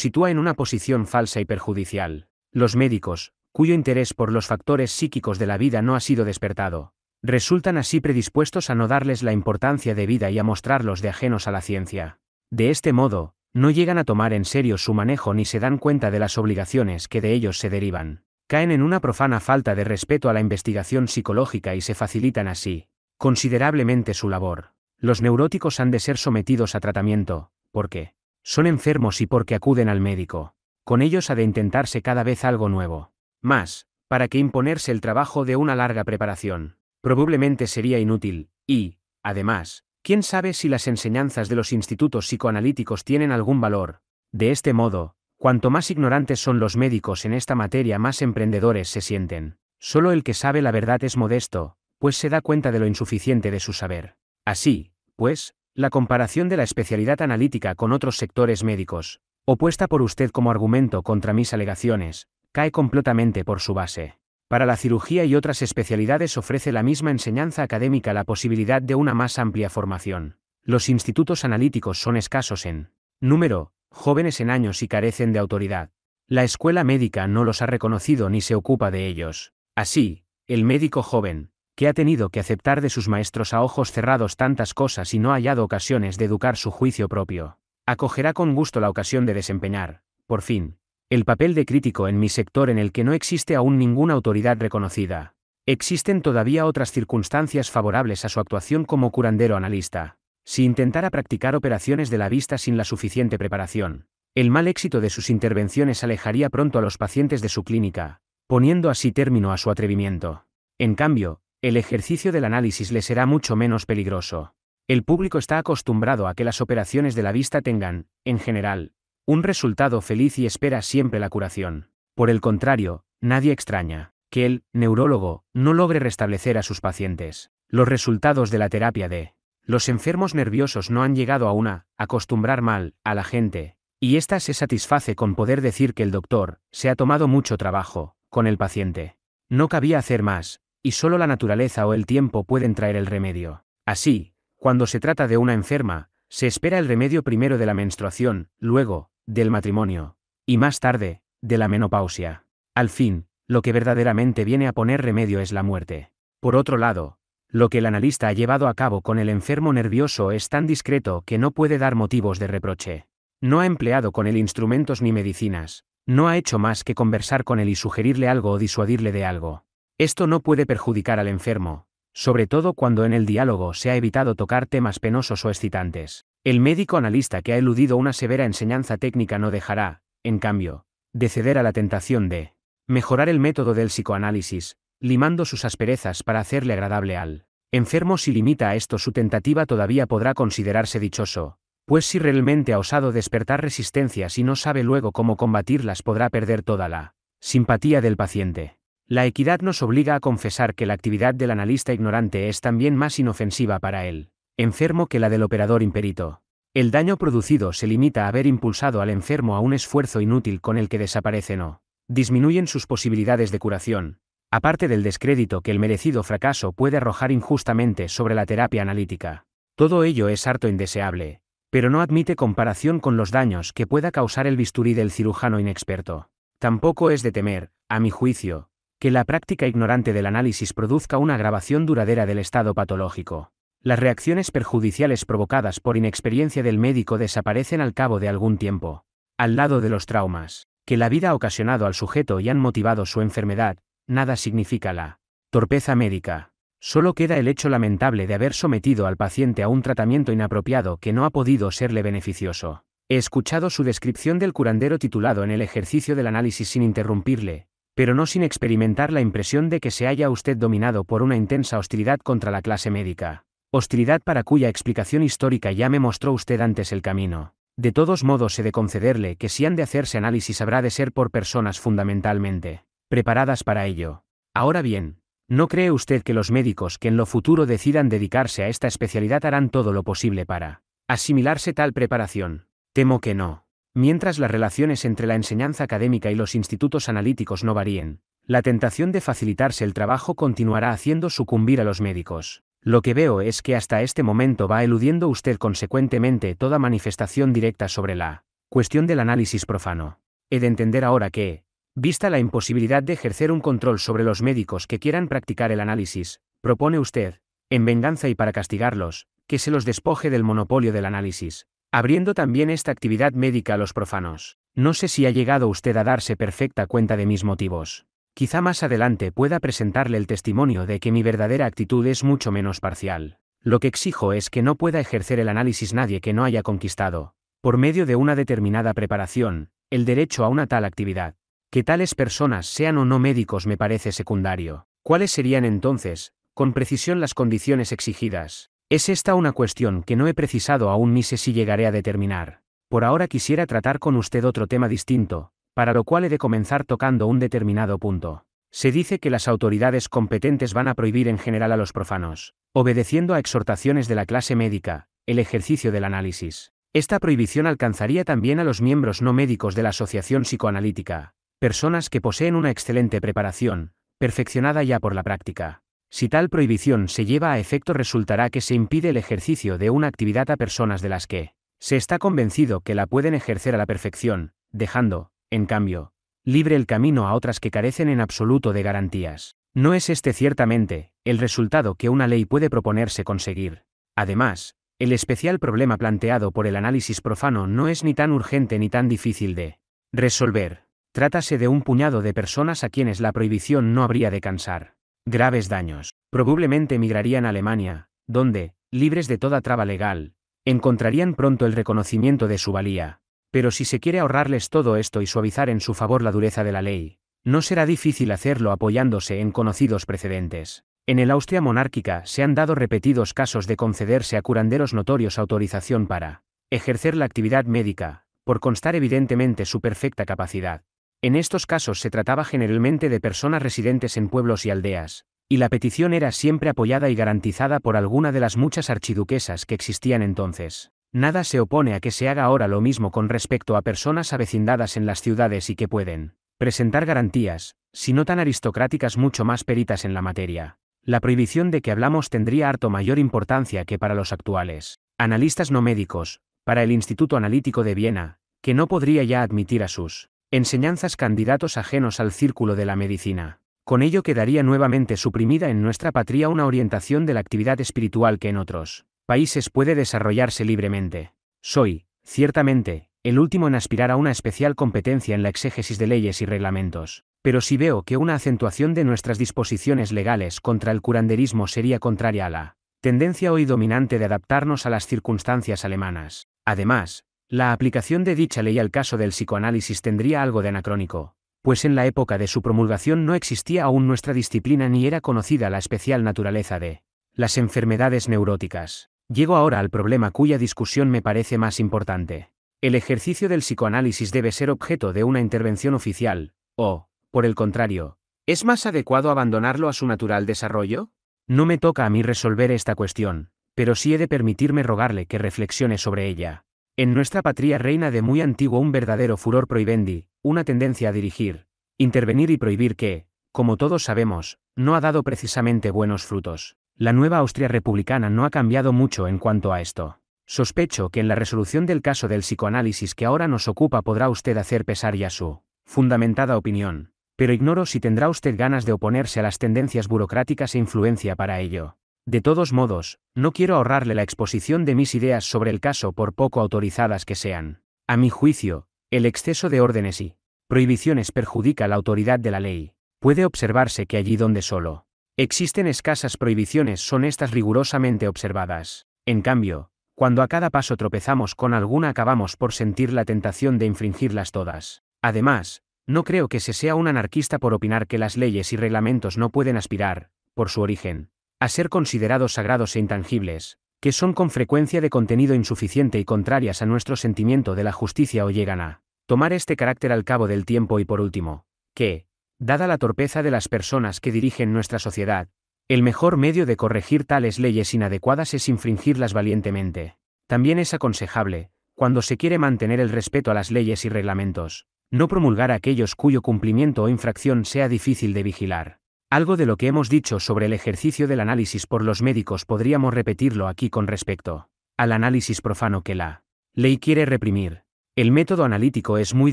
sitúa en una posición falsa y perjudicial. Los médicos, cuyo interés por los factores psíquicos de la vida no ha sido despertado, resultan así predispuestos a no darles la importancia de vida y a mostrarlos de ajenos a la ciencia. De este modo, no llegan a tomar en serio su manejo ni se dan cuenta de las obligaciones que de ellos se derivan. Caen en una profana falta de respeto a la investigación psicológica y se facilitan así, considerablemente su labor. Los neuróticos han de ser sometidos a tratamiento, porque son enfermos y porque acuden al médico. Con ellos ha de intentarse cada vez algo nuevo. Más, para que imponerse el trabajo de una larga preparación probablemente sería inútil, y, además, quién sabe si las enseñanzas de los institutos psicoanalíticos tienen algún valor. De este modo, cuanto más ignorantes son los médicos en esta materia, más emprendedores se sienten. Solo el que sabe la verdad es modesto, pues se da cuenta de lo insuficiente de su saber. Así, pues, la comparación de la especialidad analítica con otros sectores médicos, opuesta por usted como argumento contra mis alegaciones, cae completamente por su base. Para la cirugía y otras especialidades ofrece la misma enseñanza académica la posibilidad de una más amplia formación. Los institutos analíticos son escasos en número, jóvenes en años y carecen de autoridad. La escuela médica no los ha reconocido ni se ocupa de ellos. Así, el médico joven, que ha tenido que aceptar de sus maestros a ojos cerrados tantas cosas y no ha hallado ocasiones de educar su juicio propio, acogerá con gusto la ocasión de desempeñar, por fin, el papel de crítico en mi sector en el que no existe aún ninguna autoridad reconocida. Existen todavía otras circunstancias favorables a su actuación como curandero analista. Si intentara practicar operaciones de la vista sin la suficiente preparación, el mal éxito de sus intervenciones alejaría pronto a los pacientes de su clínica, poniendo así término a su atrevimiento. En cambio, el ejercicio del análisis le será mucho menos peligroso. El público está acostumbrado a que las operaciones de la vista tengan, en general, un resultado feliz y espera siempre la curación. Por el contrario, nadie extraña que el neurólogo no logre restablecer a sus pacientes. Los resultados de la terapia de los enfermos nerviosos no han llegado a una acostumbrar mal a la gente, y ésta se satisface con poder decir que el doctor se ha tomado mucho trabajo con el paciente. No cabía hacer más, y solo la naturaleza o el tiempo pueden traer el remedio. Así, cuando se trata de una enferma, se espera el remedio primero de la menstruación, luego, del matrimonio, y más tarde, de la menopausia. Al fin, lo que verdaderamente viene a poner remedio es la muerte. Por otro lado, lo que el analista ha llevado a cabo con el enfermo nervioso es tan discreto que no puede dar motivos de reproche. No ha empleado con él instrumentos ni medicinas, no ha hecho más que conversar con él y sugerirle algo o disuadirle de algo. Esto no puede perjudicar al enfermo, sobre todo cuando en el diálogo se ha evitado tocar temas penosos o excitantes. El médico analista que ha eludido una severa enseñanza técnica no dejará, en cambio, de ceder a la tentación de mejorar el método del psicoanálisis, limando sus asperezas para hacerle agradable al enfermo si limita a esto su tentativa todavía podrá considerarse dichoso, pues si realmente ha osado despertar resistencias y no sabe luego cómo combatirlas podrá perder toda la simpatía del paciente. La equidad nos obliga a confesar que la actividad del analista ignorante es también más inofensiva para él, enfermo que la del operador imperito. El daño producido se limita a haber impulsado al enfermo a un esfuerzo inútil con el que desaparecen o disminuyen sus posibilidades de curación, aparte del descrédito que el merecido fracaso puede arrojar injustamente sobre la terapia analítica. Todo ello es harto indeseable, pero no admite comparación con los daños que pueda causar el bisturí del cirujano inexperto. Tampoco es de temer, a mi juicio, que la práctica ignorante del análisis produzca una agravación duradera del estado patológico. Las reacciones perjudiciales provocadas por inexperiencia del médico desaparecen al cabo de algún tiempo, al lado de los traumas, que la vida ha ocasionado al sujeto y han motivado su enfermedad, nada significa la torpeza médica. Solo queda el hecho lamentable de haber sometido al paciente a un tratamiento inapropiado que no ha podido serle beneficioso. He escuchado su descripción del curandero titulado en el ejercicio del análisis sin interrumpirle, pero no sin experimentar la impresión de que se haya usted dominado por una intensa hostilidad contra la clase médica. Hostilidad para cuya explicación histórica ya me mostró usted antes el camino. De todos modos he de concederle que si han de hacerse análisis habrá de ser por personas fundamentalmente preparadas para ello. Ahora bien, ¿no cree usted que los médicos que en lo futuro decidan dedicarse a esta especialidad harán todo lo posible para asimilarse tal preparación? Temo que no. Mientras las relaciones entre la enseñanza académica y los institutos analíticos no varíen, la tentación de facilitarse el trabajo continuará haciendo sucumbir a los médicos. Lo que veo es que hasta este momento va eludiendo usted consecuentemente toda manifestación directa sobre la cuestión del análisis profano. He de entender ahora que, vista la imposibilidad de ejercer un control sobre los médicos que quieran practicar el análisis, propone usted, en venganza y para castigarlos, que se los despoje del monopolio del análisis, abriendo también esta actividad médica a los profanos. No sé si ha llegado usted a darse perfecta cuenta de mis motivos. Quizá más adelante pueda presentarle el testimonio de que mi verdadera actitud es mucho menos parcial. Lo que exijo es que no pueda ejercer el análisis nadie que no haya conquistado, por medio de una determinada preparación, el derecho a una tal actividad. Que tales personas sean o no médicos me parece secundario. ¿Cuáles serían entonces, con precisión, las condiciones exigidas? Es esta una cuestión que no he precisado aún ni sé si llegaré a determinar. Por ahora quisiera tratar con usted otro tema distinto, para lo cual he de comenzar tocando un determinado punto. Se dice que las autoridades competentes van a prohibir en general a los profanos, obedeciendo a exhortaciones de la clase médica, el ejercicio del análisis. Esta prohibición alcanzaría también a los miembros no médicos de la Asociación Psicoanalítica, personas que poseen una excelente preparación, perfeccionada ya por la práctica. Si tal prohibición se lleva a efecto resultará que se impide el ejercicio de una actividad a personas de las que se está convencido que la pueden ejercer a la perfección, dejando, en cambio, libre el camino a otras que carecen en absoluto de garantías. No es este ciertamente el resultado que una ley puede proponerse conseguir. Además, el especial problema planteado por el análisis profano no es ni tan urgente ni tan difícil de resolver. Trátase de un puñado de personas a quienes la prohibición no habría de cansar graves daños. Probablemente emigrarían a Alemania, donde, libres de toda traba legal, encontrarían pronto el reconocimiento de su valía. Pero si se quiere ahorrarles todo esto y suavizar en su favor la dureza de la ley, no será difícil hacerlo apoyándose en conocidos precedentes. En el Austria monárquica se han dado repetidos casos de concederse a curanderos notorios autorización para ejercer la actividad médica, por constar evidentemente su perfecta capacidad. En estos casos se trataba generalmente de personas residentes en pueblos y aldeas, y la petición era siempre apoyada y garantizada por alguna de las muchas archiduquesas que existían entonces. Nada se opone a que se haga ahora lo mismo con respecto a personas avecindadas en las ciudades y que pueden presentar garantías, si no tan aristocráticas mucho más peritas en la materia. La prohibición de que hablamos tendría harto mayor importancia que para los actuales analistas no médicos, para el Instituto Analítico de Viena, que no podría ya admitir a sus enseñanzas candidatos ajenos al círculo de la medicina. Con ello quedaría nuevamente suprimida en nuestra patria una orientación de la actividad espiritual que en otros países puede desarrollarse libremente. Soy, ciertamente, el último en aspirar a una especial competencia en la exégesis de leyes y reglamentos, pero si veo que una acentuación de nuestras disposiciones legales contra el curanderismo sería contraria a la tendencia hoy dominante de adaptarnos a las circunstancias alemanas. Además, la aplicación de dicha ley al caso del psicoanálisis tendría algo de anacrónico, pues en la época de su promulgación no existía aún nuestra disciplina ni era conocida la especial naturaleza de las enfermedades neuróticas. Llego ahora al problema cuya discusión me parece más importante. El ejercicio del psicoanálisis debe ser objeto de una intervención oficial, o, por el contrario, ¿es más adecuado abandonarlo a su natural desarrollo? No me toca a mí resolver esta cuestión, pero sí he de permitirme rogarle que reflexione sobre ella. En nuestra patria reina de muy antiguo un verdadero furor prohibendi, una tendencia a dirigir, intervenir y prohibir que, como todos sabemos, no ha dado precisamente buenos frutos. La nueva Austria republicana no ha cambiado mucho en cuanto a esto. Sospecho que en la resolución del caso del psicoanálisis que ahora nos ocupa podrá usted hacer pesar ya su fundamentada opinión, pero ignoro si tendrá usted ganas de oponerse a las tendencias burocráticas e influencia para ello. De todos modos, no quiero ahorrarle la exposición de mis ideas sobre el caso por poco autorizadas que sean. A mi juicio, el exceso de órdenes y prohibiciones perjudica la autoridad de la ley. Puede observarse que allí donde solo existen escasas prohibiciones son estas rigurosamente observadas. En cambio, cuando a cada paso tropezamos con alguna acabamos por sentir la tentación de infringirlas todas. Además, no creo que se sea un anarquista por opinar que las leyes y reglamentos no pueden aspirar, por su origen, a ser considerados sagrados e intangibles, que son con frecuencia de contenido insuficiente y contrarias a nuestro sentimiento de la justicia o llegan a tomar este carácter al cabo del tiempo y por último, que, dada la torpeza de las personas que dirigen nuestra sociedad, el mejor medio de corregir tales leyes inadecuadas es infringirlas valientemente. También es aconsejable, cuando se quiere mantener el respeto a las leyes y reglamentos, no promulgar aquellos cuyo cumplimiento o infracción sea difícil de vigilar. Algo de lo que hemos dicho sobre el ejercicio del análisis por los médicos podríamos repetirlo aquí con respecto al análisis profano que la ley quiere reprimir. El método analítico es muy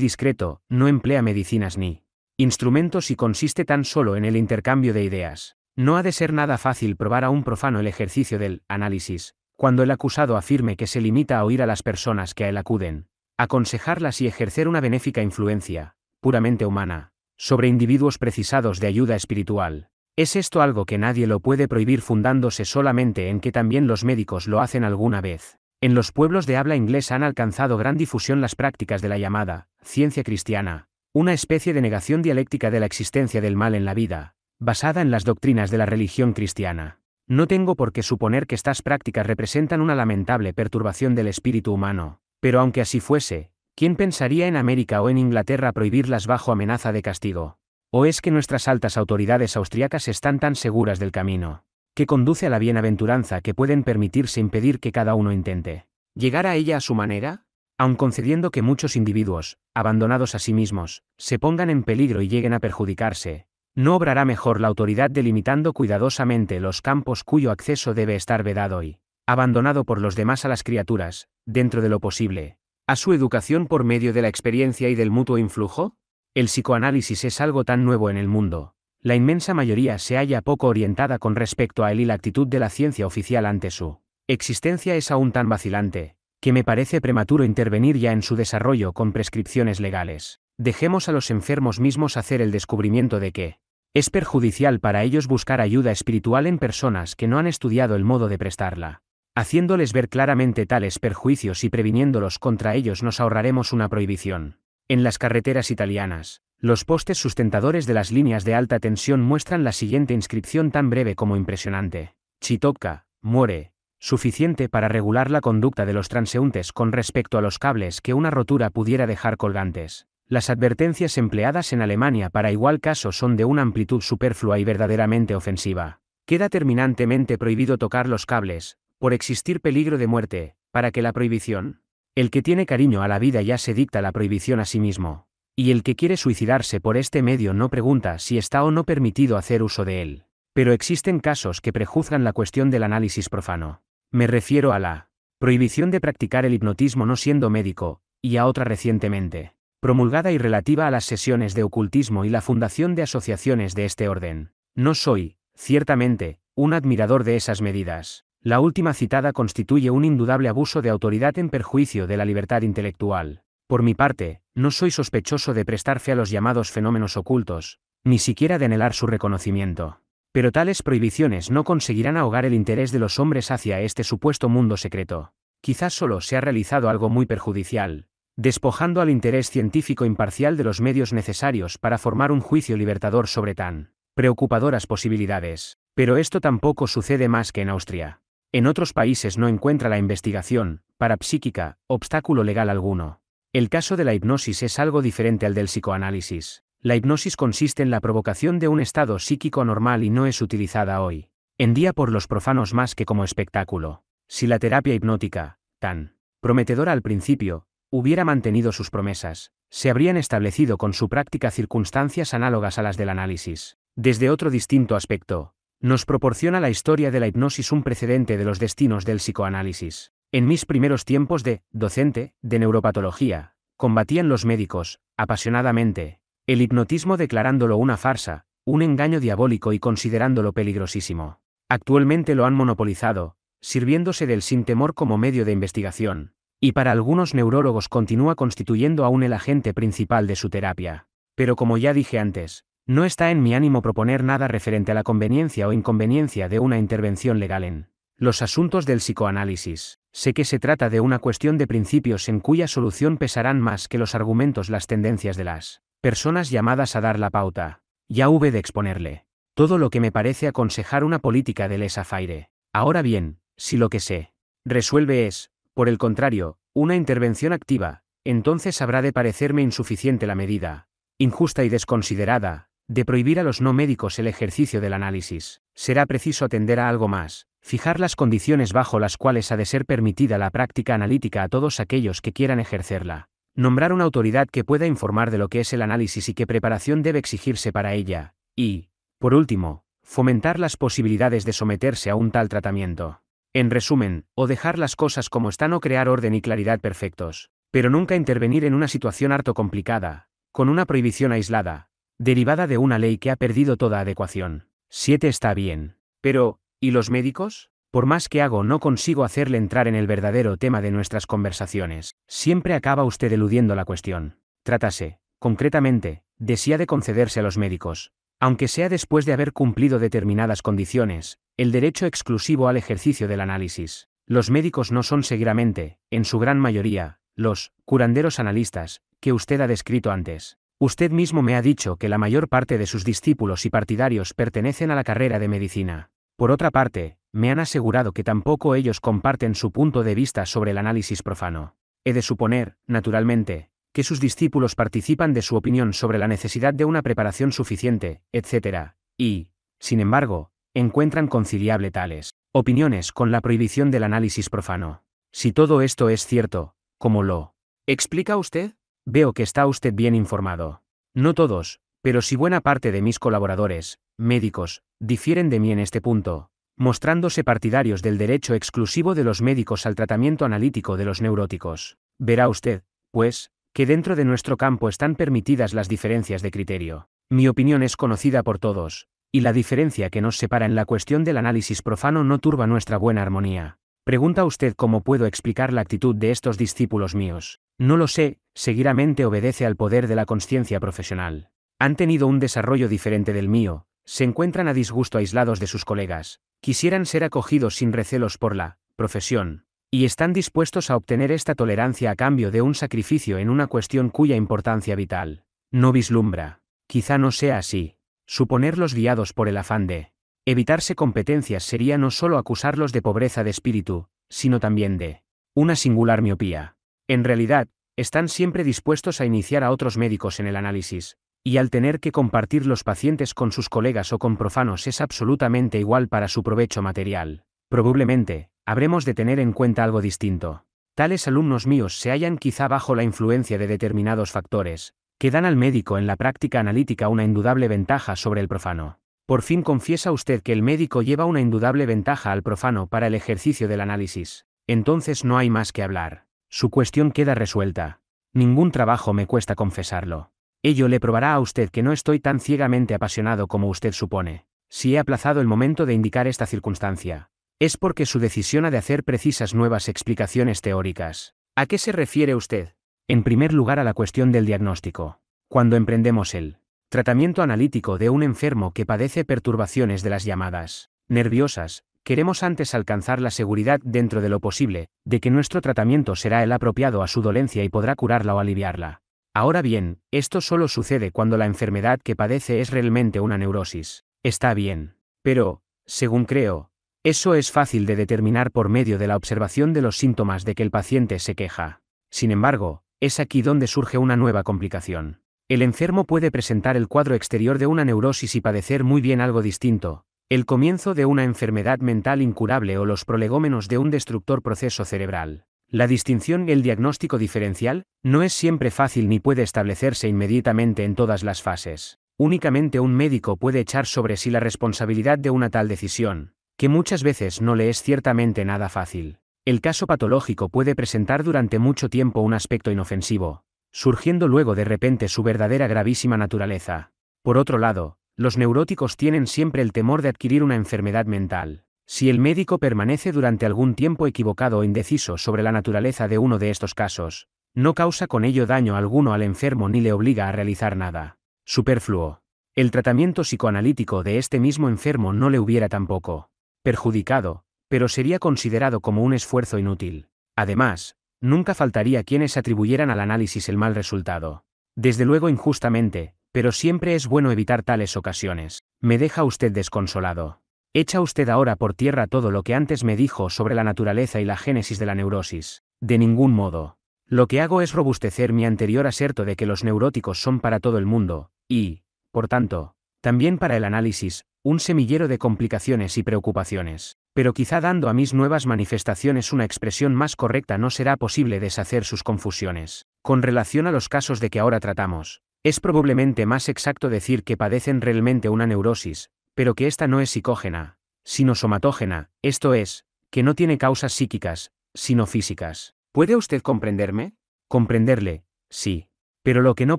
discreto, no emplea medicinas ni instrumentos y consiste tan solo en el intercambio de ideas. No ha de ser nada fácil probar a un profano el ejercicio del análisis, cuando el acusado afirme que se limita a oír a las personas que a él acuden, aconsejarlas y ejercer una benéfica influencia, puramente humana, sobre individuos precisados de ayuda espiritual. ¿Es esto algo que nadie lo puede prohibir fundándose solamente en que también los médicos lo hacen alguna vez? En los pueblos de habla inglesa han alcanzado gran difusión las prácticas de la llamada ciencia cristiana, una especie de negación dialéctica de la existencia del mal en la vida, basada en las doctrinas de la religión cristiana. No tengo por qué suponer que estas prácticas representan una lamentable perturbación del espíritu humano, pero aunque así fuese, ¿Quién pensaría en América o en Inglaterra prohibirlas bajo amenaza de castigo? ¿O es que nuestras altas autoridades austriacas están tan seguras del camino, que conduce a la bienaventuranza que pueden permitirse impedir que cada uno intente llegar a ella a su manera? aun concediendo que muchos individuos, abandonados a sí mismos, se pongan en peligro y lleguen a perjudicarse, no obrará mejor la autoridad delimitando cuidadosamente los campos cuyo acceso debe estar vedado y abandonado por los demás a las criaturas, dentro de lo posible, a su educación por medio de la experiencia y del mutuo influjo? El psicoanálisis es algo tan nuevo en el mundo. La inmensa mayoría se halla poco orientada con respecto a él y la actitud de la ciencia oficial ante su existencia es aún tan vacilante, que me parece prematuro intervenir ya en su desarrollo con prescripciones legales. Dejemos a los enfermos mismos hacer el descubrimiento de que es perjudicial para ellos buscar ayuda espiritual en personas que no han estudiado el modo de prestarla. Haciéndoles ver claramente tales perjuicios y previniéndolos contra ellos nos ahorraremos una prohibición. En las carreteras italianas, los postes sustentadores de las líneas de alta tensión muestran la siguiente inscripción tan breve como impresionante. Chitopka, muere, suficiente para regular la conducta de los transeúntes con respecto a los cables que una rotura pudiera dejar colgantes. Las advertencias empleadas en Alemania para igual caso son de una amplitud superflua y verdaderamente ofensiva. Queda terminantemente prohibido tocar los cables, por existir peligro de muerte, para que la prohibición, el que tiene cariño a la vida ya se dicta la prohibición a sí mismo, y el que quiere suicidarse por este medio no pregunta si está o no permitido hacer uso de él. Pero existen casos que prejuzgan la cuestión del análisis profano. Me refiero a la prohibición de practicar el hipnotismo no siendo médico, y a otra recientemente, promulgada y relativa a las sesiones de ocultismo y la fundación de asociaciones de este orden. No soy, ciertamente, un admirador de esas medidas, la última citada constituye un indudable abuso de autoridad en perjuicio de la libertad intelectual. Por mi parte, no soy sospechoso de prestar fe a los llamados fenómenos ocultos, ni siquiera de anhelar su reconocimiento. Pero tales prohibiciones no conseguirán ahogar el interés de los hombres hacia este supuesto mundo secreto. Quizás solo se ha realizado algo muy perjudicial, despojando al interés científico imparcial de los medios necesarios para formar un juicio libertador sobre tan preocupadoras posibilidades. Pero esto tampoco sucede más que en Austria. En otros países no encuentra la investigación, parapsíquica, obstáculo legal alguno. El caso de la hipnosis es algo diferente al del psicoanálisis. La hipnosis consiste en la provocación de un estado psíquico normal y no es utilizada hoy en día por los profanos más que como espectáculo. Si la terapia hipnótica, tan prometedora al principio, hubiera mantenido sus promesas, se habrían establecido con su práctica circunstancias análogas a las del análisis. Desde otro distinto aspecto, nos proporciona la historia de la hipnosis un precedente de los destinos del psicoanálisis. En mis primeros tiempos de docente de neuropatología, combatían los médicos, apasionadamente, el hipnotismo declarándolo una farsa, un engaño diabólico y considerándolo peligrosísimo. Actualmente lo han monopolizado, sirviéndose del sin temor como medio de investigación, y para algunos neurólogos continúa constituyendo aún el agente principal de su terapia. Pero como ya dije antes, no está en mi ánimo proponer nada referente a la conveniencia o inconveniencia de una intervención legal en los asuntos del psicoanálisis. Sé que se trata de una cuestión de principios en cuya solución pesarán más que los argumentos las tendencias de las personas llamadas a dar la pauta. Ya hube de exponerle todo lo que me parece aconsejar una política de lesa faire. Ahora bien, si lo que sé resuelve es, por el contrario, una intervención activa, entonces habrá de parecerme insuficiente la medida, injusta y desconsiderada, de prohibir a los no médicos el ejercicio del análisis, será preciso atender a algo más, fijar las condiciones bajo las cuales ha de ser permitida la práctica analítica a todos aquellos que quieran ejercerla, nombrar una autoridad que pueda informar de lo que es el análisis y qué preparación debe exigirse para ella, y, por último, fomentar las posibilidades de someterse a un tal tratamiento. En resumen, o dejar las cosas como están o crear orden y claridad perfectos, pero nunca intervenir en una situación harto complicada, con una prohibición aislada, derivada de una ley que ha perdido toda adecuación. 7 está bien. Pero, ¿y los médicos? Por más que hago no consigo hacerle entrar en el verdadero tema de nuestras conversaciones. Siempre acaba usted eludiendo la cuestión. Trátase, concretamente, de si ha de concederse a los médicos, aunque sea después de haber cumplido determinadas condiciones, el derecho exclusivo al ejercicio del análisis. Los médicos no son seguramente, en su gran mayoría, los curanderos analistas, que usted ha descrito antes. Usted mismo me ha dicho que la mayor parte de sus discípulos y partidarios pertenecen a la carrera de medicina. Por otra parte, me han asegurado que tampoco ellos comparten su punto de vista sobre el análisis profano. He de suponer, naturalmente, que sus discípulos participan de su opinión sobre la necesidad de una preparación suficiente, etc. Y, sin embargo, encuentran conciliable tales opiniones con la prohibición del análisis profano. Si todo esto es cierto, ¿cómo lo explica usted? Veo que está usted bien informado. No todos, pero si buena parte de mis colaboradores, médicos, difieren de mí en este punto, mostrándose partidarios del derecho exclusivo de los médicos al tratamiento analítico de los neuróticos. Verá usted, pues, que dentro de nuestro campo están permitidas las diferencias de criterio. Mi opinión es conocida por todos, y la diferencia que nos separa en la cuestión del análisis profano no turba nuestra buena armonía. Pregunta usted cómo puedo explicar la actitud de estos discípulos míos. No lo sé, seguramente obedece al poder de la conciencia profesional. Han tenido un desarrollo diferente del mío, se encuentran a disgusto aislados de sus colegas, quisieran ser acogidos sin recelos por la profesión, y están dispuestos a obtener esta tolerancia a cambio de un sacrificio en una cuestión cuya importancia vital no vislumbra. Quizá no sea así. Suponerlos guiados por el afán de Evitarse competencias sería no solo acusarlos de pobreza de espíritu, sino también de una singular miopía. En realidad, están siempre dispuestos a iniciar a otros médicos en el análisis, y al tener que compartir los pacientes con sus colegas o con profanos es absolutamente igual para su provecho material. Probablemente, habremos de tener en cuenta algo distinto. Tales alumnos míos se hallan quizá bajo la influencia de determinados factores, que dan al médico en la práctica analítica una indudable ventaja sobre el profano. Por fin confiesa usted que el médico lleva una indudable ventaja al profano para el ejercicio del análisis. Entonces no hay más que hablar. Su cuestión queda resuelta. Ningún trabajo me cuesta confesarlo. Ello le probará a usted que no estoy tan ciegamente apasionado como usted supone. Si he aplazado el momento de indicar esta circunstancia, es porque su decisión ha de hacer precisas nuevas explicaciones teóricas. ¿A qué se refiere usted? En primer lugar a la cuestión del diagnóstico. Cuando emprendemos el Tratamiento analítico de un enfermo que padece perturbaciones de las llamadas nerviosas. Queremos antes alcanzar la seguridad dentro de lo posible, de que nuestro tratamiento será el apropiado a su dolencia y podrá curarla o aliviarla. Ahora bien, esto solo sucede cuando la enfermedad que padece es realmente una neurosis. Está bien. Pero, según creo, eso es fácil de determinar por medio de la observación de los síntomas de que el paciente se queja. Sin embargo, es aquí donde surge una nueva complicación. El enfermo puede presentar el cuadro exterior de una neurosis y padecer muy bien algo distinto, el comienzo de una enfermedad mental incurable o los prolegómenos de un destructor proceso cerebral. La distinción y el diagnóstico diferencial no es siempre fácil ni puede establecerse inmediatamente en todas las fases. Únicamente un médico puede echar sobre sí la responsabilidad de una tal decisión, que muchas veces no le es ciertamente nada fácil. El caso patológico puede presentar durante mucho tiempo un aspecto inofensivo, surgiendo luego de repente su verdadera gravísima naturaleza. Por otro lado, los neuróticos tienen siempre el temor de adquirir una enfermedad mental. Si el médico permanece durante algún tiempo equivocado o indeciso sobre la naturaleza de uno de estos casos, no causa con ello daño alguno al enfermo ni le obliga a realizar nada. Superfluo. El tratamiento psicoanalítico de este mismo enfermo no le hubiera tampoco perjudicado, pero sería considerado como un esfuerzo inútil. Además, Nunca faltaría quienes atribuyeran al análisis el mal resultado. Desde luego injustamente, pero siempre es bueno evitar tales ocasiones. Me deja usted desconsolado. Echa usted ahora por tierra todo lo que antes me dijo sobre la naturaleza y la génesis de la neurosis. De ningún modo. Lo que hago es robustecer mi anterior aserto de que los neuróticos son para todo el mundo, y, por tanto, también para el análisis, un semillero de complicaciones y preocupaciones. Pero quizá dando a mis nuevas manifestaciones una expresión más correcta no será posible deshacer sus confusiones. Con relación a los casos de que ahora tratamos, es probablemente más exacto decir que padecen realmente una neurosis, pero que esta no es psicógena, sino somatógena, esto es, que no tiene causas psíquicas, sino físicas. ¿Puede usted comprenderme? Comprenderle, sí. Pero lo que no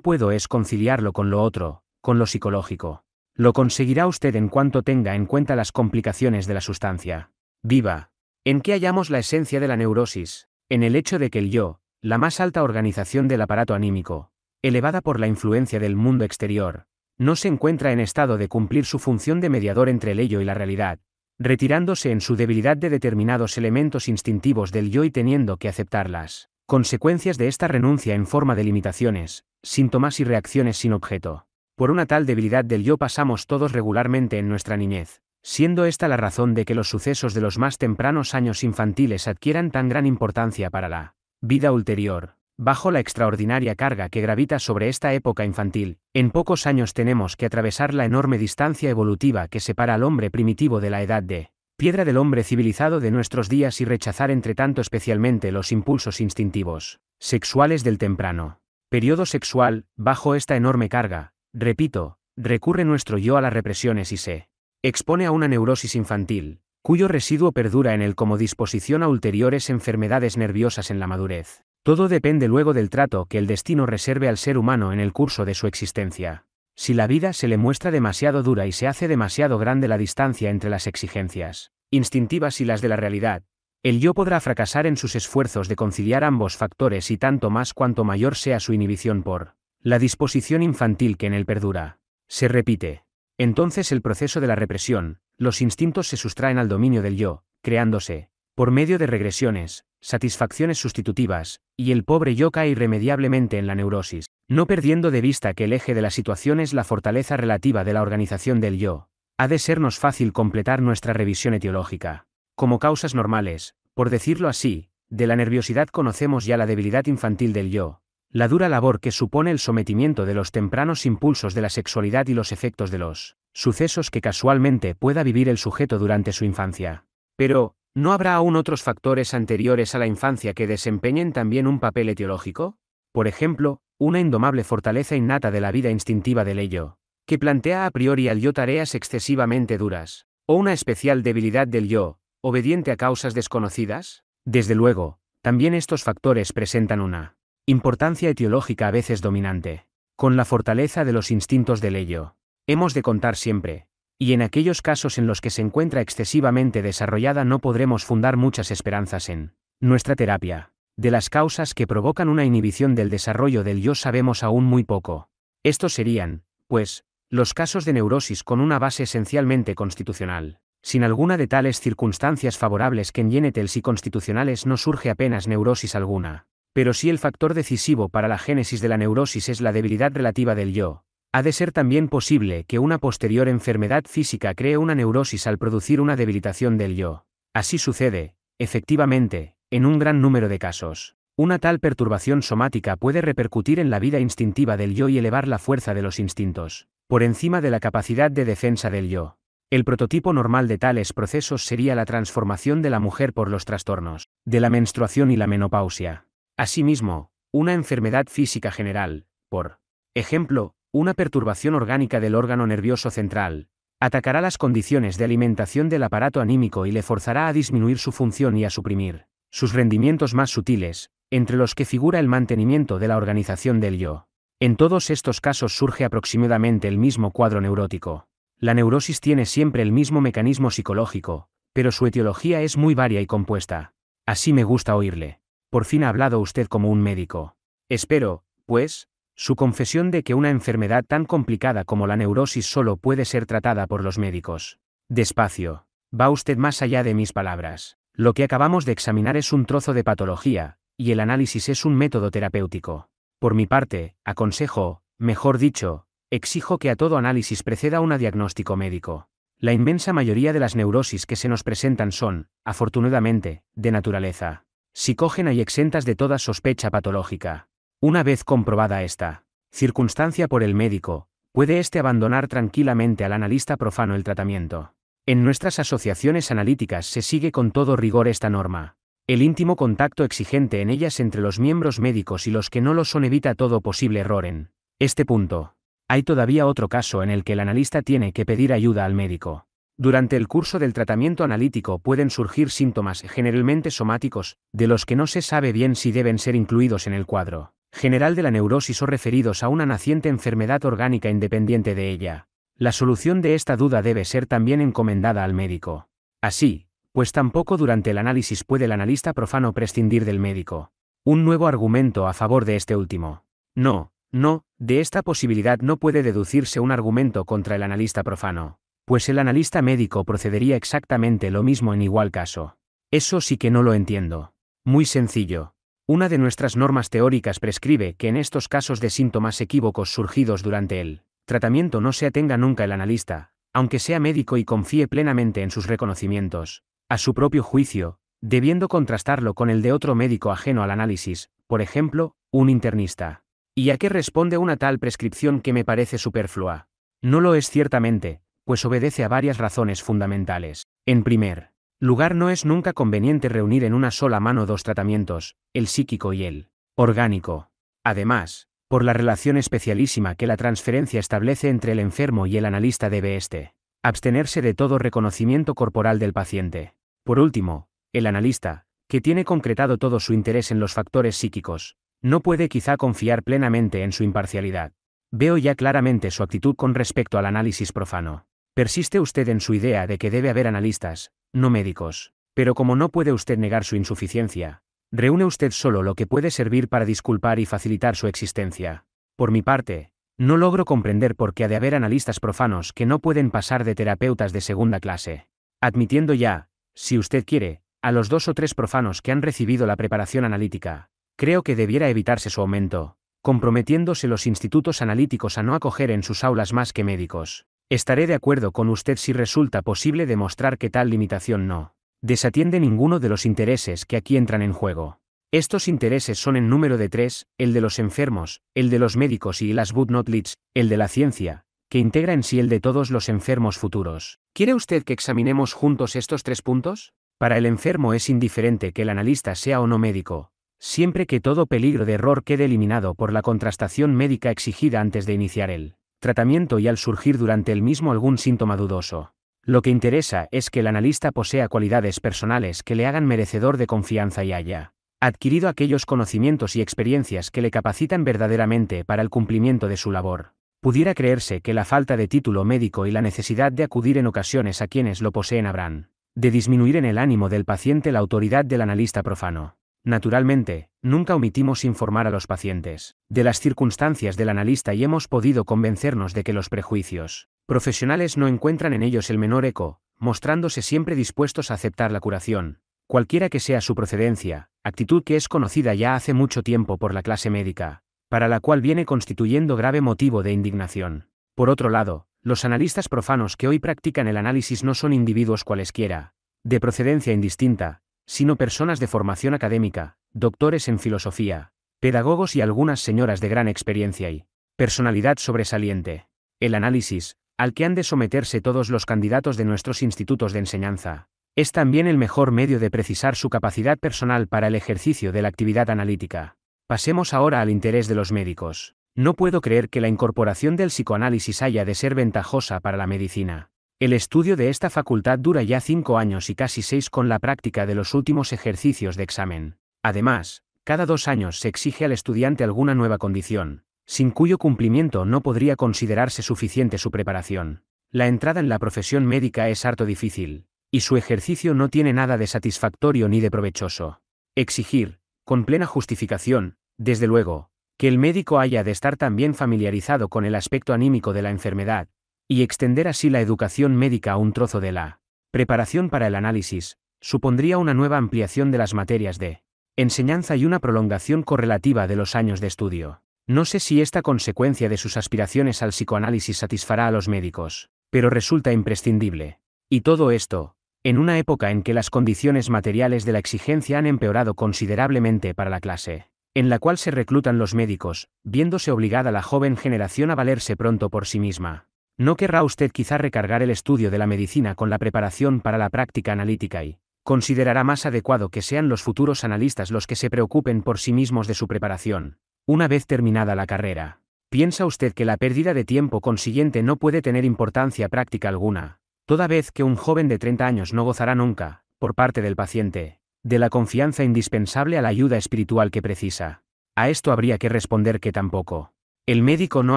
puedo es conciliarlo con lo otro, con lo psicológico. Lo conseguirá usted en cuanto tenga en cuenta las complicaciones de la sustancia. Viva. ¿En qué hallamos la esencia de la neurosis? En el hecho de que el yo, la más alta organización del aparato anímico, elevada por la influencia del mundo exterior, no se encuentra en estado de cumplir su función de mediador entre el ello y la realidad, retirándose en su debilidad de determinados elementos instintivos del yo y teniendo que aceptarlas. Consecuencias de esta renuncia en forma de limitaciones, síntomas y reacciones sin objeto. Por una tal debilidad del yo pasamos todos regularmente en nuestra niñez, siendo esta la razón de que los sucesos de los más tempranos años infantiles adquieran tan gran importancia para la vida ulterior. Bajo la extraordinaria carga que gravita sobre esta época infantil, en pocos años tenemos que atravesar la enorme distancia evolutiva que separa al hombre primitivo de la edad de piedra del hombre civilizado de nuestros días y rechazar entre tanto especialmente los impulsos instintivos, sexuales del temprano periodo sexual, bajo esta enorme carga, Repito, recurre nuestro yo a las represiones y se expone a una neurosis infantil, cuyo residuo perdura en él como disposición a ulteriores enfermedades nerviosas en la madurez. Todo depende luego del trato que el destino reserve al ser humano en el curso de su existencia. Si la vida se le muestra demasiado dura y se hace demasiado grande la distancia entre las exigencias instintivas y las de la realidad, el yo podrá fracasar en sus esfuerzos de conciliar ambos factores y tanto más cuanto mayor sea su inhibición por la disposición infantil que en él perdura, se repite. Entonces el proceso de la represión, los instintos se sustraen al dominio del yo, creándose, por medio de regresiones, satisfacciones sustitutivas, y el pobre yo cae irremediablemente en la neurosis, no perdiendo de vista que el eje de la situación es la fortaleza relativa de la organización del yo. Ha de sernos fácil completar nuestra revisión etiológica. Como causas normales, por decirlo así, de la nerviosidad conocemos ya la debilidad infantil del yo, la dura labor que supone el sometimiento de los tempranos impulsos de la sexualidad y los efectos de los sucesos que casualmente pueda vivir el sujeto durante su infancia. Pero, ¿no habrá aún otros factores anteriores a la infancia que desempeñen también un papel etiológico? Por ejemplo, una indomable fortaleza innata de la vida instintiva del ello, que plantea a priori al yo tareas excesivamente duras, o una especial debilidad del yo, obediente a causas desconocidas? Desde luego, también estos factores presentan una Importancia etiológica a veces dominante. Con la fortaleza de los instintos del ello. Hemos de contar siempre, y en aquellos casos en los que se encuentra excesivamente desarrollada no podremos fundar muchas esperanzas en nuestra terapia. De las causas que provocan una inhibición del desarrollo del yo sabemos aún muy poco. Estos serían, pues, los casos de neurosis con una base esencialmente constitucional. Sin alguna de tales circunstancias favorables que en Yenetel y constitucionales no surge apenas neurosis alguna pero si el factor decisivo para la génesis de la neurosis es la debilidad relativa del yo, ha de ser también posible que una posterior enfermedad física cree una neurosis al producir una debilitación del yo. Así sucede, efectivamente, en un gran número de casos. Una tal perturbación somática puede repercutir en la vida instintiva del yo y elevar la fuerza de los instintos, por encima de la capacidad de defensa del yo. El prototipo normal de tales procesos sería la transformación de la mujer por los trastornos, de la menstruación y la menopausia. Asimismo, una enfermedad física general, por ejemplo, una perturbación orgánica del órgano nervioso central, atacará las condiciones de alimentación del aparato anímico y le forzará a disminuir su función y a suprimir sus rendimientos más sutiles, entre los que figura el mantenimiento de la organización del yo. En todos estos casos surge aproximadamente el mismo cuadro neurótico. La neurosis tiene siempre el mismo mecanismo psicológico, pero su etiología es muy varia y compuesta. Así me gusta oírle. Por fin ha hablado usted como un médico. Espero, pues, su confesión de que una enfermedad tan complicada como la neurosis solo puede ser tratada por los médicos. Despacio. Va usted más allá de mis palabras. Lo que acabamos de examinar es un trozo de patología, y el análisis es un método terapéutico. Por mi parte, aconsejo, mejor dicho, exijo que a todo análisis preceda un diagnóstico médico. La inmensa mayoría de las neurosis que se nos presentan son, afortunadamente, de naturaleza si cogen y exentas de toda sospecha patológica. Una vez comprobada esta circunstancia por el médico, puede éste abandonar tranquilamente al analista profano el tratamiento. En nuestras asociaciones analíticas se sigue con todo rigor esta norma. El íntimo contacto exigente en ellas entre los miembros médicos y los que no lo son evita todo posible error en este punto. Hay todavía otro caso en el que el analista tiene que pedir ayuda al médico. Durante el curso del tratamiento analítico pueden surgir síntomas generalmente somáticos, de los que no se sabe bien si deben ser incluidos en el cuadro general de la neurosis o referidos a una naciente enfermedad orgánica independiente de ella. La solución de esta duda debe ser también encomendada al médico. Así, pues tampoco durante el análisis puede el analista profano prescindir del médico. Un nuevo argumento a favor de este último. No, no, de esta posibilidad no puede deducirse un argumento contra el analista profano. Pues el analista médico procedería exactamente lo mismo en igual caso. Eso sí que no lo entiendo. Muy sencillo. Una de nuestras normas teóricas prescribe que en estos casos de síntomas equívocos surgidos durante el tratamiento no se atenga nunca el analista, aunque sea médico y confíe plenamente en sus reconocimientos, a su propio juicio, debiendo contrastarlo con el de otro médico ajeno al análisis, por ejemplo, un internista. ¿Y a qué responde una tal prescripción que me parece superflua? No lo es ciertamente, pues obedece a varias razones fundamentales. En primer lugar, no es nunca conveniente reunir en una sola mano dos tratamientos, el psíquico y el orgánico. Además, por la relación especialísima que la transferencia establece entre el enfermo y el analista debe éste abstenerse de todo reconocimiento corporal del paciente. Por último, el analista, que tiene concretado todo su interés en los factores psíquicos, no puede quizá confiar plenamente en su imparcialidad. Veo ya claramente su actitud con respecto al análisis profano. Persiste usted en su idea de que debe haber analistas, no médicos, pero como no puede usted negar su insuficiencia, reúne usted solo lo que puede servir para disculpar y facilitar su existencia. Por mi parte, no logro comprender por qué ha de haber analistas profanos que no pueden pasar de terapeutas de segunda clase. Admitiendo ya, si usted quiere, a los dos o tres profanos que han recibido la preparación analítica, creo que debiera evitarse su aumento, comprometiéndose los institutos analíticos a no acoger en sus aulas más que médicos. Estaré de acuerdo con usted si resulta posible demostrar que tal limitación no desatiende ninguno de los intereses que aquí entran en juego. Estos intereses son en número de tres, el de los enfermos, el de los médicos y las but not leads, el de la ciencia, que integra en sí el de todos los enfermos futuros. ¿Quiere usted que examinemos juntos estos tres puntos? Para el enfermo es indiferente que el analista sea o no médico, siempre que todo peligro de error quede eliminado por la contrastación médica exigida antes de iniciar él tratamiento y al surgir durante el mismo algún síntoma dudoso. Lo que interesa es que el analista posea cualidades personales que le hagan merecedor de confianza y haya adquirido aquellos conocimientos y experiencias que le capacitan verdaderamente para el cumplimiento de su labor. Pudiera creerse que la falta de título médico y la necesidad de acudir en ocasiones a quienes lo poseen habrán de disminuir en el ánimo del paciente la autoridad del analista profano. Naturalmente, nunca omitimos informar a los pacientes de las circunstancias del analista y hemos podido convencernos de que los prejuicios profesionales no encuentran en ellos el menor eco, mostrándose siempre dispuestos a aceptar la curación, cualquiera que sea su procedencia, actitud que es conocida ya hace mucho tiempo por la clase médica, para la cual viene constituyendo grave motivo de indignación. Por otro lado, los analistas profanos que hoy practican el análisis no son individuos cualesquiera, de procedencia indistinta, sino personas de formación académica, doctores en filosofía, pedagogos y algunas señoras de gran experiencia y personalidad sobresaliente. El análisis, al que han de someterse todos los candidatos de nuestros institutos de enseñanza, es también el mejor medio de precisar su capacidad personal para el ejercicio de la actividad analítica. Pasemos ahora al interés de los médicos. No puedo creer que la incorporación del psicoanálisis haya de ser ventajosa para la medicina. El estudio de esta facultad dura ya cinco años y casi seis con la práctica de los últimos ejercicios de examen. Además, cada dos años se exige al estudiante alguna nueva condición, sin cuyo cumplimiento no podría considerarse suficiente su preparación. La entrada en la profesión médica es harto difícil, y su ejercicio no tiene nada de satisfactorio ni de provechoso. Exigir, con plena justificación, desde luego, que el médico haya de estar también familiarizado con el aspecto anímico de la enfermedad, y extender así la educación médica a un trozo de la preparación para el análisis, supondría una nueva ampliación de las materias de enseñanza y una prolongación correlativa de los años de estudio. No sé si esta consecuencia de sus aspiraciones al psicoanálisis satisfará a los médicos, pero resulta imprescindible. Y todo esto, en una época en que las condiciones materiales de la exigencia han empeorado considerablemente para la clase, en la cual se reclutan los médicos, viéndose obligada la joven generación a valerse pronto por sí misma. ¿No querrá usted quizá recargar el estudio de la medicina con la preparación para la práctica analítica y considerará más adecuado que sean los futuros analistas los que se preocupen por sí mismos de su preparación? Una vez terminada la carrera, ¿piensa usted que la pérdida de tiempo consiguiente no puede tener importancia práctica alguna, toda vez que un joven de 30 años no gozará nunca, por parte del paciente, de la confianza indispensable a la ayuda espiritual que precisa? A esto habría que responder que tampoco. El médico no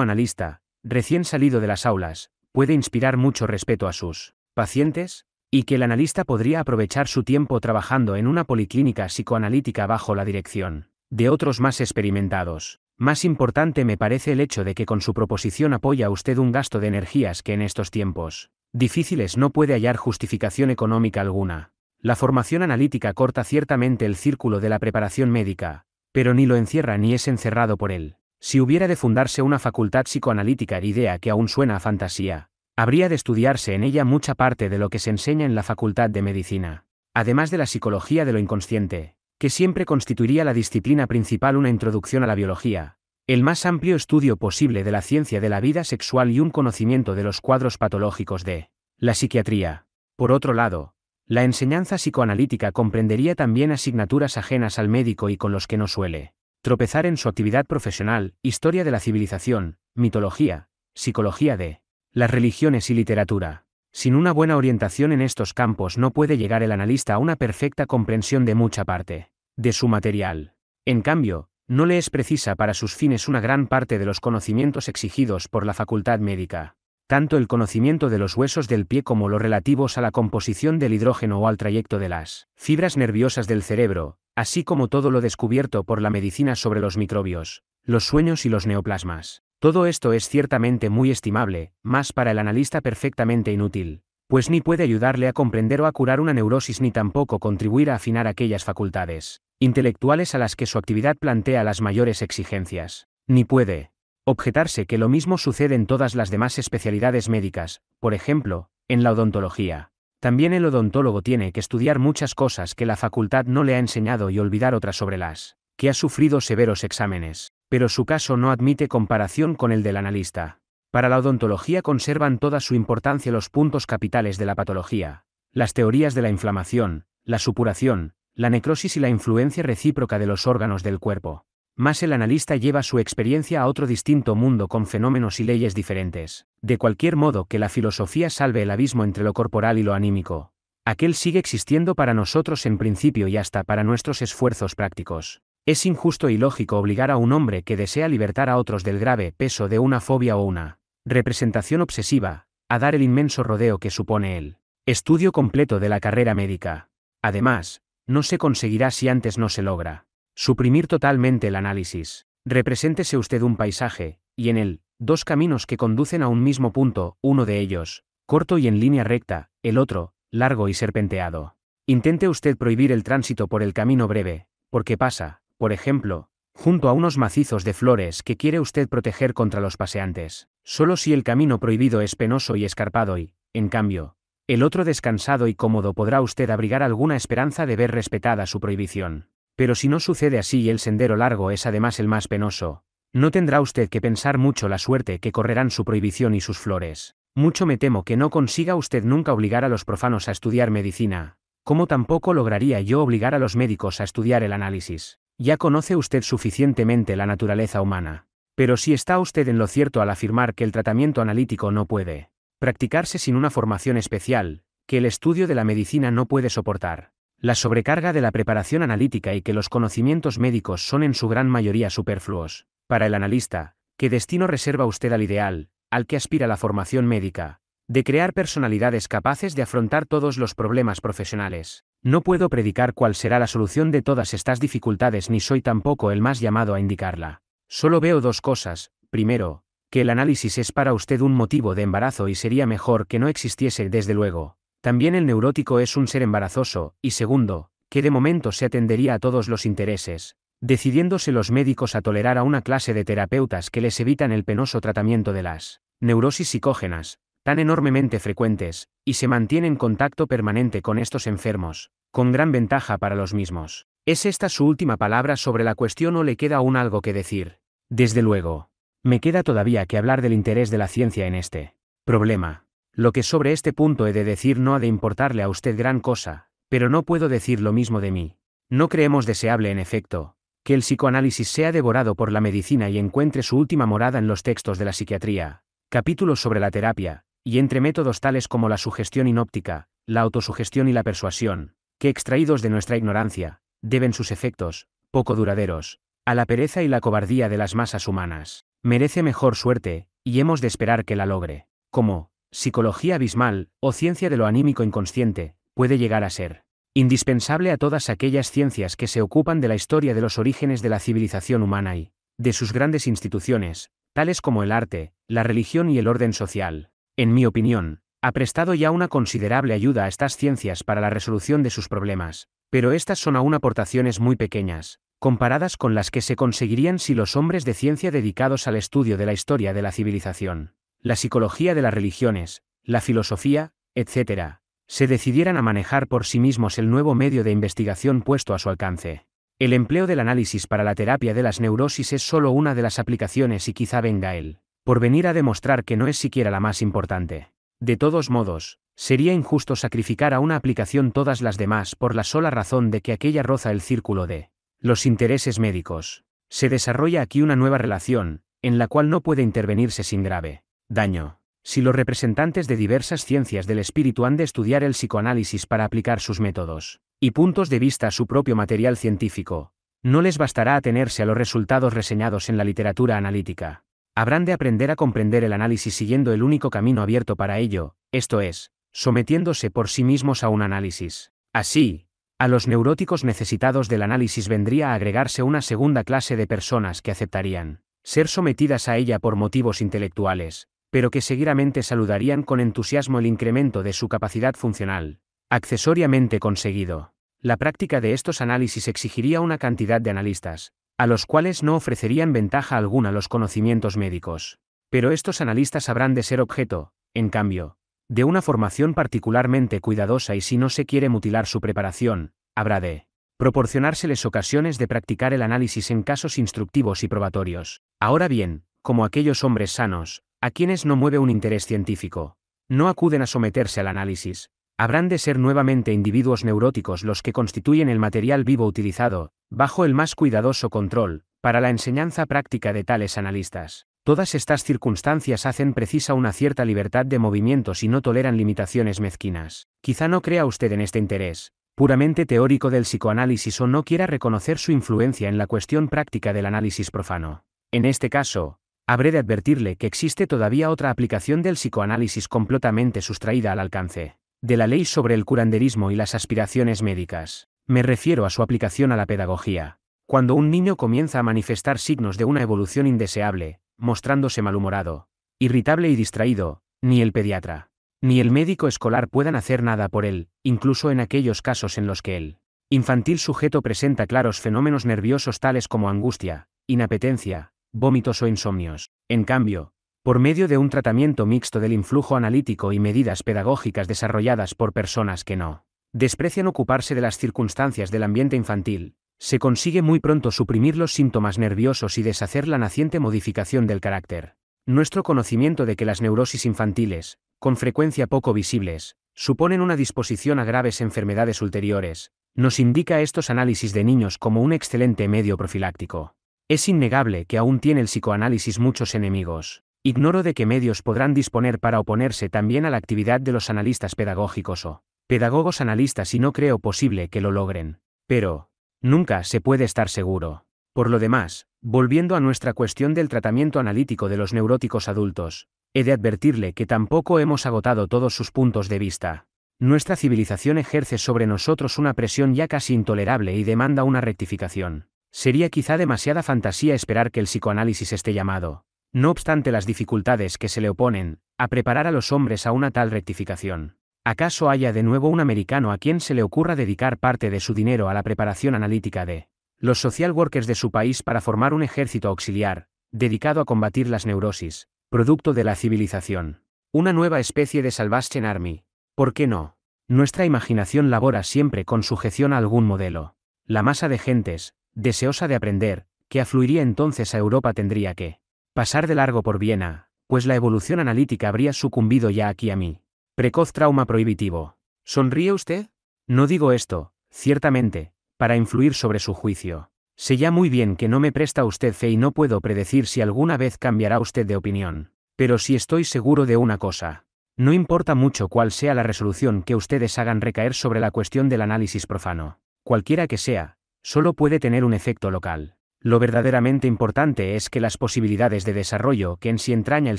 analista, recién salido de las aulas, puede inspirar mucho respeto a sus pacientes, y que el analista podría aprovechar su tiempo trabajando en una policlínica psicoanalítica bajo la dirección de otros más experimentados. Más importante me parece el hecho de que con su proposición apoya usted un gasto de energías que en estos tiempos difíciles no puede hallar justificación económica alguna. La formación analítica corta ciertamente el círculo de la preparación médica, pero ni lo encierra ni es encerrado por él. Si hubiera de fundarse una facultad psicoanalítica, idea que aún suena a fantasía, habría de estudiarse en ella mucha parte de lo que se enseña en la Facultad de Medicina, además de la psicología de lo inconsciente, que siempre constituiría la disciplina principal una introducción a la biología, el más amplio estudio posible de la ciencia de la vida sexual y un conocimiento de los cuadros patológicos de la psiquiatría. Por otro lado, la enseñanza psicoanalítica comprendería también asignaturas ajenas al médico y con los que no suele tropezar en su actividad profesional, historia de la civilización, mitología, psicología de las religiones y literatura. Sin una buena orientación en estos campos no puede llegar el analista a una perfecta comprensión de mucha parte de su material. En cambio, no le es precisa para sus fines una gran parte de los conocimientos exigidos por la facultad médica. Tanto el conocimiento de los huesos del pie como los relativos a la composición del hidrógeno o al trayecto de las fibras nerviosas del cerebro, así como todo lo descubierto por la medicina sobre los microbios, los sueños y los neoplasmas. Todo esto es ciertamente muy estimable, más para el analista perfectamente inútil, pues ni puede ayudarle a comprender o a curar una neurosis ni tampoco contribuir a afinar aquellas facultades intelectuales a las que su actividad plantea las mayores exigencias. Ni puede objetarse que lo mismo sucede en todas las demás especialidades médicas, por ejemplo, en la odontología. También el odontólogo tiene que estudiar muchas cosas que la facultad no le ha enseñado y olvidar otras sobre las que ha sufrido severos exámenes, pero su caso no admite comparación con el del analista. Para la odontología conservan toda su importancia los puntos capitales de la patología, las teorías de la inflamación, la supuración, la necrosis y la influencia recíproca de los órganos del cuerpo más el analista lleva su experiencia a otro distinto mundo con fenómenos y leyes diferentes. De cualquier modo que la filosofía salve el abismo entre lo corporal y lo anímico, aquel sigue existiendo para nosotros en principio y hasta para nuestros esfuerzos prácticos. Es injusto y lógico obligar a un hombre que desea libertar a otros del grave peso de una fobia o una representación obsesiva, a dar el inmenso rodeo que supone el estudio completo de la carrera médica. Además, no se conseguirá si antes no se logra Suprimir totalmente el análisis. Represéntese usted un paisaje, y en él, dos caminos que conducen a un mismo punto, uno de ellos, corto y en línea recta, el otro, largo y serpenteado. Intente usted prohibir el tránsito por el camino breve, porque pasa, por ejemplo, junto a unos macizos de flores que quiere usted proteger contra los paseantes. Solo si el camino prohibido es penoso y escarpado y, en cambio, el otro descansado y cómodo podrá usted abrigar alguna esperanza de ver respetada su prohibición. Pero si no sucede así y el sendero largo es además el más penoso, no tendrá usted que pensar mucho la suerte que correrán su prohibición y sus flores. Mucho me temo que no consiga usted nunca obligar a los profanos a estudiar medicina, como tampoco lograría yo obligar a los médicos a estudiar el análisis. Ya conoce usted suficientemente la naturaleza humana. Pero si está usted en lo cierto al afirmar que el tratamiento analítico no puede practicarse sin una formación especial, que el estudio de la medicina no puede soportar, la sobrecarga de la preparación analítica y que los conocimientos médicos son en su gran mayoría superfluos. Para el analista, ¿qué destino reserva usted al ideal, al que aspira la formación médica? De crear personalidades capaces de afrontar todos los problemas profesionales. No puedo predicar cuál será la solución de todas estas dificultades ni soy tampoco el más llamado a indicarla. Solo veo dos cosas. Primero, que el análisis es para usted un motivo de embarazo y sería mejor que no existiese desde luego. También el neurótico es un ser embarazoso, y segundo, que de momento se atendería a todos los intereses, decidiéndose los médicos a tolerar a una clase de terapeutas que les evitan el penoso tratamiento de las neurosis psicógenas, tan enormemente frecuentes, y se mantiene en contacto permanente con estos enfermos, con gran ventaja para los mismos. ¿Es esta su última palabra sobre la cuestión o le queda aún algo que decir? Desde luego. Me queda todavía que hablar del interés de la ciencia en este problema. Lo que sobre este punto he de decir no ha de importarle a usted gran cosa, pero no puedo decir lo mismo de mí. No creemos deseable, en efecto, que el psicoanálisis sea devorado por la medicina y encuentre su última morada en los textos de la psiquiatría, capítulos sobre la terapia, y entre métodos tales como la sugestión inóptica, la autosugestión y la persuasión, que extraídos de nuestra ignorancia, deben sus efectos, poco duraderos, a la pereza y la cobardía de las masas humanas. Merece mejor suerte, y hemos de esperar que la logre. Como, psicología abismal, o ciencia de lo anímico inconsciente, puede llegar a ser indispensable a todas aquellas ciencias que se ocupan de la historia de los orígenes de la civilización humana y de sus grandes instituciones, tales como el arte, la religión y el orden social. En mi opinión, ha prestado ya una considerable ayuda a estas ciencias para la resolución de sus problemas, pero estas son aún aportaciones muy pequeñas, comparadas con las que se conseguirían si los hombres de ciencia dedicados al estudio de la historia de la civilización la psicología de las religiones, la filosofía, etc., se decidieran a manejar por sí mismos el nuevo medio de investigación puesto a su alcance. El empleo del análisis para la terapia de las neurosis es solo una de las aplicaciones y quizá venga él, por venir a demostrar que no es siquiera la más importante. De todos modos, sería injusto sacrificar a una aplicación todas las demás por la sola razón de que aquella roza el círculo de los intereses médicos. Se desarrolla aquí una nueva relación, en la cual no puede intervenirse sin grave Daño. Si los representantes de diversas ciencias del espíritu han de estudiar el psicoanálisis para aplicar sus métodos y puntos de vista a su propio material científico, no les bastará atenerse a los resultados reseñados en la literatura analítica. Habrán de aprender a comprender el análisis siguiendo el único camino abierto para ello, esto es, sometiéndose por sí mismos a un análisis. Así, a los neuróticos necesitados del análisis vendría a agregarse una segunda clase de personas que aceptarían ser sometidas a ella por motivos intelectuales, pero que seguramente saludarían con entusiasmo el incremento de su capacidad funcional, accesoriamente conseguido. La práctica de estos análisis exigiría una cantidad de analistas, a los cuales no ofrecerían ventaja alguna los conocimientos médicos. Pero estos analistas habrán de ser objeto, en cambio, de una formación particularmente cuidadosa y si no se quiere mutilar su preparación, habrá de proporcionárseles ocasiones de practicar el análisis en casos instructivos y probatorios. Ahora bien, como aquellos hombres sanos, a quienes no mueve un interés científico. No acuden a someterse al análisis. Habrán de ser nuevamente individuos neuróticos los que constituyen el material vivo utilizado, bajo el más cuidadoso control, para la enseñanza práctica de tales analistas. Todas estas circunstancias hacen precisa una cierta libertad de movimientos y no toleran limitaciones mezquinas. Quizá no crea usted en este interés, puramente teórico del psicoanálisis o no quiera reconocer su influencia en la cuestión práctica del análisis profano. En este caso, Habré de advertirle que existe todavía otra aplicación del psicoanálisis completamente sustraída al alcance de la ley sobre el curanderismo y las aspiraciones médicas. Me refiero a su aplicación a la pedagogía. Cuando un niño comienza a manifestar signos de una evolución indeseable, mostrándose malhumorado, irritable y distraído, ni el pediatra, ni el médico escolar puedan hacer nada por él, incluso en aquellos casos en los que el infantil sujeto presenta claros fenómenos nerviosos tales como angustia, inapetencia, vómitos o insomnios. En cambio, por medio de un tratamiento mixto del influjo analítico y medidas pedagógicas desarrolladas por personas que no desprecian ocuparse de las circunstancias del ambiente infantil, se consigue muy pronto suprimir los síntomas nerviosos y deshacer la naciente modificación del carácter. Nuestro conocimiento de que las neurosis infantiles, con frecuencia poco visibles, suponen una disposición a graves enfermedades ulteriores, nos indica estos análisis de niños como un excelente medio profiláctico. Es innegable que aún tiene el psicoanálisis muchos enemigos. Ignoro de qué medios podrán disponer para oponerse también a la actividad de los analistas pedagógicos o pedagogos analistas y no creo posible que lo logren. Pero, nunca se puede estar seguro. Por lo demás, volviendo a nuestra cuestión del tratamiento analítico de los neuróticos adultos, he de advertirle que tampoco hemos agotado todos sus puntos de vista. Nuestra civilización ejerce sobre nosotros una presión ya casi intolerable y demanda una rectificación. Sería quizá demasiada fantasía esperar que el psicoanálisis esté llamado, no obstante las dificultades que se le oponen, a preparar a los hombres a una tal rectificación. ¿Acaso haya de nuevo un americano a quien se le ocurra dedicar parte de su dinero a la preparación analítica de los social workers de su país para formar un ejército auxiliar, dedicado a combatir las neurosis, producto de la civilización? Una nueva especie de Salvation Army. ¿Por qué no? Nuestra imaginación labora siempre con sujeción a algún modelo. La masa de gentes, deseosa de aprender, que afluiría entonces a Europa tendría que pasar de largo por Viena, pues la evolución analítica habría sucumbido ya aquí a mí. Precoz trauma prohibitivo. ¿Sonríe usted? No digo esto, ciertamente, para influir sobre su juicio. Sé ya muy bien que no me presta usted fe y no puedo predecir si alguna vez cambiará usted de opinión. Pero si estoy seguro de una cosa. No importa mucho cuál sea la resolución que ustedes hagan recaer sobre la cuestión del análisis profano. Cualquiera que sea, solo puede tener un efecto local. Lo verdaderamente importante es que las posibilidades de desarrollo que en sí entraña el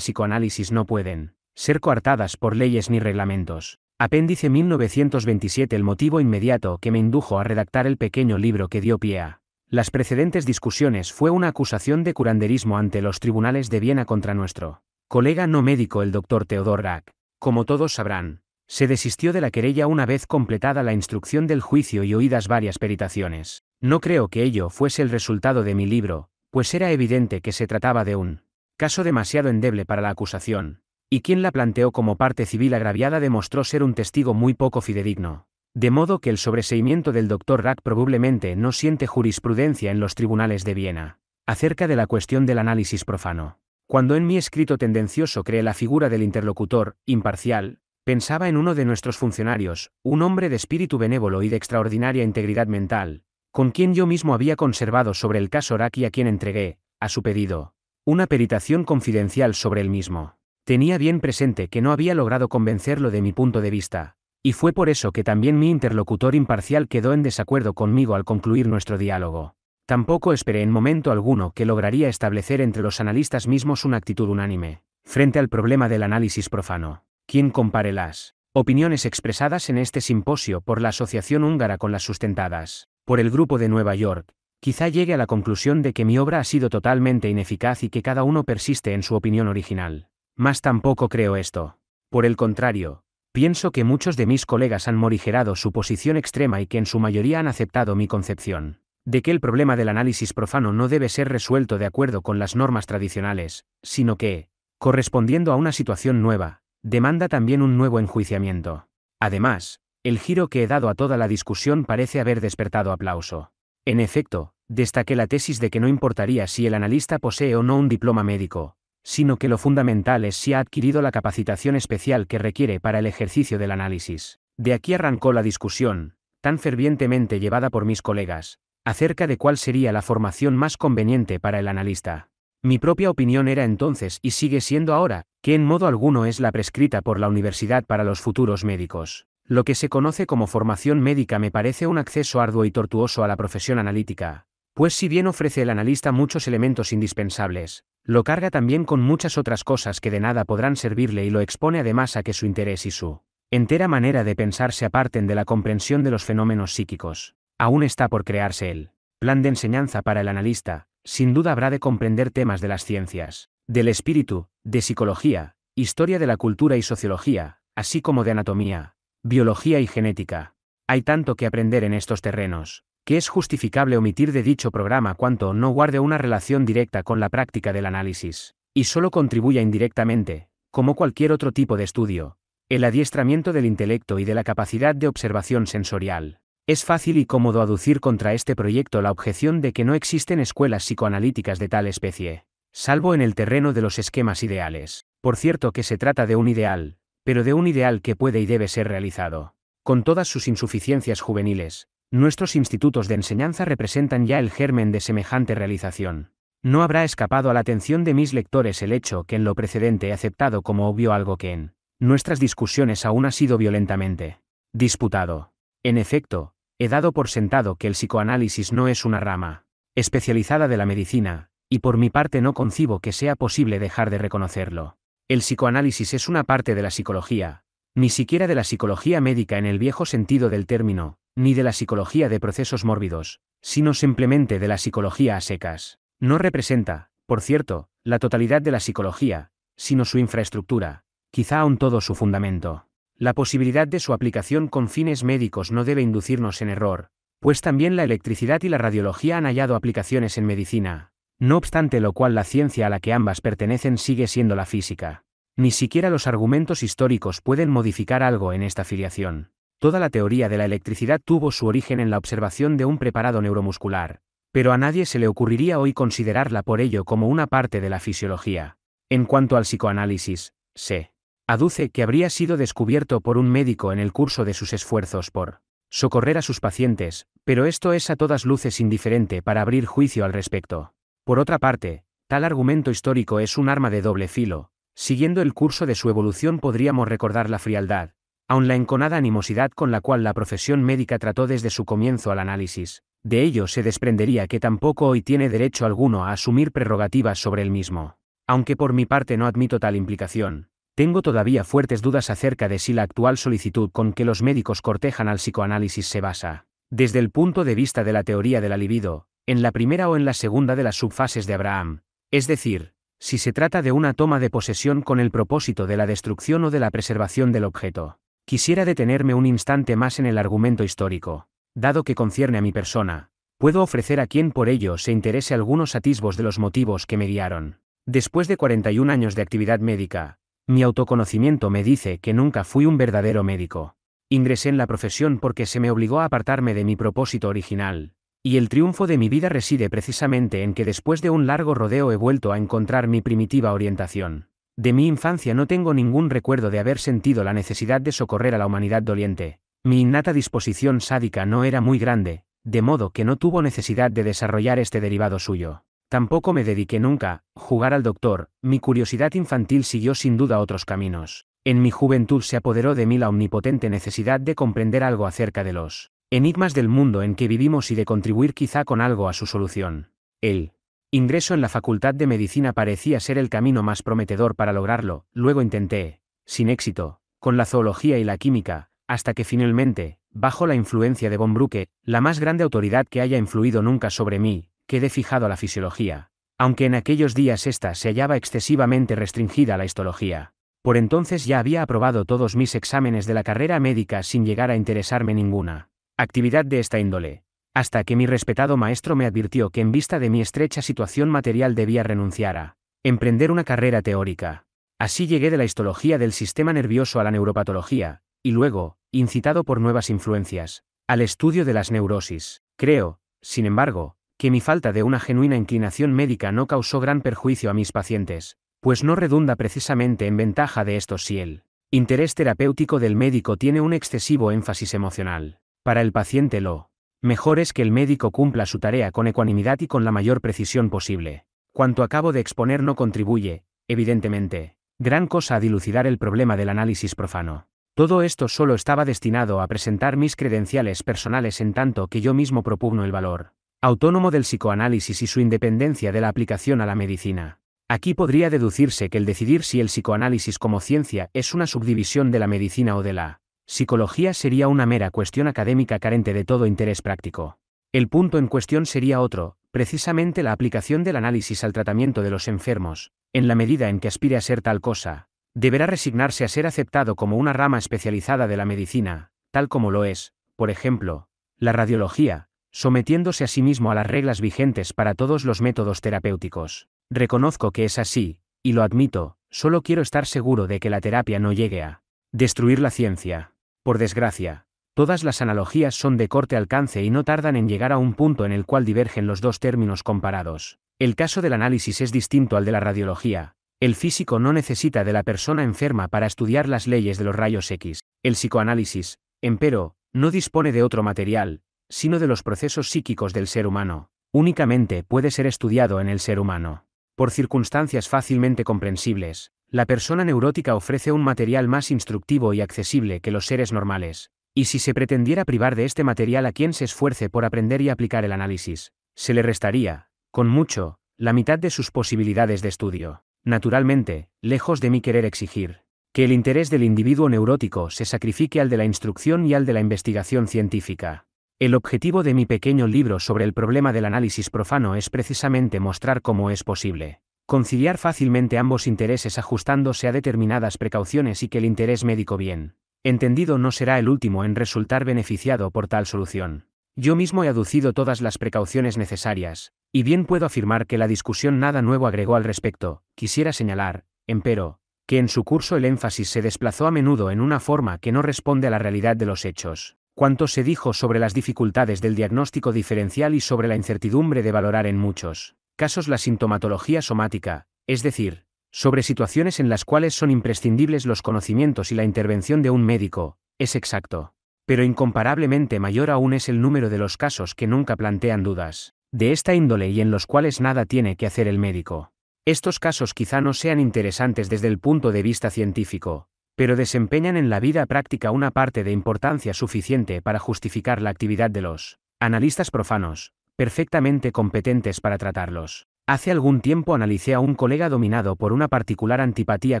psicoanálisis no pueden ser coartadas por leyes ni reglamentos. Apéndice 1927 El motivo inmediato que me indujo a redactar el pequeño libro que dio pie a las precedentes discusiones fue una acusación de curanderismo ante los tribunales de Viena contra nuestro colega no médico el doctor Theodor Rack. Como todos sabrán, se desistió de la querella una vez completada la instrucción del juicio y oídas varias peritaciones. No creo que ello fuese el resultado de mi libro, pues era evidente que se trataba de un caso demasiado endeble para la acusación, y quien la planteó como parte civil agraviada demostró ser un testigo muy poco fidedigno. De modo que el sobreseimiento del doctor Rack probablemente no siente jurisprudencia en los tribunales de Viena, acerca de la cuestión del análisis profano. Cuando en mi escrito tendencioso creé la figura del interlocutor, imparcial, pensaba en uno de nuestros funcionarios, un hombre de espíritu benévolo y de extraordinaria integridad mental, con quien yo mismo había conservado sobre el caso y a quien entregué, a su pedido, una peritación confidencial sobre el mismo. Tenía bien presente que no había logrado convencerlo de mi punto de vista, y fue por eso que también mi interlocutor imparcial quedó en desacuerdo conmigo al concluir nuestro diálogo. Tampoco esperé en momento alguno que lograría establecer entre los analistas mismos una actitud unánime, frente al problema del análisis profano. ¿Quién compare las opiniones expresadas en este simposio por la Asociación Húngara con las sustentadas por el grupo de Nueva York, quizá llegue a la conclusión de que mi obra ha sido totalmente ineficaz y que cada uno persiste en su opinión original. Más tampoco creo esto. Por el contrario, pienso que muchos de mis colegas han morigerado su posición extrema y que en su mayoría han aceptado mi concepción de que el problema del análisis profano no debe ser resuelto de acuerdo con las normas tradicionales, sino que, correspondiendo a una situación nueva, demanda también un nuevo enjuiciamiento. Además, el giro que he dado a toda la discusión parece haber despertado aplauso. En efecto, destaqué la tesis de que no importaría si el analista posee o no un diploma médico, sino que lo fundamental es si ha adquirido la capacitación especial que requiere para el ejercicio del análisis. De aquí arrancó la discusión, tan fervientemente llevada por mis colegas, acerca de cuál sería la formación más conveniente para el analista. Mi propia opinión era entonces y sigue siendo ahora, que en modo alguno es la prescrita por la universidad para los futuros médicos. Lo que se conoce como formación médica me parece un acceso arduo y tortuoso a la profesión analítica, pues si bien ofrece el analista muchos elementos indispensables, lo carga también con muchas otras cosas que de nada podrán servirle y lo expone además a que su interés y su entera manera de pensar se aparten de la comprensión de los fenómenos psíquicos. Aún está por crearse el plan de enseñanza para el analista, sin duda habrá de comprender temas de las ciencias, del espíritu, de psicología, historia de la cultura y sociología, así como de anatomía, biología y genética. Hay tanto que aprender en estos terrenos, que es justificable omitir de dicho programa cuanto no guarde una relación directa con la práctica del análisis, y solo contribuya indirectamente, como cualquier otro tipo de estudio, el adiestramiento del intelecto y de la capacidad de observación sensorial. Es fácil y cómodo aducir contra este proyecto la objeción de que no existen escuelas psicoanalíticas de tal especie, salvo en el terreno de los esquemas ideales. Por cierto que se trata de un ideal, pero de un ideal que puede y debe ser realizado. Con todas sus insuficiencias juveniles, nuestros institutos de enseñanza representan ya el germen de semejante realización. No habrá escapado a la atención de mis lectores el hecho que en lo precedente he aceptado como obvio algo que en nuestras discusiones aún ha sido violentamente disputado. En efecto, he dado por sentado que el psicoanálisis no es una rama especializada de la medicina, y por mi parte no concibo que sea posible dejar de reconocerlo. El psicoanálisis es una parte de la psicología, ni siquiera de la psicología médica en el viejo sentido del término, ni de la psicología de procesos mórbidos, sino simplemente de la psicología a secas. No representa, por cierto, la totalidad de la psicología, sino su infraestructura, quizá aún todo su fundamento. La posibilidad de su aplicación con fines médicos no debe inducirnos en error, pues también la electricidad y la radiología han hallado aplicaciones en medicina. No obstante lo cual la ciencia a la que ambas pertenecen sigue siendo la física. Ni siquiera los argumentos históricos pueden modificar algo en esta filiación. Toda la teoría de la electricidad tuvo su origen en la observación de un preparado neuromuscular, pero a nadie se le ocurriría hoy considerarla por ello como una parte de la fisiología. En cuanto al psicoanálisis, se aduce que habría sido descubierto por un médico en el curso de sus esfuerzos por socorrer a sus pacientes, pero esto es a todas luces indiferente para abrir juicio al respecto. Por otra parte, tal argumento histórico es un arma de doble filo, siguiendo el curso de su evolución podríamos recordar la frialdad, aun la enconada animosidad con la cual la profesión médica trató desde su comienzo al análisis, de ello se desprendería que tampoco hoy tiene derecho alguno a asumir prerrogativas sobre el mismo. Aunque por mi parte no admito tal implicación, tengo todavía fuertes dudas acerca de si la actual solicitud con que los médicos cortejan al psicoanálisis se basa, desde el punto de vista de la teoría de la libido, en la primera o en la segunda de las subfases de Abraham, es decir, si se trata de una toma de posesión con el propósito de la destrucción o de la preservación del objeto. Quisiera detenerme un instante más en el argumento histórico. Dado que concierne a mi persona, puedo ofrecer a quien por ello se interese algunos atisbos de los motivos que me guiaron. Después de 41 años de actividad médica, mi autoconocimiento me dice que nunca fui un verdadero médico. Ingresé en la profesión porque se me obligó a apartarme de mi propósito original, y el triunfo de mi vida reside precisamente en que después de un largo rodeo he vuelto a encontrar mi primitiva orientación. De mi infancia no tengo ningún recuerdo de haber sentido la necesidad de socorrer a la humanidad doliente. Mi innata disposición sádica no era muy grande, de modo que no tuvo necesidad de desarrollar este derivado suyo. Tampoco me dediqué nunca, jugar al doctor, mi curiosidad infantil siguió sin duda otros caminos. En mi juventud se apoderó de mí la omnipotente necesidad de comprender algo acerca de los enigmas del mundo en que vivimos y de contribuir quizá con algo a su solución. El ingreso en la Facultad de Medicina parecía ser el camino más prometedor para lograrlo, luego intenté, sin éxito, con la zoología y la química, hasta que finalmente, bajo la influencia de von la más grande autoridad que haya influido nunca sobre mí, quedé fijado a la fisiología, aunque en aquellos días ésta se hallaba excesivamente restringida a la histología. Por entonces ya había aprobado todos mis exámenes de la carrera médica sin llegar a interesarme ninguna actividad de esta índole, hasta que mi respetado maestro me advirtió que en vista de mi estrecha situación material debía renunciar a emprender una carrera teórica. Así llegué de la histología del sistema nervioso a la neuropatología, y luego, incitado por nuevas influencias, al estudio de las neurosis. Creo, sin embargo, que mi falta de una genuina inclinación médica no causó gran perjuicio a mis pacientes, pues no redunda precisamente en ventaja de estos si el interés terapéutico del médico tiene un excesivo énfasis emocional. Para el paciente lo mejor es que el médico cumpla su tarea con ecuanimidad y con la mayor precisión posible. Cuanto acabo de exponer no contribuye, evidentemente, gran cosa a dilucidar el problema del análisis profano. Todo esto solo estaba destinado a presentar mis credenciales personales en tanto que yo mismo propugno el valor autónomo del psicoanálisis y su independencia de la aplicación a la medicina. Aquí podría deducirse que el decidir si el psicoanálisis como ciencia es una subdivisión de la medicina o de la Psicología sería una mera cuestión académica carente de todo interés práctico. El punto en cuestión sería otro, precisamente la aplicación del análisis al tratamiento de los enfermos, en la medida en que aspire a ser tal cosa, deberá resignarse a ser aceptado como una rama especializada de la medicina, tal como lo es, por ejemplo, la radiología, sometiéndose a sí mismo a las reglas vigentes para todos los métodos terapéuticos. Reconozco que es así, y lo admito, solo quiero estar seguro de que la terapia no llegue a destruir la ciencia. Por desgracia, todas las analogías son de corte alcance y no tardan en llegar a un punto en el cual divergen los dos términos comparados. El caso del análisis es distinto al de la radiología. El físico no necesita de la persona enferma para estudiar las leyes de los rayos X. El psicoanálisis, empero, no dispone de otro material, sino de los procesos psíquicos del ser humano. Únicamente puede ser estudiado en el ser humano. Por circunstancias fácilmente comprensibles, la persona neurótica ofrece un material más instructivo y accesible que los seres normales, y si se pretendiera privar de este material a quien se esfuerce por aprender y aplicar el análisis, se le restaría, con mucho, la mitad de sus posibilidades de estudio. Naturalmente, lejos de mí querer exigir que el interés del individuo neurótico se sacrifique al de la instrucción y al de la investigación científica. El objetivo de mi pequeño libro sobre el problema del análisis profano es precisamente mostrar cómo es posible Conciliar fácilmente ambos intereses ajustándose a determinadas precauciones y que el interés médico bien entendido no será el último en resultar beneficiado por tal solución. Yo mismo he aducido todas las precauciones necesarias, y bien puedo afirmar que la discusión nada nuevo agregó al respecto, quisiera señalar, empero, que en su curso el énfasis se desplazó a menudo en una forma que no responde a la realidad de los hechos. Cuanto se dijo sobre las dificultades del diagnóstico diferencial y sobre la incertidumbre de valorar en muchos casos la sintomatología somática, es decir, sobre situaciones en las cuales son imprescindibles los conocimientos y la intervención de un médico, es exacto. Pero incomparablemente mayor aún es el número de los casos que nunca plantean dudas, de esta índole y en los cuales nada tiene que hacer el médico. Estos casos quizá no sean interesantes desde el punto de vista científico, pero desempeñan en la vida práctica una parte de importancia suficiente para justificar la actividad de los analistas profanos, perfectamente competentes para tratarlos. Hace algún tiempo analicé a un colega dominado por una particular antipatía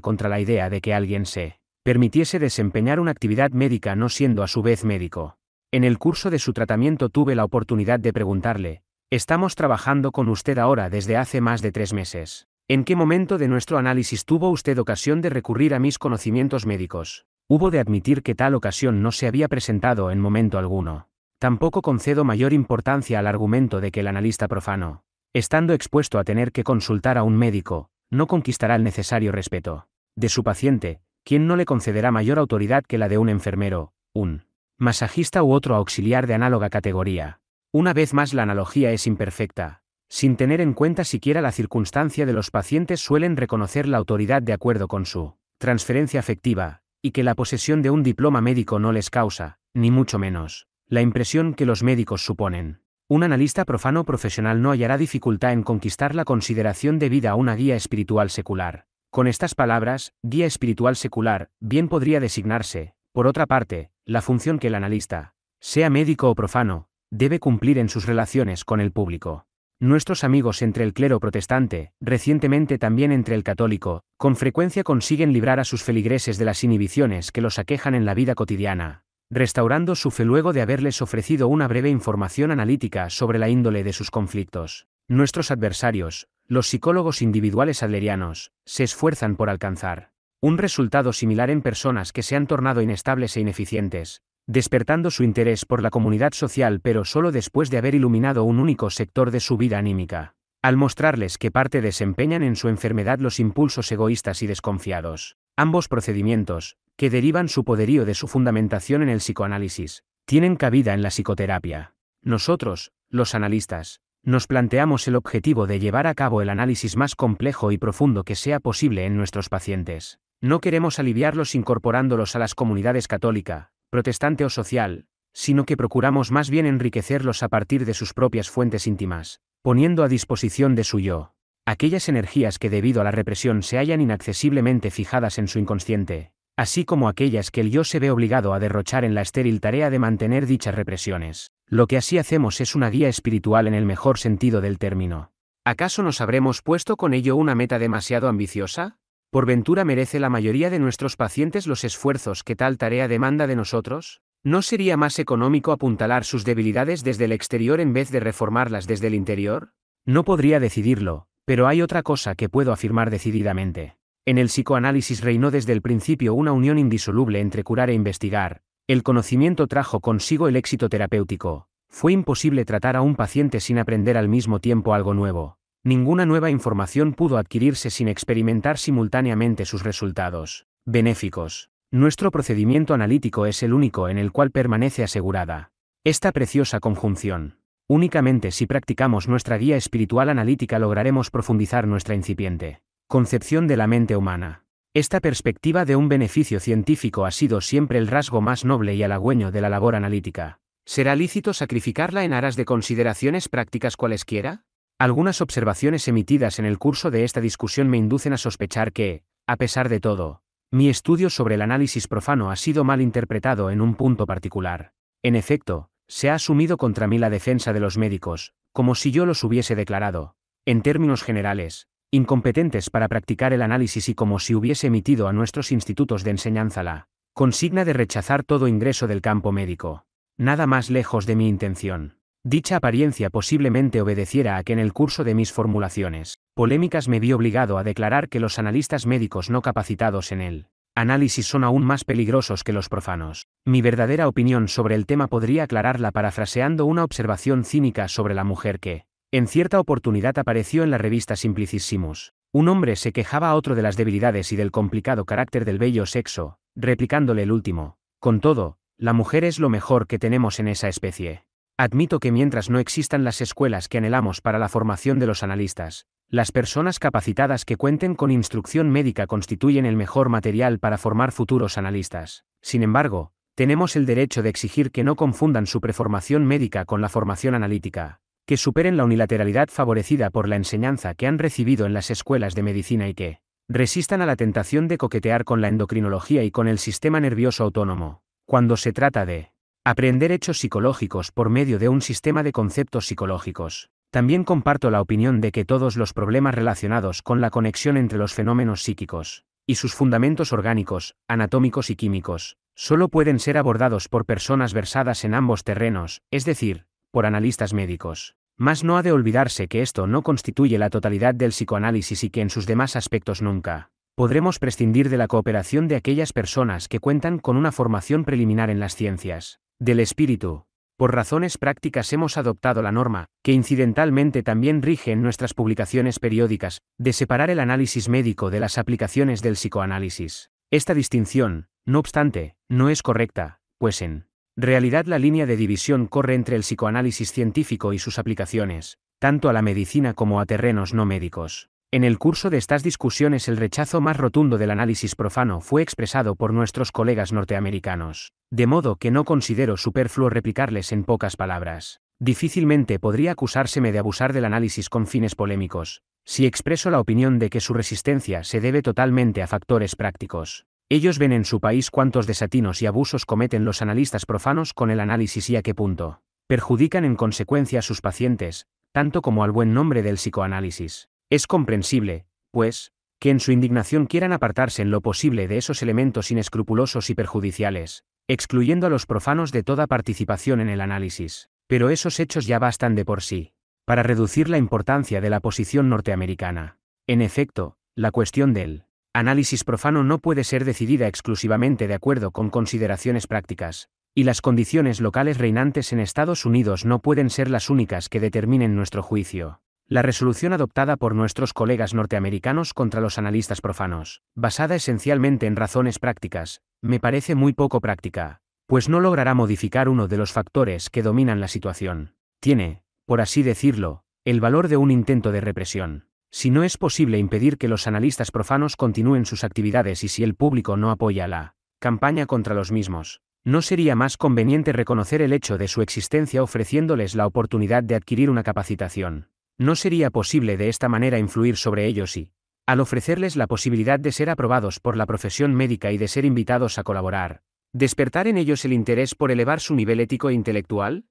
contra la idea de que alguien se permitiese desempeñar una actividad médica no siendo a su vez médico. En el curso de su tratamiento tuve la oportunidad de preguntarle, estamos trabajando con usted ahora desde hace más de tres meses. ¿En qué momento de nuestro análisis tuvo usted ocasión de recurrir a mis conocimientos médicos? Hubo de admitir que tal ocasión no se había presentado en momento alguno. Tampoco concedo mayor importancia al argumento de que el analista profano, estando expuesto a tener que consultar a un médico, no conquistará el necesario respeto de su paciente, quien no le concederá mayor autoridad que la de un enfermero, un masajista u otro auxiliar de análoga categoría. Una vez más la analogía es imperfecta, sin tener en cuenta siquiera la circunstancia de los pacientes suelen reconocer la autoridad de acuerdo con su transferencia afectiva, y que la posesión de un diploma médico no les causa, ni mucho menos, la impresión que los médicos suponen. Un analista profano profesional no hallará dificultad en conquistar la consideración debida a una guía espiritual secular. Con estas palabras, guía espiritual secular, bien podría designarse, por otra parte, la función que el analista, sea médico o profano, debe cumplir en sus relaciones con el público. Nuestros amigos entre el clero protestante, recientemente también entre el católico, con frecuencia consiguen librar a sus feligreses de las inhibiciones que los aquejan en la vida cotidiana, restaurando su fe luego de haberles ofrecido una breve información analítica sobre la índole de sus conflictos. Nuestros adversarios, los psicólogos individuales adlerianos, se esfuerzan por alcanzar un resultado similar en personas que se han tornado inestables e ineficientes, despertando su interés por la comunidad social pero solo después de haber iluminado un único sector de su vida anímica, al mostrarles que parte desempeñan en su enfermedad los impulsos egoístas y desconfiados. Ambos procedimientos, que derivan su poderío de su fundamentación en el psicoanálisis, tienen cabida en la psicoterapia. Nosotros, los analistas, nos planteamos el objetivo de llevar a cabo el análisis más complejo y profundo que sea posible en nuestros pacientes. No queremos aliviarlos incorporándolos a las comunidades católica, protestante o social, sino que procuramos más bien enriquecerlos a partir de sus propias fuentes íntimas, poniendo a disposición de su yo aquellas energías que debido a la represión se hallan inaccesiblemente fijadas en su inconsciente, así como aquellas que el yo se ve obligado a derrochar en la estéril tarea de mantener dichas represiones. Lo que así hacemos es una guía espiritual en el mejor sentido del término. ¿Acaso nos habremos puesto con ello una meta demasiado ambiciosa? ¿Por ventura merece la mayoría de nuestros pacientes los esfuerzos que tal tarea demanda de nosotros? ¿No sería más económico apuntalar sus debilidades desde el exterior en vez de reformarlas desde el interior? No podría decidirlo, pero hay otra cosa que puedo afirmar decididamente. En el psicoanálisis reinó desde el principio una unión indisoluble entre curar e investigar. El conocimiento trajo consigo el éxito terapéutico. Fue imposible tratar a un paciente sin aprender al mismo tiempo algo nuevo. Ninguna nueva información pudo adquirirse sin experimentar simultáneamente sus resultados. Benéficos. Nuestro procedimiento analítico es el único en el cual permanece asegurada. Esta preciosa conjunción. Únicamente si practicamos nuestra guía espiritual analítica lograremos profundizar nuestra incipiente Concepción de la mente humana. Esta perspectiva de un beneficio científico ha sido siempre el rasgo más noble y halagüeño de la labor analítica. ¿Será lícito sacrificarla en aras de consideraciones prácticas cualesquiera? Algunas observaciones emitidas en el curso de esta discusión me inducen a sospechar que, a pesar de todo, mi estudio sobre el análisis profano ha sido mal interpretado en un punto particular. En efecto, se ha asumido contra mí la defensa de los médicos, como si yo los hubiese declarado, en términos generales, incompetentes para practicar el análisis y como si hubiese emitido a nuestros institutos de enseñanza la consigna de rechazar todo ingreso del campo médico. Nada más lejos de mi intención. Dicha apariencia posiblemente obedeciera a que en el curso de mis formulaciones polémicas me vi obligado a declarar que los analistas médicos no capacitados en el análisis son aún más peligrosos que los profanos. Mi verdadera opinión sobre el tema podría aclararla parafraseando una observación cínica sobre la mujer que en cierta oportunidad apareció en la revista Simplicissimus. Un hombre se quejaba a otro de las debilidades y del complicado carácter del bello sexo, replicándole el último. Con todo, la mujer es lo mejor que tenemos en esa especie. Admito que mientras no existan las escuelas que anhelamos para la formación de los analistas, las personas capacitadas que cuenten con instrucción médica constituyen el mejor material para formar futuros analistas. Sin embargo, tenemos el derecho de exigir que no confundan su preformación médica con la formación analítica, que superen la unilateralidad favorecida por la enseñanza que han recibido en las escuelas de medicina y que resistan a la tentación de coquetear con la endocrinología y con el sistema nervioso autónomo, cuando se trata de aprender hechos psicológicos por medio de un sistema de conceptos psicológicos. También comparto la opinión de que todos los problemas relacionados con la conexión entre los fenómenos psíquicos y sus fundamentos orgánicos, anatómicos y químicos, solo pueden ser abordados por personas versadas en ambos terrenos, es decir, por analistas médicos. Mas no ha de olvidarse que esto no constituye la totalidad del psicoanálisis y que en sus demás aspectos nunca podremos prescindir de la cooperación de aquellas personas que cuentan con una formación preliminar en las ciencias del espíritu. Por razones prácticas hemos adoptado la norma, que incidentalmente también rige en nuestras publicaciones periódicas, de separar el análisis médico de las aplicaciones del psicoanálisis. Esta distinción, no obstante, no es correcta, pues en realidad la línea de división corre entre el psicoanálisis científico y sus aplicaciones, tanto a la medicina como a terrenos no médicos. En el curso de estas discusiones el rechazo más rotundo del análisis profano fue expresado por nuestros colegas norteamericanos, de modo que no considero superfluo replicarles en pocas palabras. Difícilmente podría acusárseme de abusar del análisis con fines polémicos, si expreso la opinión de que su resistencia se debe totalmente a factores prácticos. Ellos ven en su país cuántos desatinos y abusos cometen los analistas profanos con el análisis y a qué punto perjudican en consecuencia a sus pacientes, tanto como al buen nombre del psicoanálisis. Es comprensible, pues, que en su indignación quieran apartarse en lo posible de esos elementos inescrupulosos y perjudiciales, excluyendo a los profanos de toda participación en el análisis. Pero esos hechos ya bastan de por sí, para reducir la importancia de la posición norteamericana. En efecto, la cuestión del análisis profano no puede ser decidida exclusivamente de acuerdo con consideraciones prácticas, y las condiciones locales reinantes en Estados Unidos no pueden ser las únicas que determinen nuestro juicio. La resolución adoptada por nuestros colegas norteamericanos contra los analistas profanos, basada esencialmente en razones prácticas, me parece muy poco práctica, pues no logrará modificar uno de los factores que dominan la situación. Tiene, por así decirlo, el valor de un intento de represión si no es posible impedir que los analistas profanos continúen sus actividades y si el público no apoya la campaña contra los mismos, ¿no sería más conveniente reconocer el hecho de su existencia ofreciéndoles la oportunidad de adquirir una capacitación? ¿No sería posible de esta manera influir sobre ellos y, al ofrecerles la posibilidad de ser aprobados por la profesión médica y de ser invitados a colaborar, despertar en ellos el interés por elevar su nivel ético e intelectual?